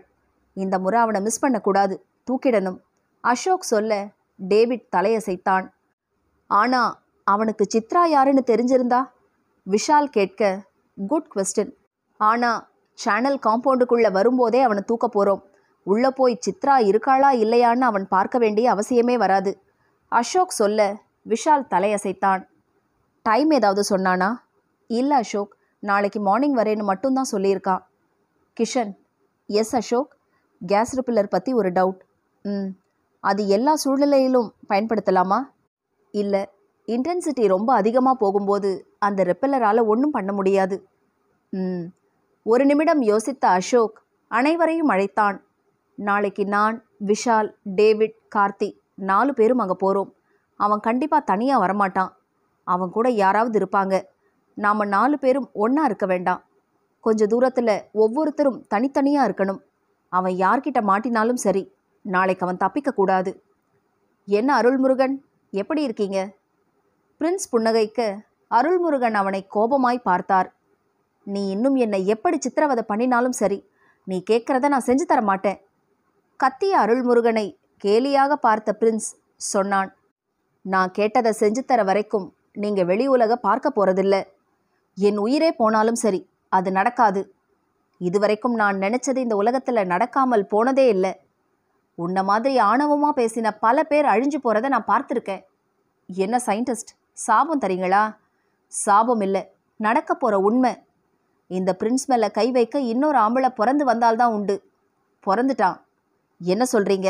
இந்த முறை அவனை மிஸ் பண்ணக்கூடாது தூக்கிடணும் அசோக் சொல்ல டேவிட் தலையசைத்தான் ஆனா அவனுக்கு சித்ரா யாருன்னு தெரிஞ்சிருந்தா விஷால் கேட்க குட் கொஸ்டின் ஆனா சேனல் காம்பவுண்டுக்குள்ள வரும்போதே அவனை தூக்க போறோம் உள்ள போய் சித்ரா இருக்காளா இல்லையான்னு அவன் பார்க்க வேண்டிய அவசியமே வராது அசோக் சொல்ல விஷால் தலையசைத்தான் டைம் ஏதாவது சொன்னானா இல்லை அசோக் நாளைக்கு மார்னிங் வரேன்னு மட்டும்தான் சொல்லியிருக்கான் Kishan yes Ashok gas repeller பற்றி ஒரு டவுட் ம் அது எல்லா சூழ்நிலையிலும் பயன்படுத்தலாமா இல்லை இன்டென்சிட்டி ரொம்ப அதிகமாக போகும்போது அந்த ரெப்பெல்லரால் ஒன்றும் பண்ண முடியாது ம் ஒரு நிமிடம் யோசித்த அசோக் அனைவரையும் அழைத்தான் நாளைக்கு நான் விஷால் டேவிட் கார்த்தி நாலு பேரும் அங்கே போகிறோம் அவன் கண்டிப்பாக தனியாக வரமாட்டான் அவன் கூட யாராவது இருப்பாங்க நாம் நாலு பேரும் ஒன்றா இருக்க வேண்டாம் கொஞ்சம் தூரத்தில் ஒவ்வொருத்தரும் தனித்தனியாக இருக்கணும் அவன் யார்கிட்ட மாட்டினாலும் சரி நாளைக்கு அவன் தப்பிக்கக்கூடாது என்ன அருள்முருகன் எப்படி இருக்கீங்க பிரின்ஸ் புன்னகைக்க அருள்முருகன் அவனை கோபமாய் பார்த்தார் நீ இன்னும் என்னை எப்படி சித்திரவதை பண்ணினாலும் சரி நீ கேட்குறத நான் செஞ்சு தர மாட்டேன் கத்திய அருள்முருகனை கேலியாக பார்த்த பிரின்ஸ் சொன்னான் நான் கேட்டதை செஞ்சு தர வரைக்கும் நீங்கள் வெளி உலக பார்க்க போகிறதில்ல என் உயிரே போனாலும் சரி அது நடக்காது இதுவரைக்கும் நான் நினச்சது இந்த உலகத்தில் நடக்காமல் போனதே இல்லை உன்ன மாதிரி ஆணவமாக பேசின பல பேர் அழிஞ்சு போகிறத நான் பார்த்துருக்கேன் என்ன சயின்டிஸ்ட் சாபம் தரீங்களா சாபம் இல்லை நடக்க போகிற உண்மை இந்த பிரின்ஸ் மேலே கை வைக்க இன்னொரு ஆம்பளை பிறந்து வந்தால்தான் உண்டு பிறந்துட்டான் என்ன சொல்கிறீங்க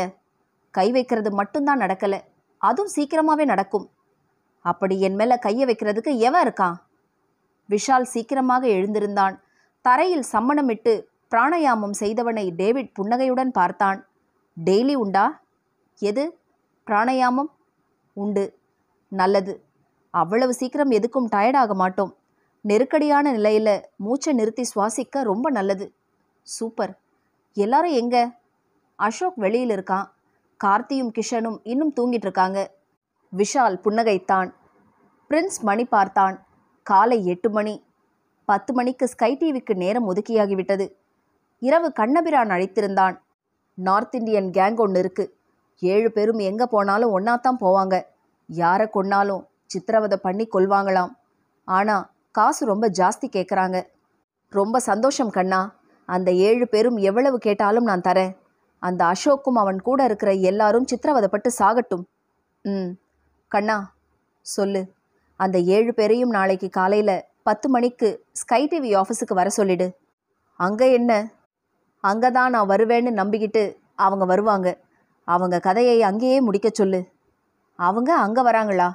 கை வைக்கிறது மட்டும்தான் நடக்கலை அதுவும் சீக்கிரமாகவே நடக்கும் அப்படி என் மேலே கையை வைக்கிறதுக்கு எவன் இருக்கான் விஷால் சீக்கிரமாக எழுந்திருந்தான் தரையில் சம்மணமிட்டு பிராணயாமம் செய்தவனை டேவிட் புன்னகையுடன் பார்த்தான் டெய்லி உண்டா எது பிராணாயாமம் உண்டு நல்லது அவ்வளவு சீக்கிரம் எதுக்கும் டயர்டாக மாட்டோம் நெருக்கடியான நிலையில் மூச்சை நிறுத்தி சுவாசிக்க ரொம்ப நல்லது சூப்பர் எல்லாரும் எங்க அசோக் வெளியில் இருக்கான் கார்த்தியும் கிஷனும் இன்னும் தூங்கிட்டு இருக்காங்க விஷால் புன்னகைத்தான் பிரின்ஸ் மணி பார்த்தான் காலை எட்டு மணி பத்து மணிக்கு ஸ்கை டிவிக்கு நேரம் ஒதுக்கியாகிவிட்டது இரவு கண்ணபிரான் அழைத்திருந்தான் நார்த் இந்தியன் கேங் ஒன்று இருக்குது ஏழு பேரும் எங்கே போனாலும் ஒன்றா தான் போவாங்க யாரை கொன்னாலும் சித்திரவதை பண்ணி கொள்வாங்களாம் ஆனால் காசு ரொம்ப ஜாஸ்தி கேட்குறாங்க ரொம்ப சந்தோஷம் கண்ணா அந்த ஏழு பேரும் எவ்வளவு கேட்டாலும் நான் தரேன் அந்த அசோக்கும் அவன் கூட இருக்கிற எல்லாரும் சித்திரவதைப்பட்டு சாகட்டும் ம் கண்ணா சொல்லு அந்த ஏழு பேரையும் நாளைக்கு காலையில் பத்து மணிக்கு ஸ்கை டிவி ஆஃபீஸுக்கு வர சொல்லிடு அங்கே என்ன அங்கே தான் நான் வருவேன்னு நம்பிக்கிட்டு அவங்க வருவாங்க அவங்க கதையை அங்கேயே முடிக்க சொல்லு அவங்க அங்கே வராங்களா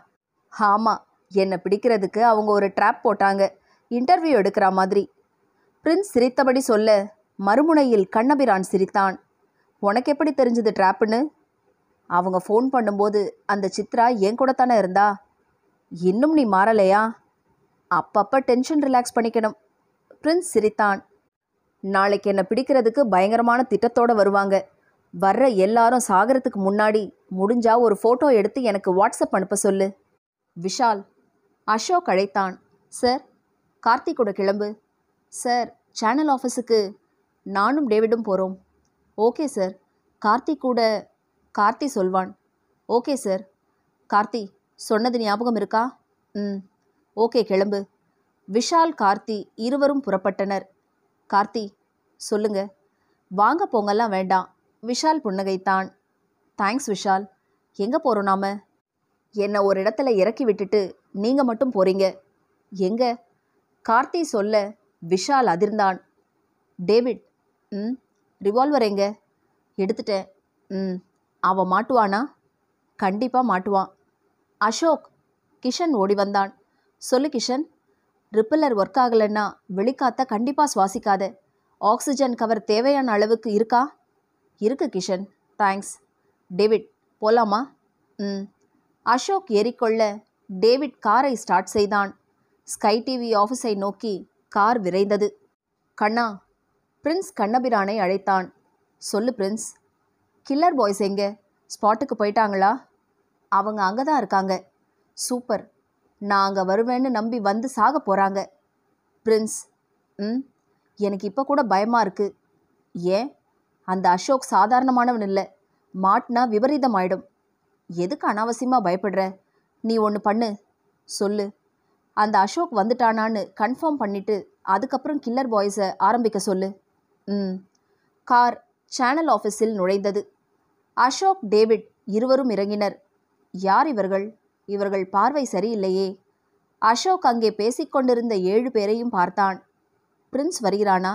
ஆமாம் என்னை பிடிக்கிறதுக்கு அவங்க ஒரு ட்ராப் போட்டாங்க இன்டர்வியூ எடுக்கிற மாதிரி பிரின்ஸ் சிரித்தபடி சொல்ல மறுமுனையில் கண்ணபிரான் சிரித்தான் உனக்கு எப்படி தெரிஞ்சது ட்ராப்புன்னு அவங்க ஃபோன் பண்ணும்போது அந்த சித்ரா என் கூட தானே இருந்தா இன்னும் நீ மாறலையா அப்பப்போ டென்ஷன் ரிலாக்ஸ் பண்ணிக்கணும் பிரின்ஸ் சிரித்தான் நாளைக்கு என்னை பிடிக்கிறதுக்கு பயங்கரமான திட்டத்தோடு வருவாங்க வர்ற எல்லாரும் சாகரத்துக்கு முன்னாடி முடிஞ்சா ஒரு ஃபோட்டோ எடுத்து எனக்கு வாட்ஸ்அப் அனுப்ப சொல்லு விஷால் அசோக் அழைத்தான் சார் கார்த்திகோட கிளம்பு சார் சேனல் ஆஃபீஸுக்கு நானும் டேவிடும் போகிறோம் ஓகே சார் கார்த்தி கூட கார்த்தி சொல்வான் ஓகே சார் கார்த்தி சொன்னது ஞாபகம் இருக்கா ம் ஓகே கிளம்பு விஷால் கார்த்தி இருவரும் புறப்பட்டனர் கார்த்தி சொல்லுங்க வாங்க போங்கெல்லாம் வேண்டாம் விஷால் புன்னகைத்தான் தேங்க்ஸ் விஷால் எங்கே போகிறோம் நாம் என்னை ஒரு இடத்துல இறக்கி விட்டுட்டு நீங்கள் மட்டும் போகிறீங்க எங்கே கார்த்தி சொல்ல விஷால் அதிர்ந்தான் டேவிட் ம் ரிவால்வர் எங்க எடுத்துட்டேன் ம் அவன் மாட்டுவானா கண்டிப்பாக மாட்டுவான் அசோக் கிஷன் ஓடி வந்தான் சொல்லு கிஷன் ரிப்பலர் ஒர்க் ஆகலைன்னா வெளிக்காத்த கண்டிப்பாக சுவாசிக்காத ஆக்சிஜன் கவர் தேவையான அளவுக்கு இருக்கா இருக்கு கிஷன் தேங்க்ஸ் டேவிட் போலாமா ம் அசோக் ஏறிக்கொள்ள டேவிட் காரை ஸ்டார்ட் செய்தான் ஸ்கை டிவி ஆஃபீஸை நோக்கி கார் விரைந்தது கண்ணா பிரின்ஸ் கண்ணபிரானை அழைத்தான் சொல்லு பிரின்ஸ் கில்லர் பாய்ஸ் எங்கே ஸ்பாட்டுக்கு போயிட்டாங்களா அவங்க அங்கே தான் இருக்காங்க சூப்பர் நாங்கள் வருவேன்னு நம்பி வந்து சாக போகிறாங்க பிரின்ஸ் ம் எனக்கு இப்போ கூட பயமாக இருக்குது ஏன் அந்த அசோக் சாதாரணமானவன் இல்லை மாட்டினா விபரீதமாயிடும் எதுக்கு அனாவசியமாக பயப்படுற நீ ஒன்று பண்ணு சொல்லு அந்த அசோக் வந்துட்டானான்னு கன்ஃபார்ம் பண்ணிவிட்டு அதுக்கப்புறம் கில்லர் பாய்ஸை ஆரம்பிக்க சொல்லு ம் கார் சேனல் ஆஃபீஸில் நுழைந்தது அசோக் டேவிட் இருவரும் இறங்கினர் யார் இவர்கள் இவர்கள் பார்வை சரியில்லையே அசோக் அங்கே பேசிக்கொண்டிருந்த ஏழு பேரையும் பார்த்தான் பிரின்ஸ் வருகிறானா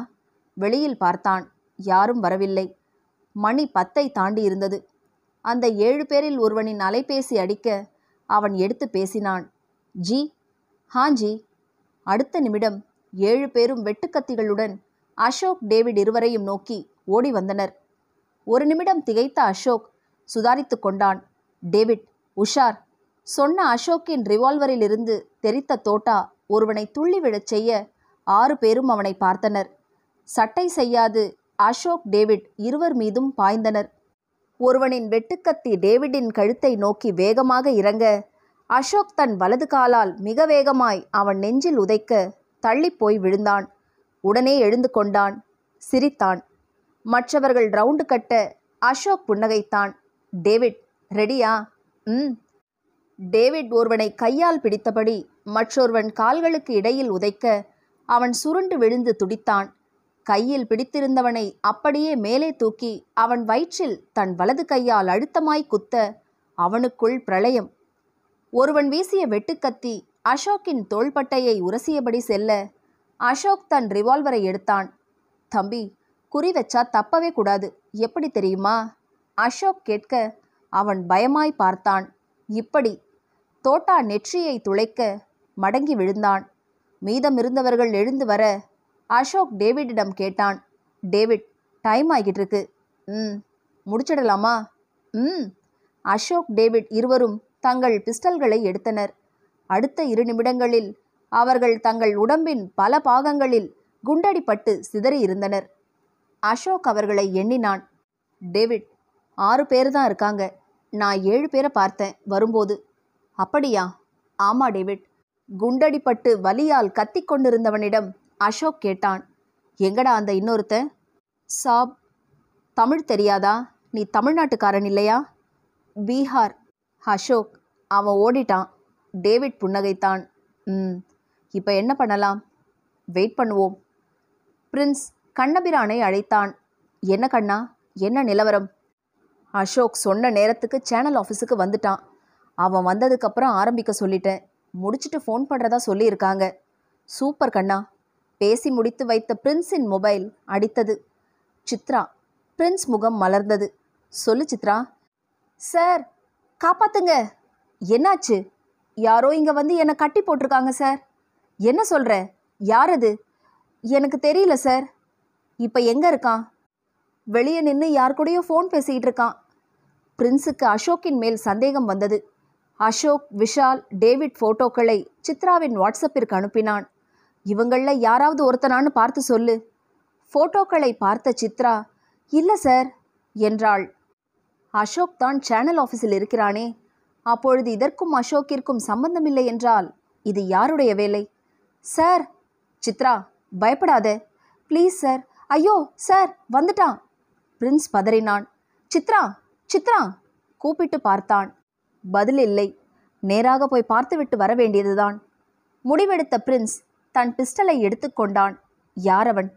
வெளியில் பார்த்தான் யாரும் வரவில்லை மணி பத்தை தாண்டி இருந்தது அந்த ஏழு பேரில் ஒருவனின் அலைபேசி அடிக்க அவன் எடுத்து பேசினான் ஜி ஹாஞ்சி அடுத்த நிமிடம் ஏழு பேரும் வெட்டுக்கத்திகளுடன் அசோக் டேவிட் இருவரையும் நோக்கி ஓடி வந்தனர் ஒரு நிமிடம் திகைத்த அசோக் சுதாரித்து கொண்டான் டேவிட் உஷார் சொன்ன அசோக்கின் ரிவால்வரில் இருந்து தெரித்த தோட்டா ஒருவனை துள்ளி விழச் செய்ய ஆறு பேரும் அவனை பார்த்தனர் சட்டை செய்யாது அசோக் டேவிட் இருவர் மீதும் பாய்ந்தனர் ஒருவனின் வெட்டுக்கத்தி டேவிடின் கழுத்தை நோக்கி வேகமாக இறங்க அசோக் தன் வலது காலால் மிக வேகமாய் அவன் நெஞ்சில் உதைக்க தள்ளிப்போய் விழுந்தான் உடனே எழுந்து கொண்டான் சிரித்தான் மற்றவர்கள் ரவுண்டு கட்ட அசோக் புன்னகைத்தான் டேவிட் ரெடியா ம் டேவிட் ஒருவனை கையால் பிடித்தபடி மற்றொருவன் கால்களுக்கு இடையில் உதைக்க அவன் சுருண்டு விழுந்து துடித்தான் கையில் பிடித்திருந்தவனை அப்படியே மேலே தூக்கி அவன் வயிற்றில் தன் வலது கையால் அழுத்தமாய் குத்த அவனுக்குள் பிரளயம் ஒருவன் வீசிய வெட்டுக்கத்தி அசோக்கின் தோள்பட்டையை உரசியபடி செல்ல அசோக் தன் ரிவால்வரை எடுத்தான் தம்பி குறி வச்சா தப்பவே கூடாது எப்படி தெரியுமா அசோக் கேட்க அவன் பயமாய் பார்த்தான் இப்படி தோட்டா நெற்றியை துளைக்க மடங்கி விழுந்தான் மீதமிருந்தவர்கள் எழுந்து வர அசோக் டேவிடிடம் கேட்டான் டேவிட் டைம் ஆகிட்டு இருக்கு ம் முடிச்சிடலாமா ம் அசோக் டேவிட் இருவரும் தங்கள் பிஸ்டல்களை எடுத்தனர் அடுத்த இரு நிமிடங்களில் அவர்கள் தங்கள் உடம்பின் பல பாகங்களில் குண்டடிப்பட்டு சிதறி இருந்தனர் அசோக் அவர்களை எண்ணினான் டேவிட் ஆறு பேர் தான் இருக்காங்க நான் ஏழு பேரை பார்த்தேன் வரும்போது அப்படியா ஆமா டேவிட் குண்டடிப்பட்டு வலியால் கத்தி கொண்டிருந்தவனிடம் அசோக் கேட்டான் எங்கடா அந்த இன்னொருத்த சாப் தமிழ் தெரியாதா நீ தமிழ்நாட்டுக்காரன் இல்லையா பீகார் அசோக் அவன் ஓடிட்டான் டேவிட் புன்னகைத்தான் ம் இப்போ என்ன பண்ணலாம் வெயிட் பண்ணுவோம் பிரின்ஸ் கண்ணபிரானை அழைத்தான் என்ன கண்ணா என்ன நிலவரம் அசோக் சொன்ன நேரத்துக்கு சேனல் ஆஃபீஸுக்கு வந்துட்டான் அவன் வந்ததுக்கப்புறம் ஆரம்பிக்க சொல்லிட்டேன் முடிச்சுட்டு ஃபோன் பண்ணுறதா சொல்லியிருக்காங்க சூப்பர் கண்ணா பேசி முடித்து வைத்த பிரின்ஸின் மொபைல் அடித்தது சித்ரா பிரின்ஸ் முகம் மலர்ந்தது சொல்லு சித்ரா சார் காப்பாத்துங்க என்னாச்சு யாரோ இங்கே வந்து என்னை கட்டி போட்டிருக்காங்க சார் என்ன சொல்கிற யார் அது எனக்கு தெரியல சார் இப்போ எங்கே இருக்கான் வெளியே நின்று யார் கூடயோ ஃபோன் பேசிகிட்டு இருக்கான் பிரின்ஸுக்கு அசோக்கின் மேல் சந்தேகம் வந்தது அசோக் விஷால் டேவிட் ஃபோட்டோக்களை சித்ராவின் வாட்ஸ்அப்பிற்கு அனுப்பினான் இவங்களில் யாராவது ஒருத்தனான்னு பார்த்து சொல்லு ஃபோட்டோக்களை பார்த்த சித்ரா இல்லை சார் என்றாள் அசோக் தான் சேனல் ஆஃபீஸில் இருக்கிறானே அப்பொழுது இதற்கும் அசோக்கிற்கும் சம்பந்தமில்லை என்றால் இது யாருடைய வேலை சார் சித்ரா பயப்படாத ப்ளீஸ் சார் ஐயோ சார் வந்துட்டான் பிரின்ஸ் பதறினான் சித்ரா சித்ரா கூப்பிட்டு பார்த்தான் பதில் இல்லை நேராக போய் பார்த்துவிட்டு வர வேண்டியதுதான் முடிவெடுத்த பிரின்ஸ் தன் பிஸ்டலை எடுத்துக்கொண்டான் யார் அவன்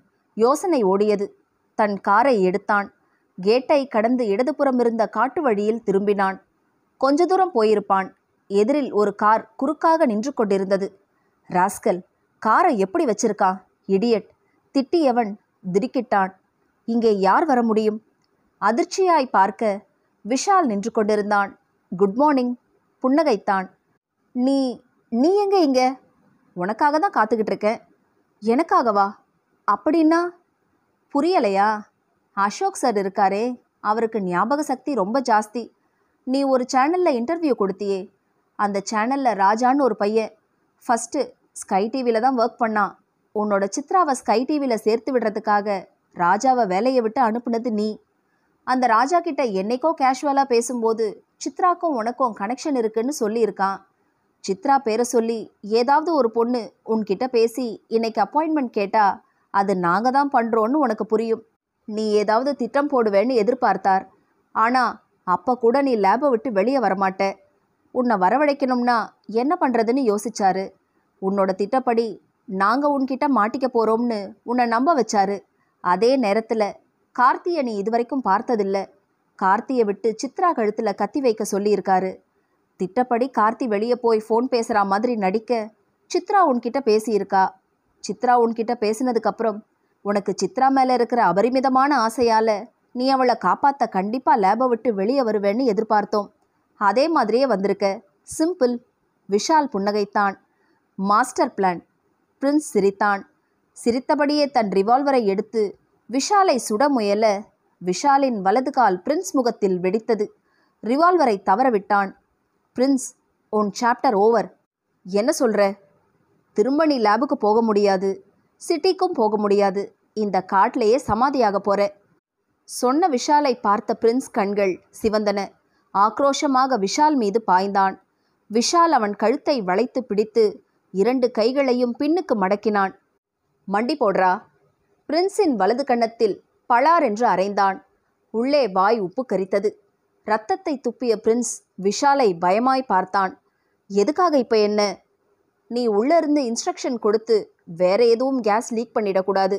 யோசனை ஓடியது தன் காரை எடுத்தான் கேட்டை கடந்து இடதுபுறம் இருந்த காட்டு வழியில் திரும்பினான் கொஞ்ச தூரம் போயிருப்பான் எதிரில் ஒரு கார் குறுக்காக நின்று கொண்டிருந்தது ராஸ்கல் காரை எப்படி வச்சிருக்கான் இடியட் திட்டியவன் திடுக்கிட்டான் இங்கே யார் வர முடியும் அதிர்ச்சியாய் பார்க்க விஷால் நின்று கொண்டிருந்தான் குட் மார்னிங் புன்னகைத்தான் நீ நீ எங்கே இங்க உனக்காக தான் காத்துக்கிட்டு இருக்கேன் எனக்காகவா அப்படின்னா புரியலையா அசோக் சார் இருக்காரே அவருக்கு ஞாபக சக்தி ரொம்ப ஜாஸ்தி நீ ஒரு சேனலில் இன்டர்வியூ கொடுத்தியே அந்த சேனலில் ராஜான்னு ஒரு பையன் ஃபஸ்ட்டு ஸ்கை டிவியில் தான் ஒர்க் பண்ணான் உன்னோட சித்ராவை ஸ்கை டிவியில் சேர்த்து விடுறதுக்காக ராஜாவை வேலையை விட்டு அனுப்புனது நீ அந்த ராஜா கிட்ட என்னைக்கோ கேஷுவலாக பேசும்போது சித்ராக்கும் உனக்கும் கனெக்ஷன் இருக்குன்னு சொல்லியிருக்கான் சித்ரா பேரை சொல்லி ஏதாவது ஒரு பொண்ணு உன்கிட்ட பேசி இன்னைக்கு அப்பாயின்மெண்ட் கேட்டா அது நாங்கள் தான் பண்ணுறோன்னு உனக்கு புரியும் நீ ஏதாவது திட்டம் போடுவேன்னு எதிர்பார்த்தார் ஆனால் அப்போ கூட நீ லேபை விட்டு வெளியே வரமாட்ட உன்னை வரவழைக்கணும்னா என்ன பண்ணுறதுன்னு யோசிச்சாரு உன்னோட திட்டப்படி நாங்கள் உன்கிட்ட மாட்டிக்க போகிறோம்னு உன்னை நம்ப வச்சாரு அதே நேரத்தில் கார்த்தியை நீ இதுவரைக்கும் பார்த்ததில்லை கார்த்தியை விட்டு சித்ரா கழுத்தில் கத்தி வைக்க சொல்லியிருக்காரு திட்டப்படி கார்த்தி வெளியே போய் ஃபோன் பேசுகிற மாதிரி நடிக்க சித்ரா உன்கிட்ட பேசியிருக்கா சித்ரா உன்கிட்ட பேசினதுக்கப்புறம் உனக்கு சித்ரா மேலே இருக்கிற அபரிமிதமான ஆசையால் நீ அவளை காப்பாற்ற கண்டிப்பாக லேபை விட்டு வெளியே வருவேன்னு எதிர்பார்த்தோம் அதே மாதிரியே வந்திருக்க சிம்பிள் விஷால் புன்னகைத்தான் மாஸ்டர் பிளான் பிரின்ஸ் சிரித்தான் சிரித்தபடியே தன் ரிவால்வரை எடுத்து விஷாலை சுட முயல விஷாலின் வலது கால் பிரின்ஸ் முகத்தில் வெடித்தது ரிவால்வரை தவறவிட்டான் பிரின்ஸ் உன் சாப்டர் ஓவர் என்ன சொல்கிற திரும்ப நீ லேபுக்கு போக முடியாது சிட்டிக்கும் போக முடியாது இந்த காட்டிலேயே சமாதியாக போற சொன்ன விஷாலை பார்த்த பிரின்ஸ் கண்கள் சிவந்தன ஆக்ரோஷமாக விஷால் மீது பாய்ந்தான் விஷால் அவன் கழுத்தை வளைத்து பிடித்து இரண்டு கைகளையும் பின்னுக்கு மடக்கினான் மண்டி போடுறா பிரின்ஸின் வலது கன்னத்தில் பளார் என்று அரைந்தான் உள்ளே வாய் உப்பு கரித்தது ரத்தத்தை துப்பிய பிரின்ஸ் விஷாலை பயமாய் பார்த்தான் எதுக்காக இப்போ என்ன நீ உள்ளிருந்து இன்ஸ்ட்ரக்ஷன் கொடுத்து வேற எதுவும் கேஸ் லீக் பண்ணிடக்கூடாது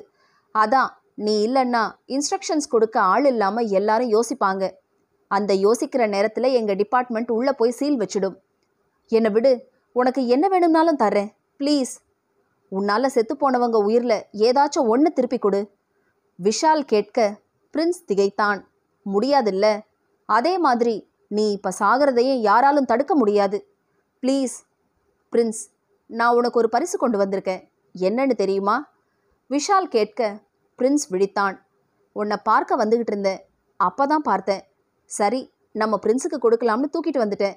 அதான் நீ இல்லைன்னா இன்ஸ்ட்ரக்ஷன்ஸ் கொடுக்க ஆள் இல்லாமல் எல்லாரும் யோசிப்பாங்க அந்த யோசிக்கிற நேரத்தில் எங்கள் டிபார்ட்மெண்ட் உள்ளே போய் சீல் வச்சிடும் என்னை விடு உனக்கு என்ன வேணும்னாலும் தரேன் ப்ளீஸ் உன்னால் செத்து போனவங்க உயிரில் ஏதாச்சும் ஒன்று திருப்பி கொடு விஷால் கேட்க பிரின்ஸ் திகைத்தான் முடியாதில்ல அதே மாதிரி நீ இப்போ சாகிறதையே யாராலும் தடுக்க முடியாது ப்ளீஸ் பிரின்ஸ் நான் உனக்கு ஒரு பரிசு கொண்டு வந்திருக்கேன் என்னன்னு தெரியுமா விஷால் கேட்க பிரின்ஸ் விழித்தான் உன்னை பார்க்க வந்துக்கிட்டு இருந்தேன் அப்போ தான் பார்த்தேன் சரி நம்ம பிரின்ஸுக்கு கொடுக்கலாம்னு தூக்கிட்டு வந்துட்டேன்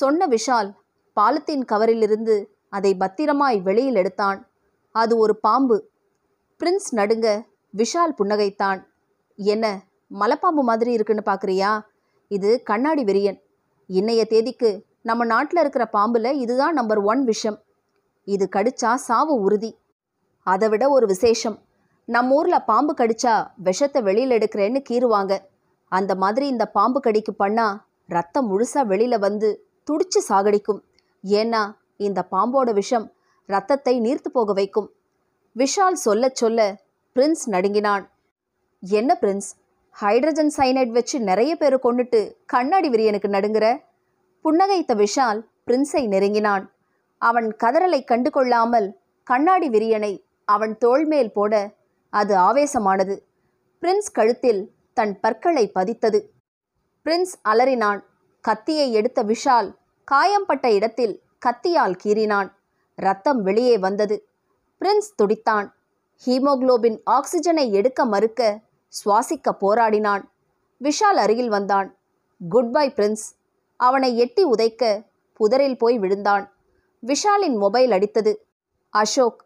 சொன்ன விஷால் பாலத்தின் கவரிலிருந்து அதை பத்திரமாய் வெளியில் எடுத்தான் அது ஒரு பாம்பு பிரின்ஸ் நடுங்க விஷால் புன்னகைத்தான் என்ன மலைப்பாம்பு மாதிரி இருக்குன்னு பார்க்குறியா இது கண்ணாடி விரியன் இன்னைய தேதிக்கு நம்ம நாட்டில் இருக்கிற பாம்பில் இதுதான் நம்பர் ஒன் விஷம் இது கடிச்சா சாவு உறுதி அதை விட ஒரு விசேஷம் நம்ம ஊரில் பாம்பு கடிச்சா விஷத்தை வெளியில் எடுக்கிறேன்னு கீறுவாங்க அந்த மாதிரி இந்த பாம்பு கடிக்கு பண்ணால் ரத்தம் முழுசாக வெளியில் வந்து துடிச்சு சாகடிக்கும் ஏன்னா இந்த பாம்போட விஷம் ரத்தத்தை நீர்த்து போக வைக்கும் விஷால் சொல்ல சொல்ல பிரின்ஸ் நடுங்கினான் என்ன பிரின்ஸ் ஹைட்ரஜன் சைனைட் வச்சு நிறைய பேரை கொண்டுட்டு கண்ணாடி விரியனுக்கு நடுங்குற புன்னகைத்த விஷால் பிரின்ஸை நெருங்கினான் அவன் கதறலை கண்டு கொள்ளாமல் கண்ணாடி விரியனை அவன் தோள்மேல் போட அது ஆவேசமானது பிரின்ஸ் கழுத்தில் தன் பற்களை பதித்தது பிரின்ஸ் அலறினான் கத்தியை எடுத்த விஷால் காயம்பட்ட இடத்தில் கத்தியால் கீறினான் ரத்தம் வெளியே வந்தது பிரின்ஸ் துடித்தான் ஹீமோகுளோபின் ஆக்சிஜனை எடுக்க மறுக்க சுவாசிக்க போராடினான் விஷால் அருகில் வந்தான் குட் பை பிரின்ஸ் அவனை எட்டி உதைக்க புதரில் போய் விழுந்தான் விஷாலின் மொபைல் அடித்தது அசோக்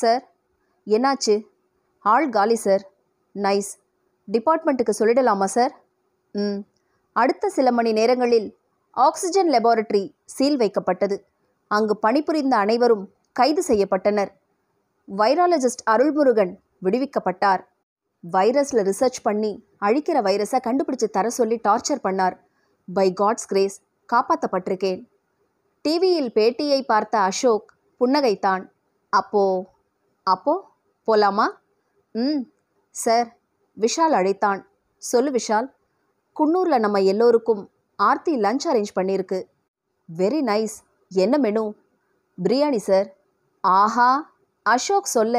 சார் என்னாச்சு ஆள் காலி சார் நைஸ் டிபார்ட்மெண்ட்டுக்கு சொல்லிடலாமா சார் ம் அடுத்த சில மணி நேரங்களில் ஆக்சிஜன் லெபார்டரி சீல் வைக்கப்பட்டது அங்கு பணிபுரிந்த அனைவரும் கைது செய்யப்பட்டனர் வைராலஜிஸ்ட் அருள்முருகன் விடுவிக்கப்பட்டார் வைரஸில் ரிசர்ச் பண்ணி அழிக்கிற வைரஸை கண்டுபிடிச்சு தர சொல்லி டார்ச்சர் பண்ணார் பை காட்ஸ் கிரேஸ் காப்பாற்றப்பட்டிருக்கேன் டிவியில் பேட்டியை பார்த்த அசோக் புன்னகைத்தான் அப்போ அப்போ போலாமா ம் சார் விஷால் அழைத்தான் சொல்லு விஷால் குன்னூரில் நம்ம எல்லோருக்கும் ஆர்த்தி லஞ்ச் அரேஞ்ச் பண்ணியிருக்கு வெரி நைஸ் என்ன மெனு பிரியாணி சார் ஆஹா அசோக் சொல்ல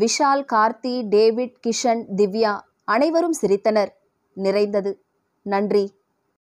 விஷால் கார்த்தி டேவிட் கிஷன் திவ்யா அனைவரும் சிரித்தனர் நிறைந்தது நன்றி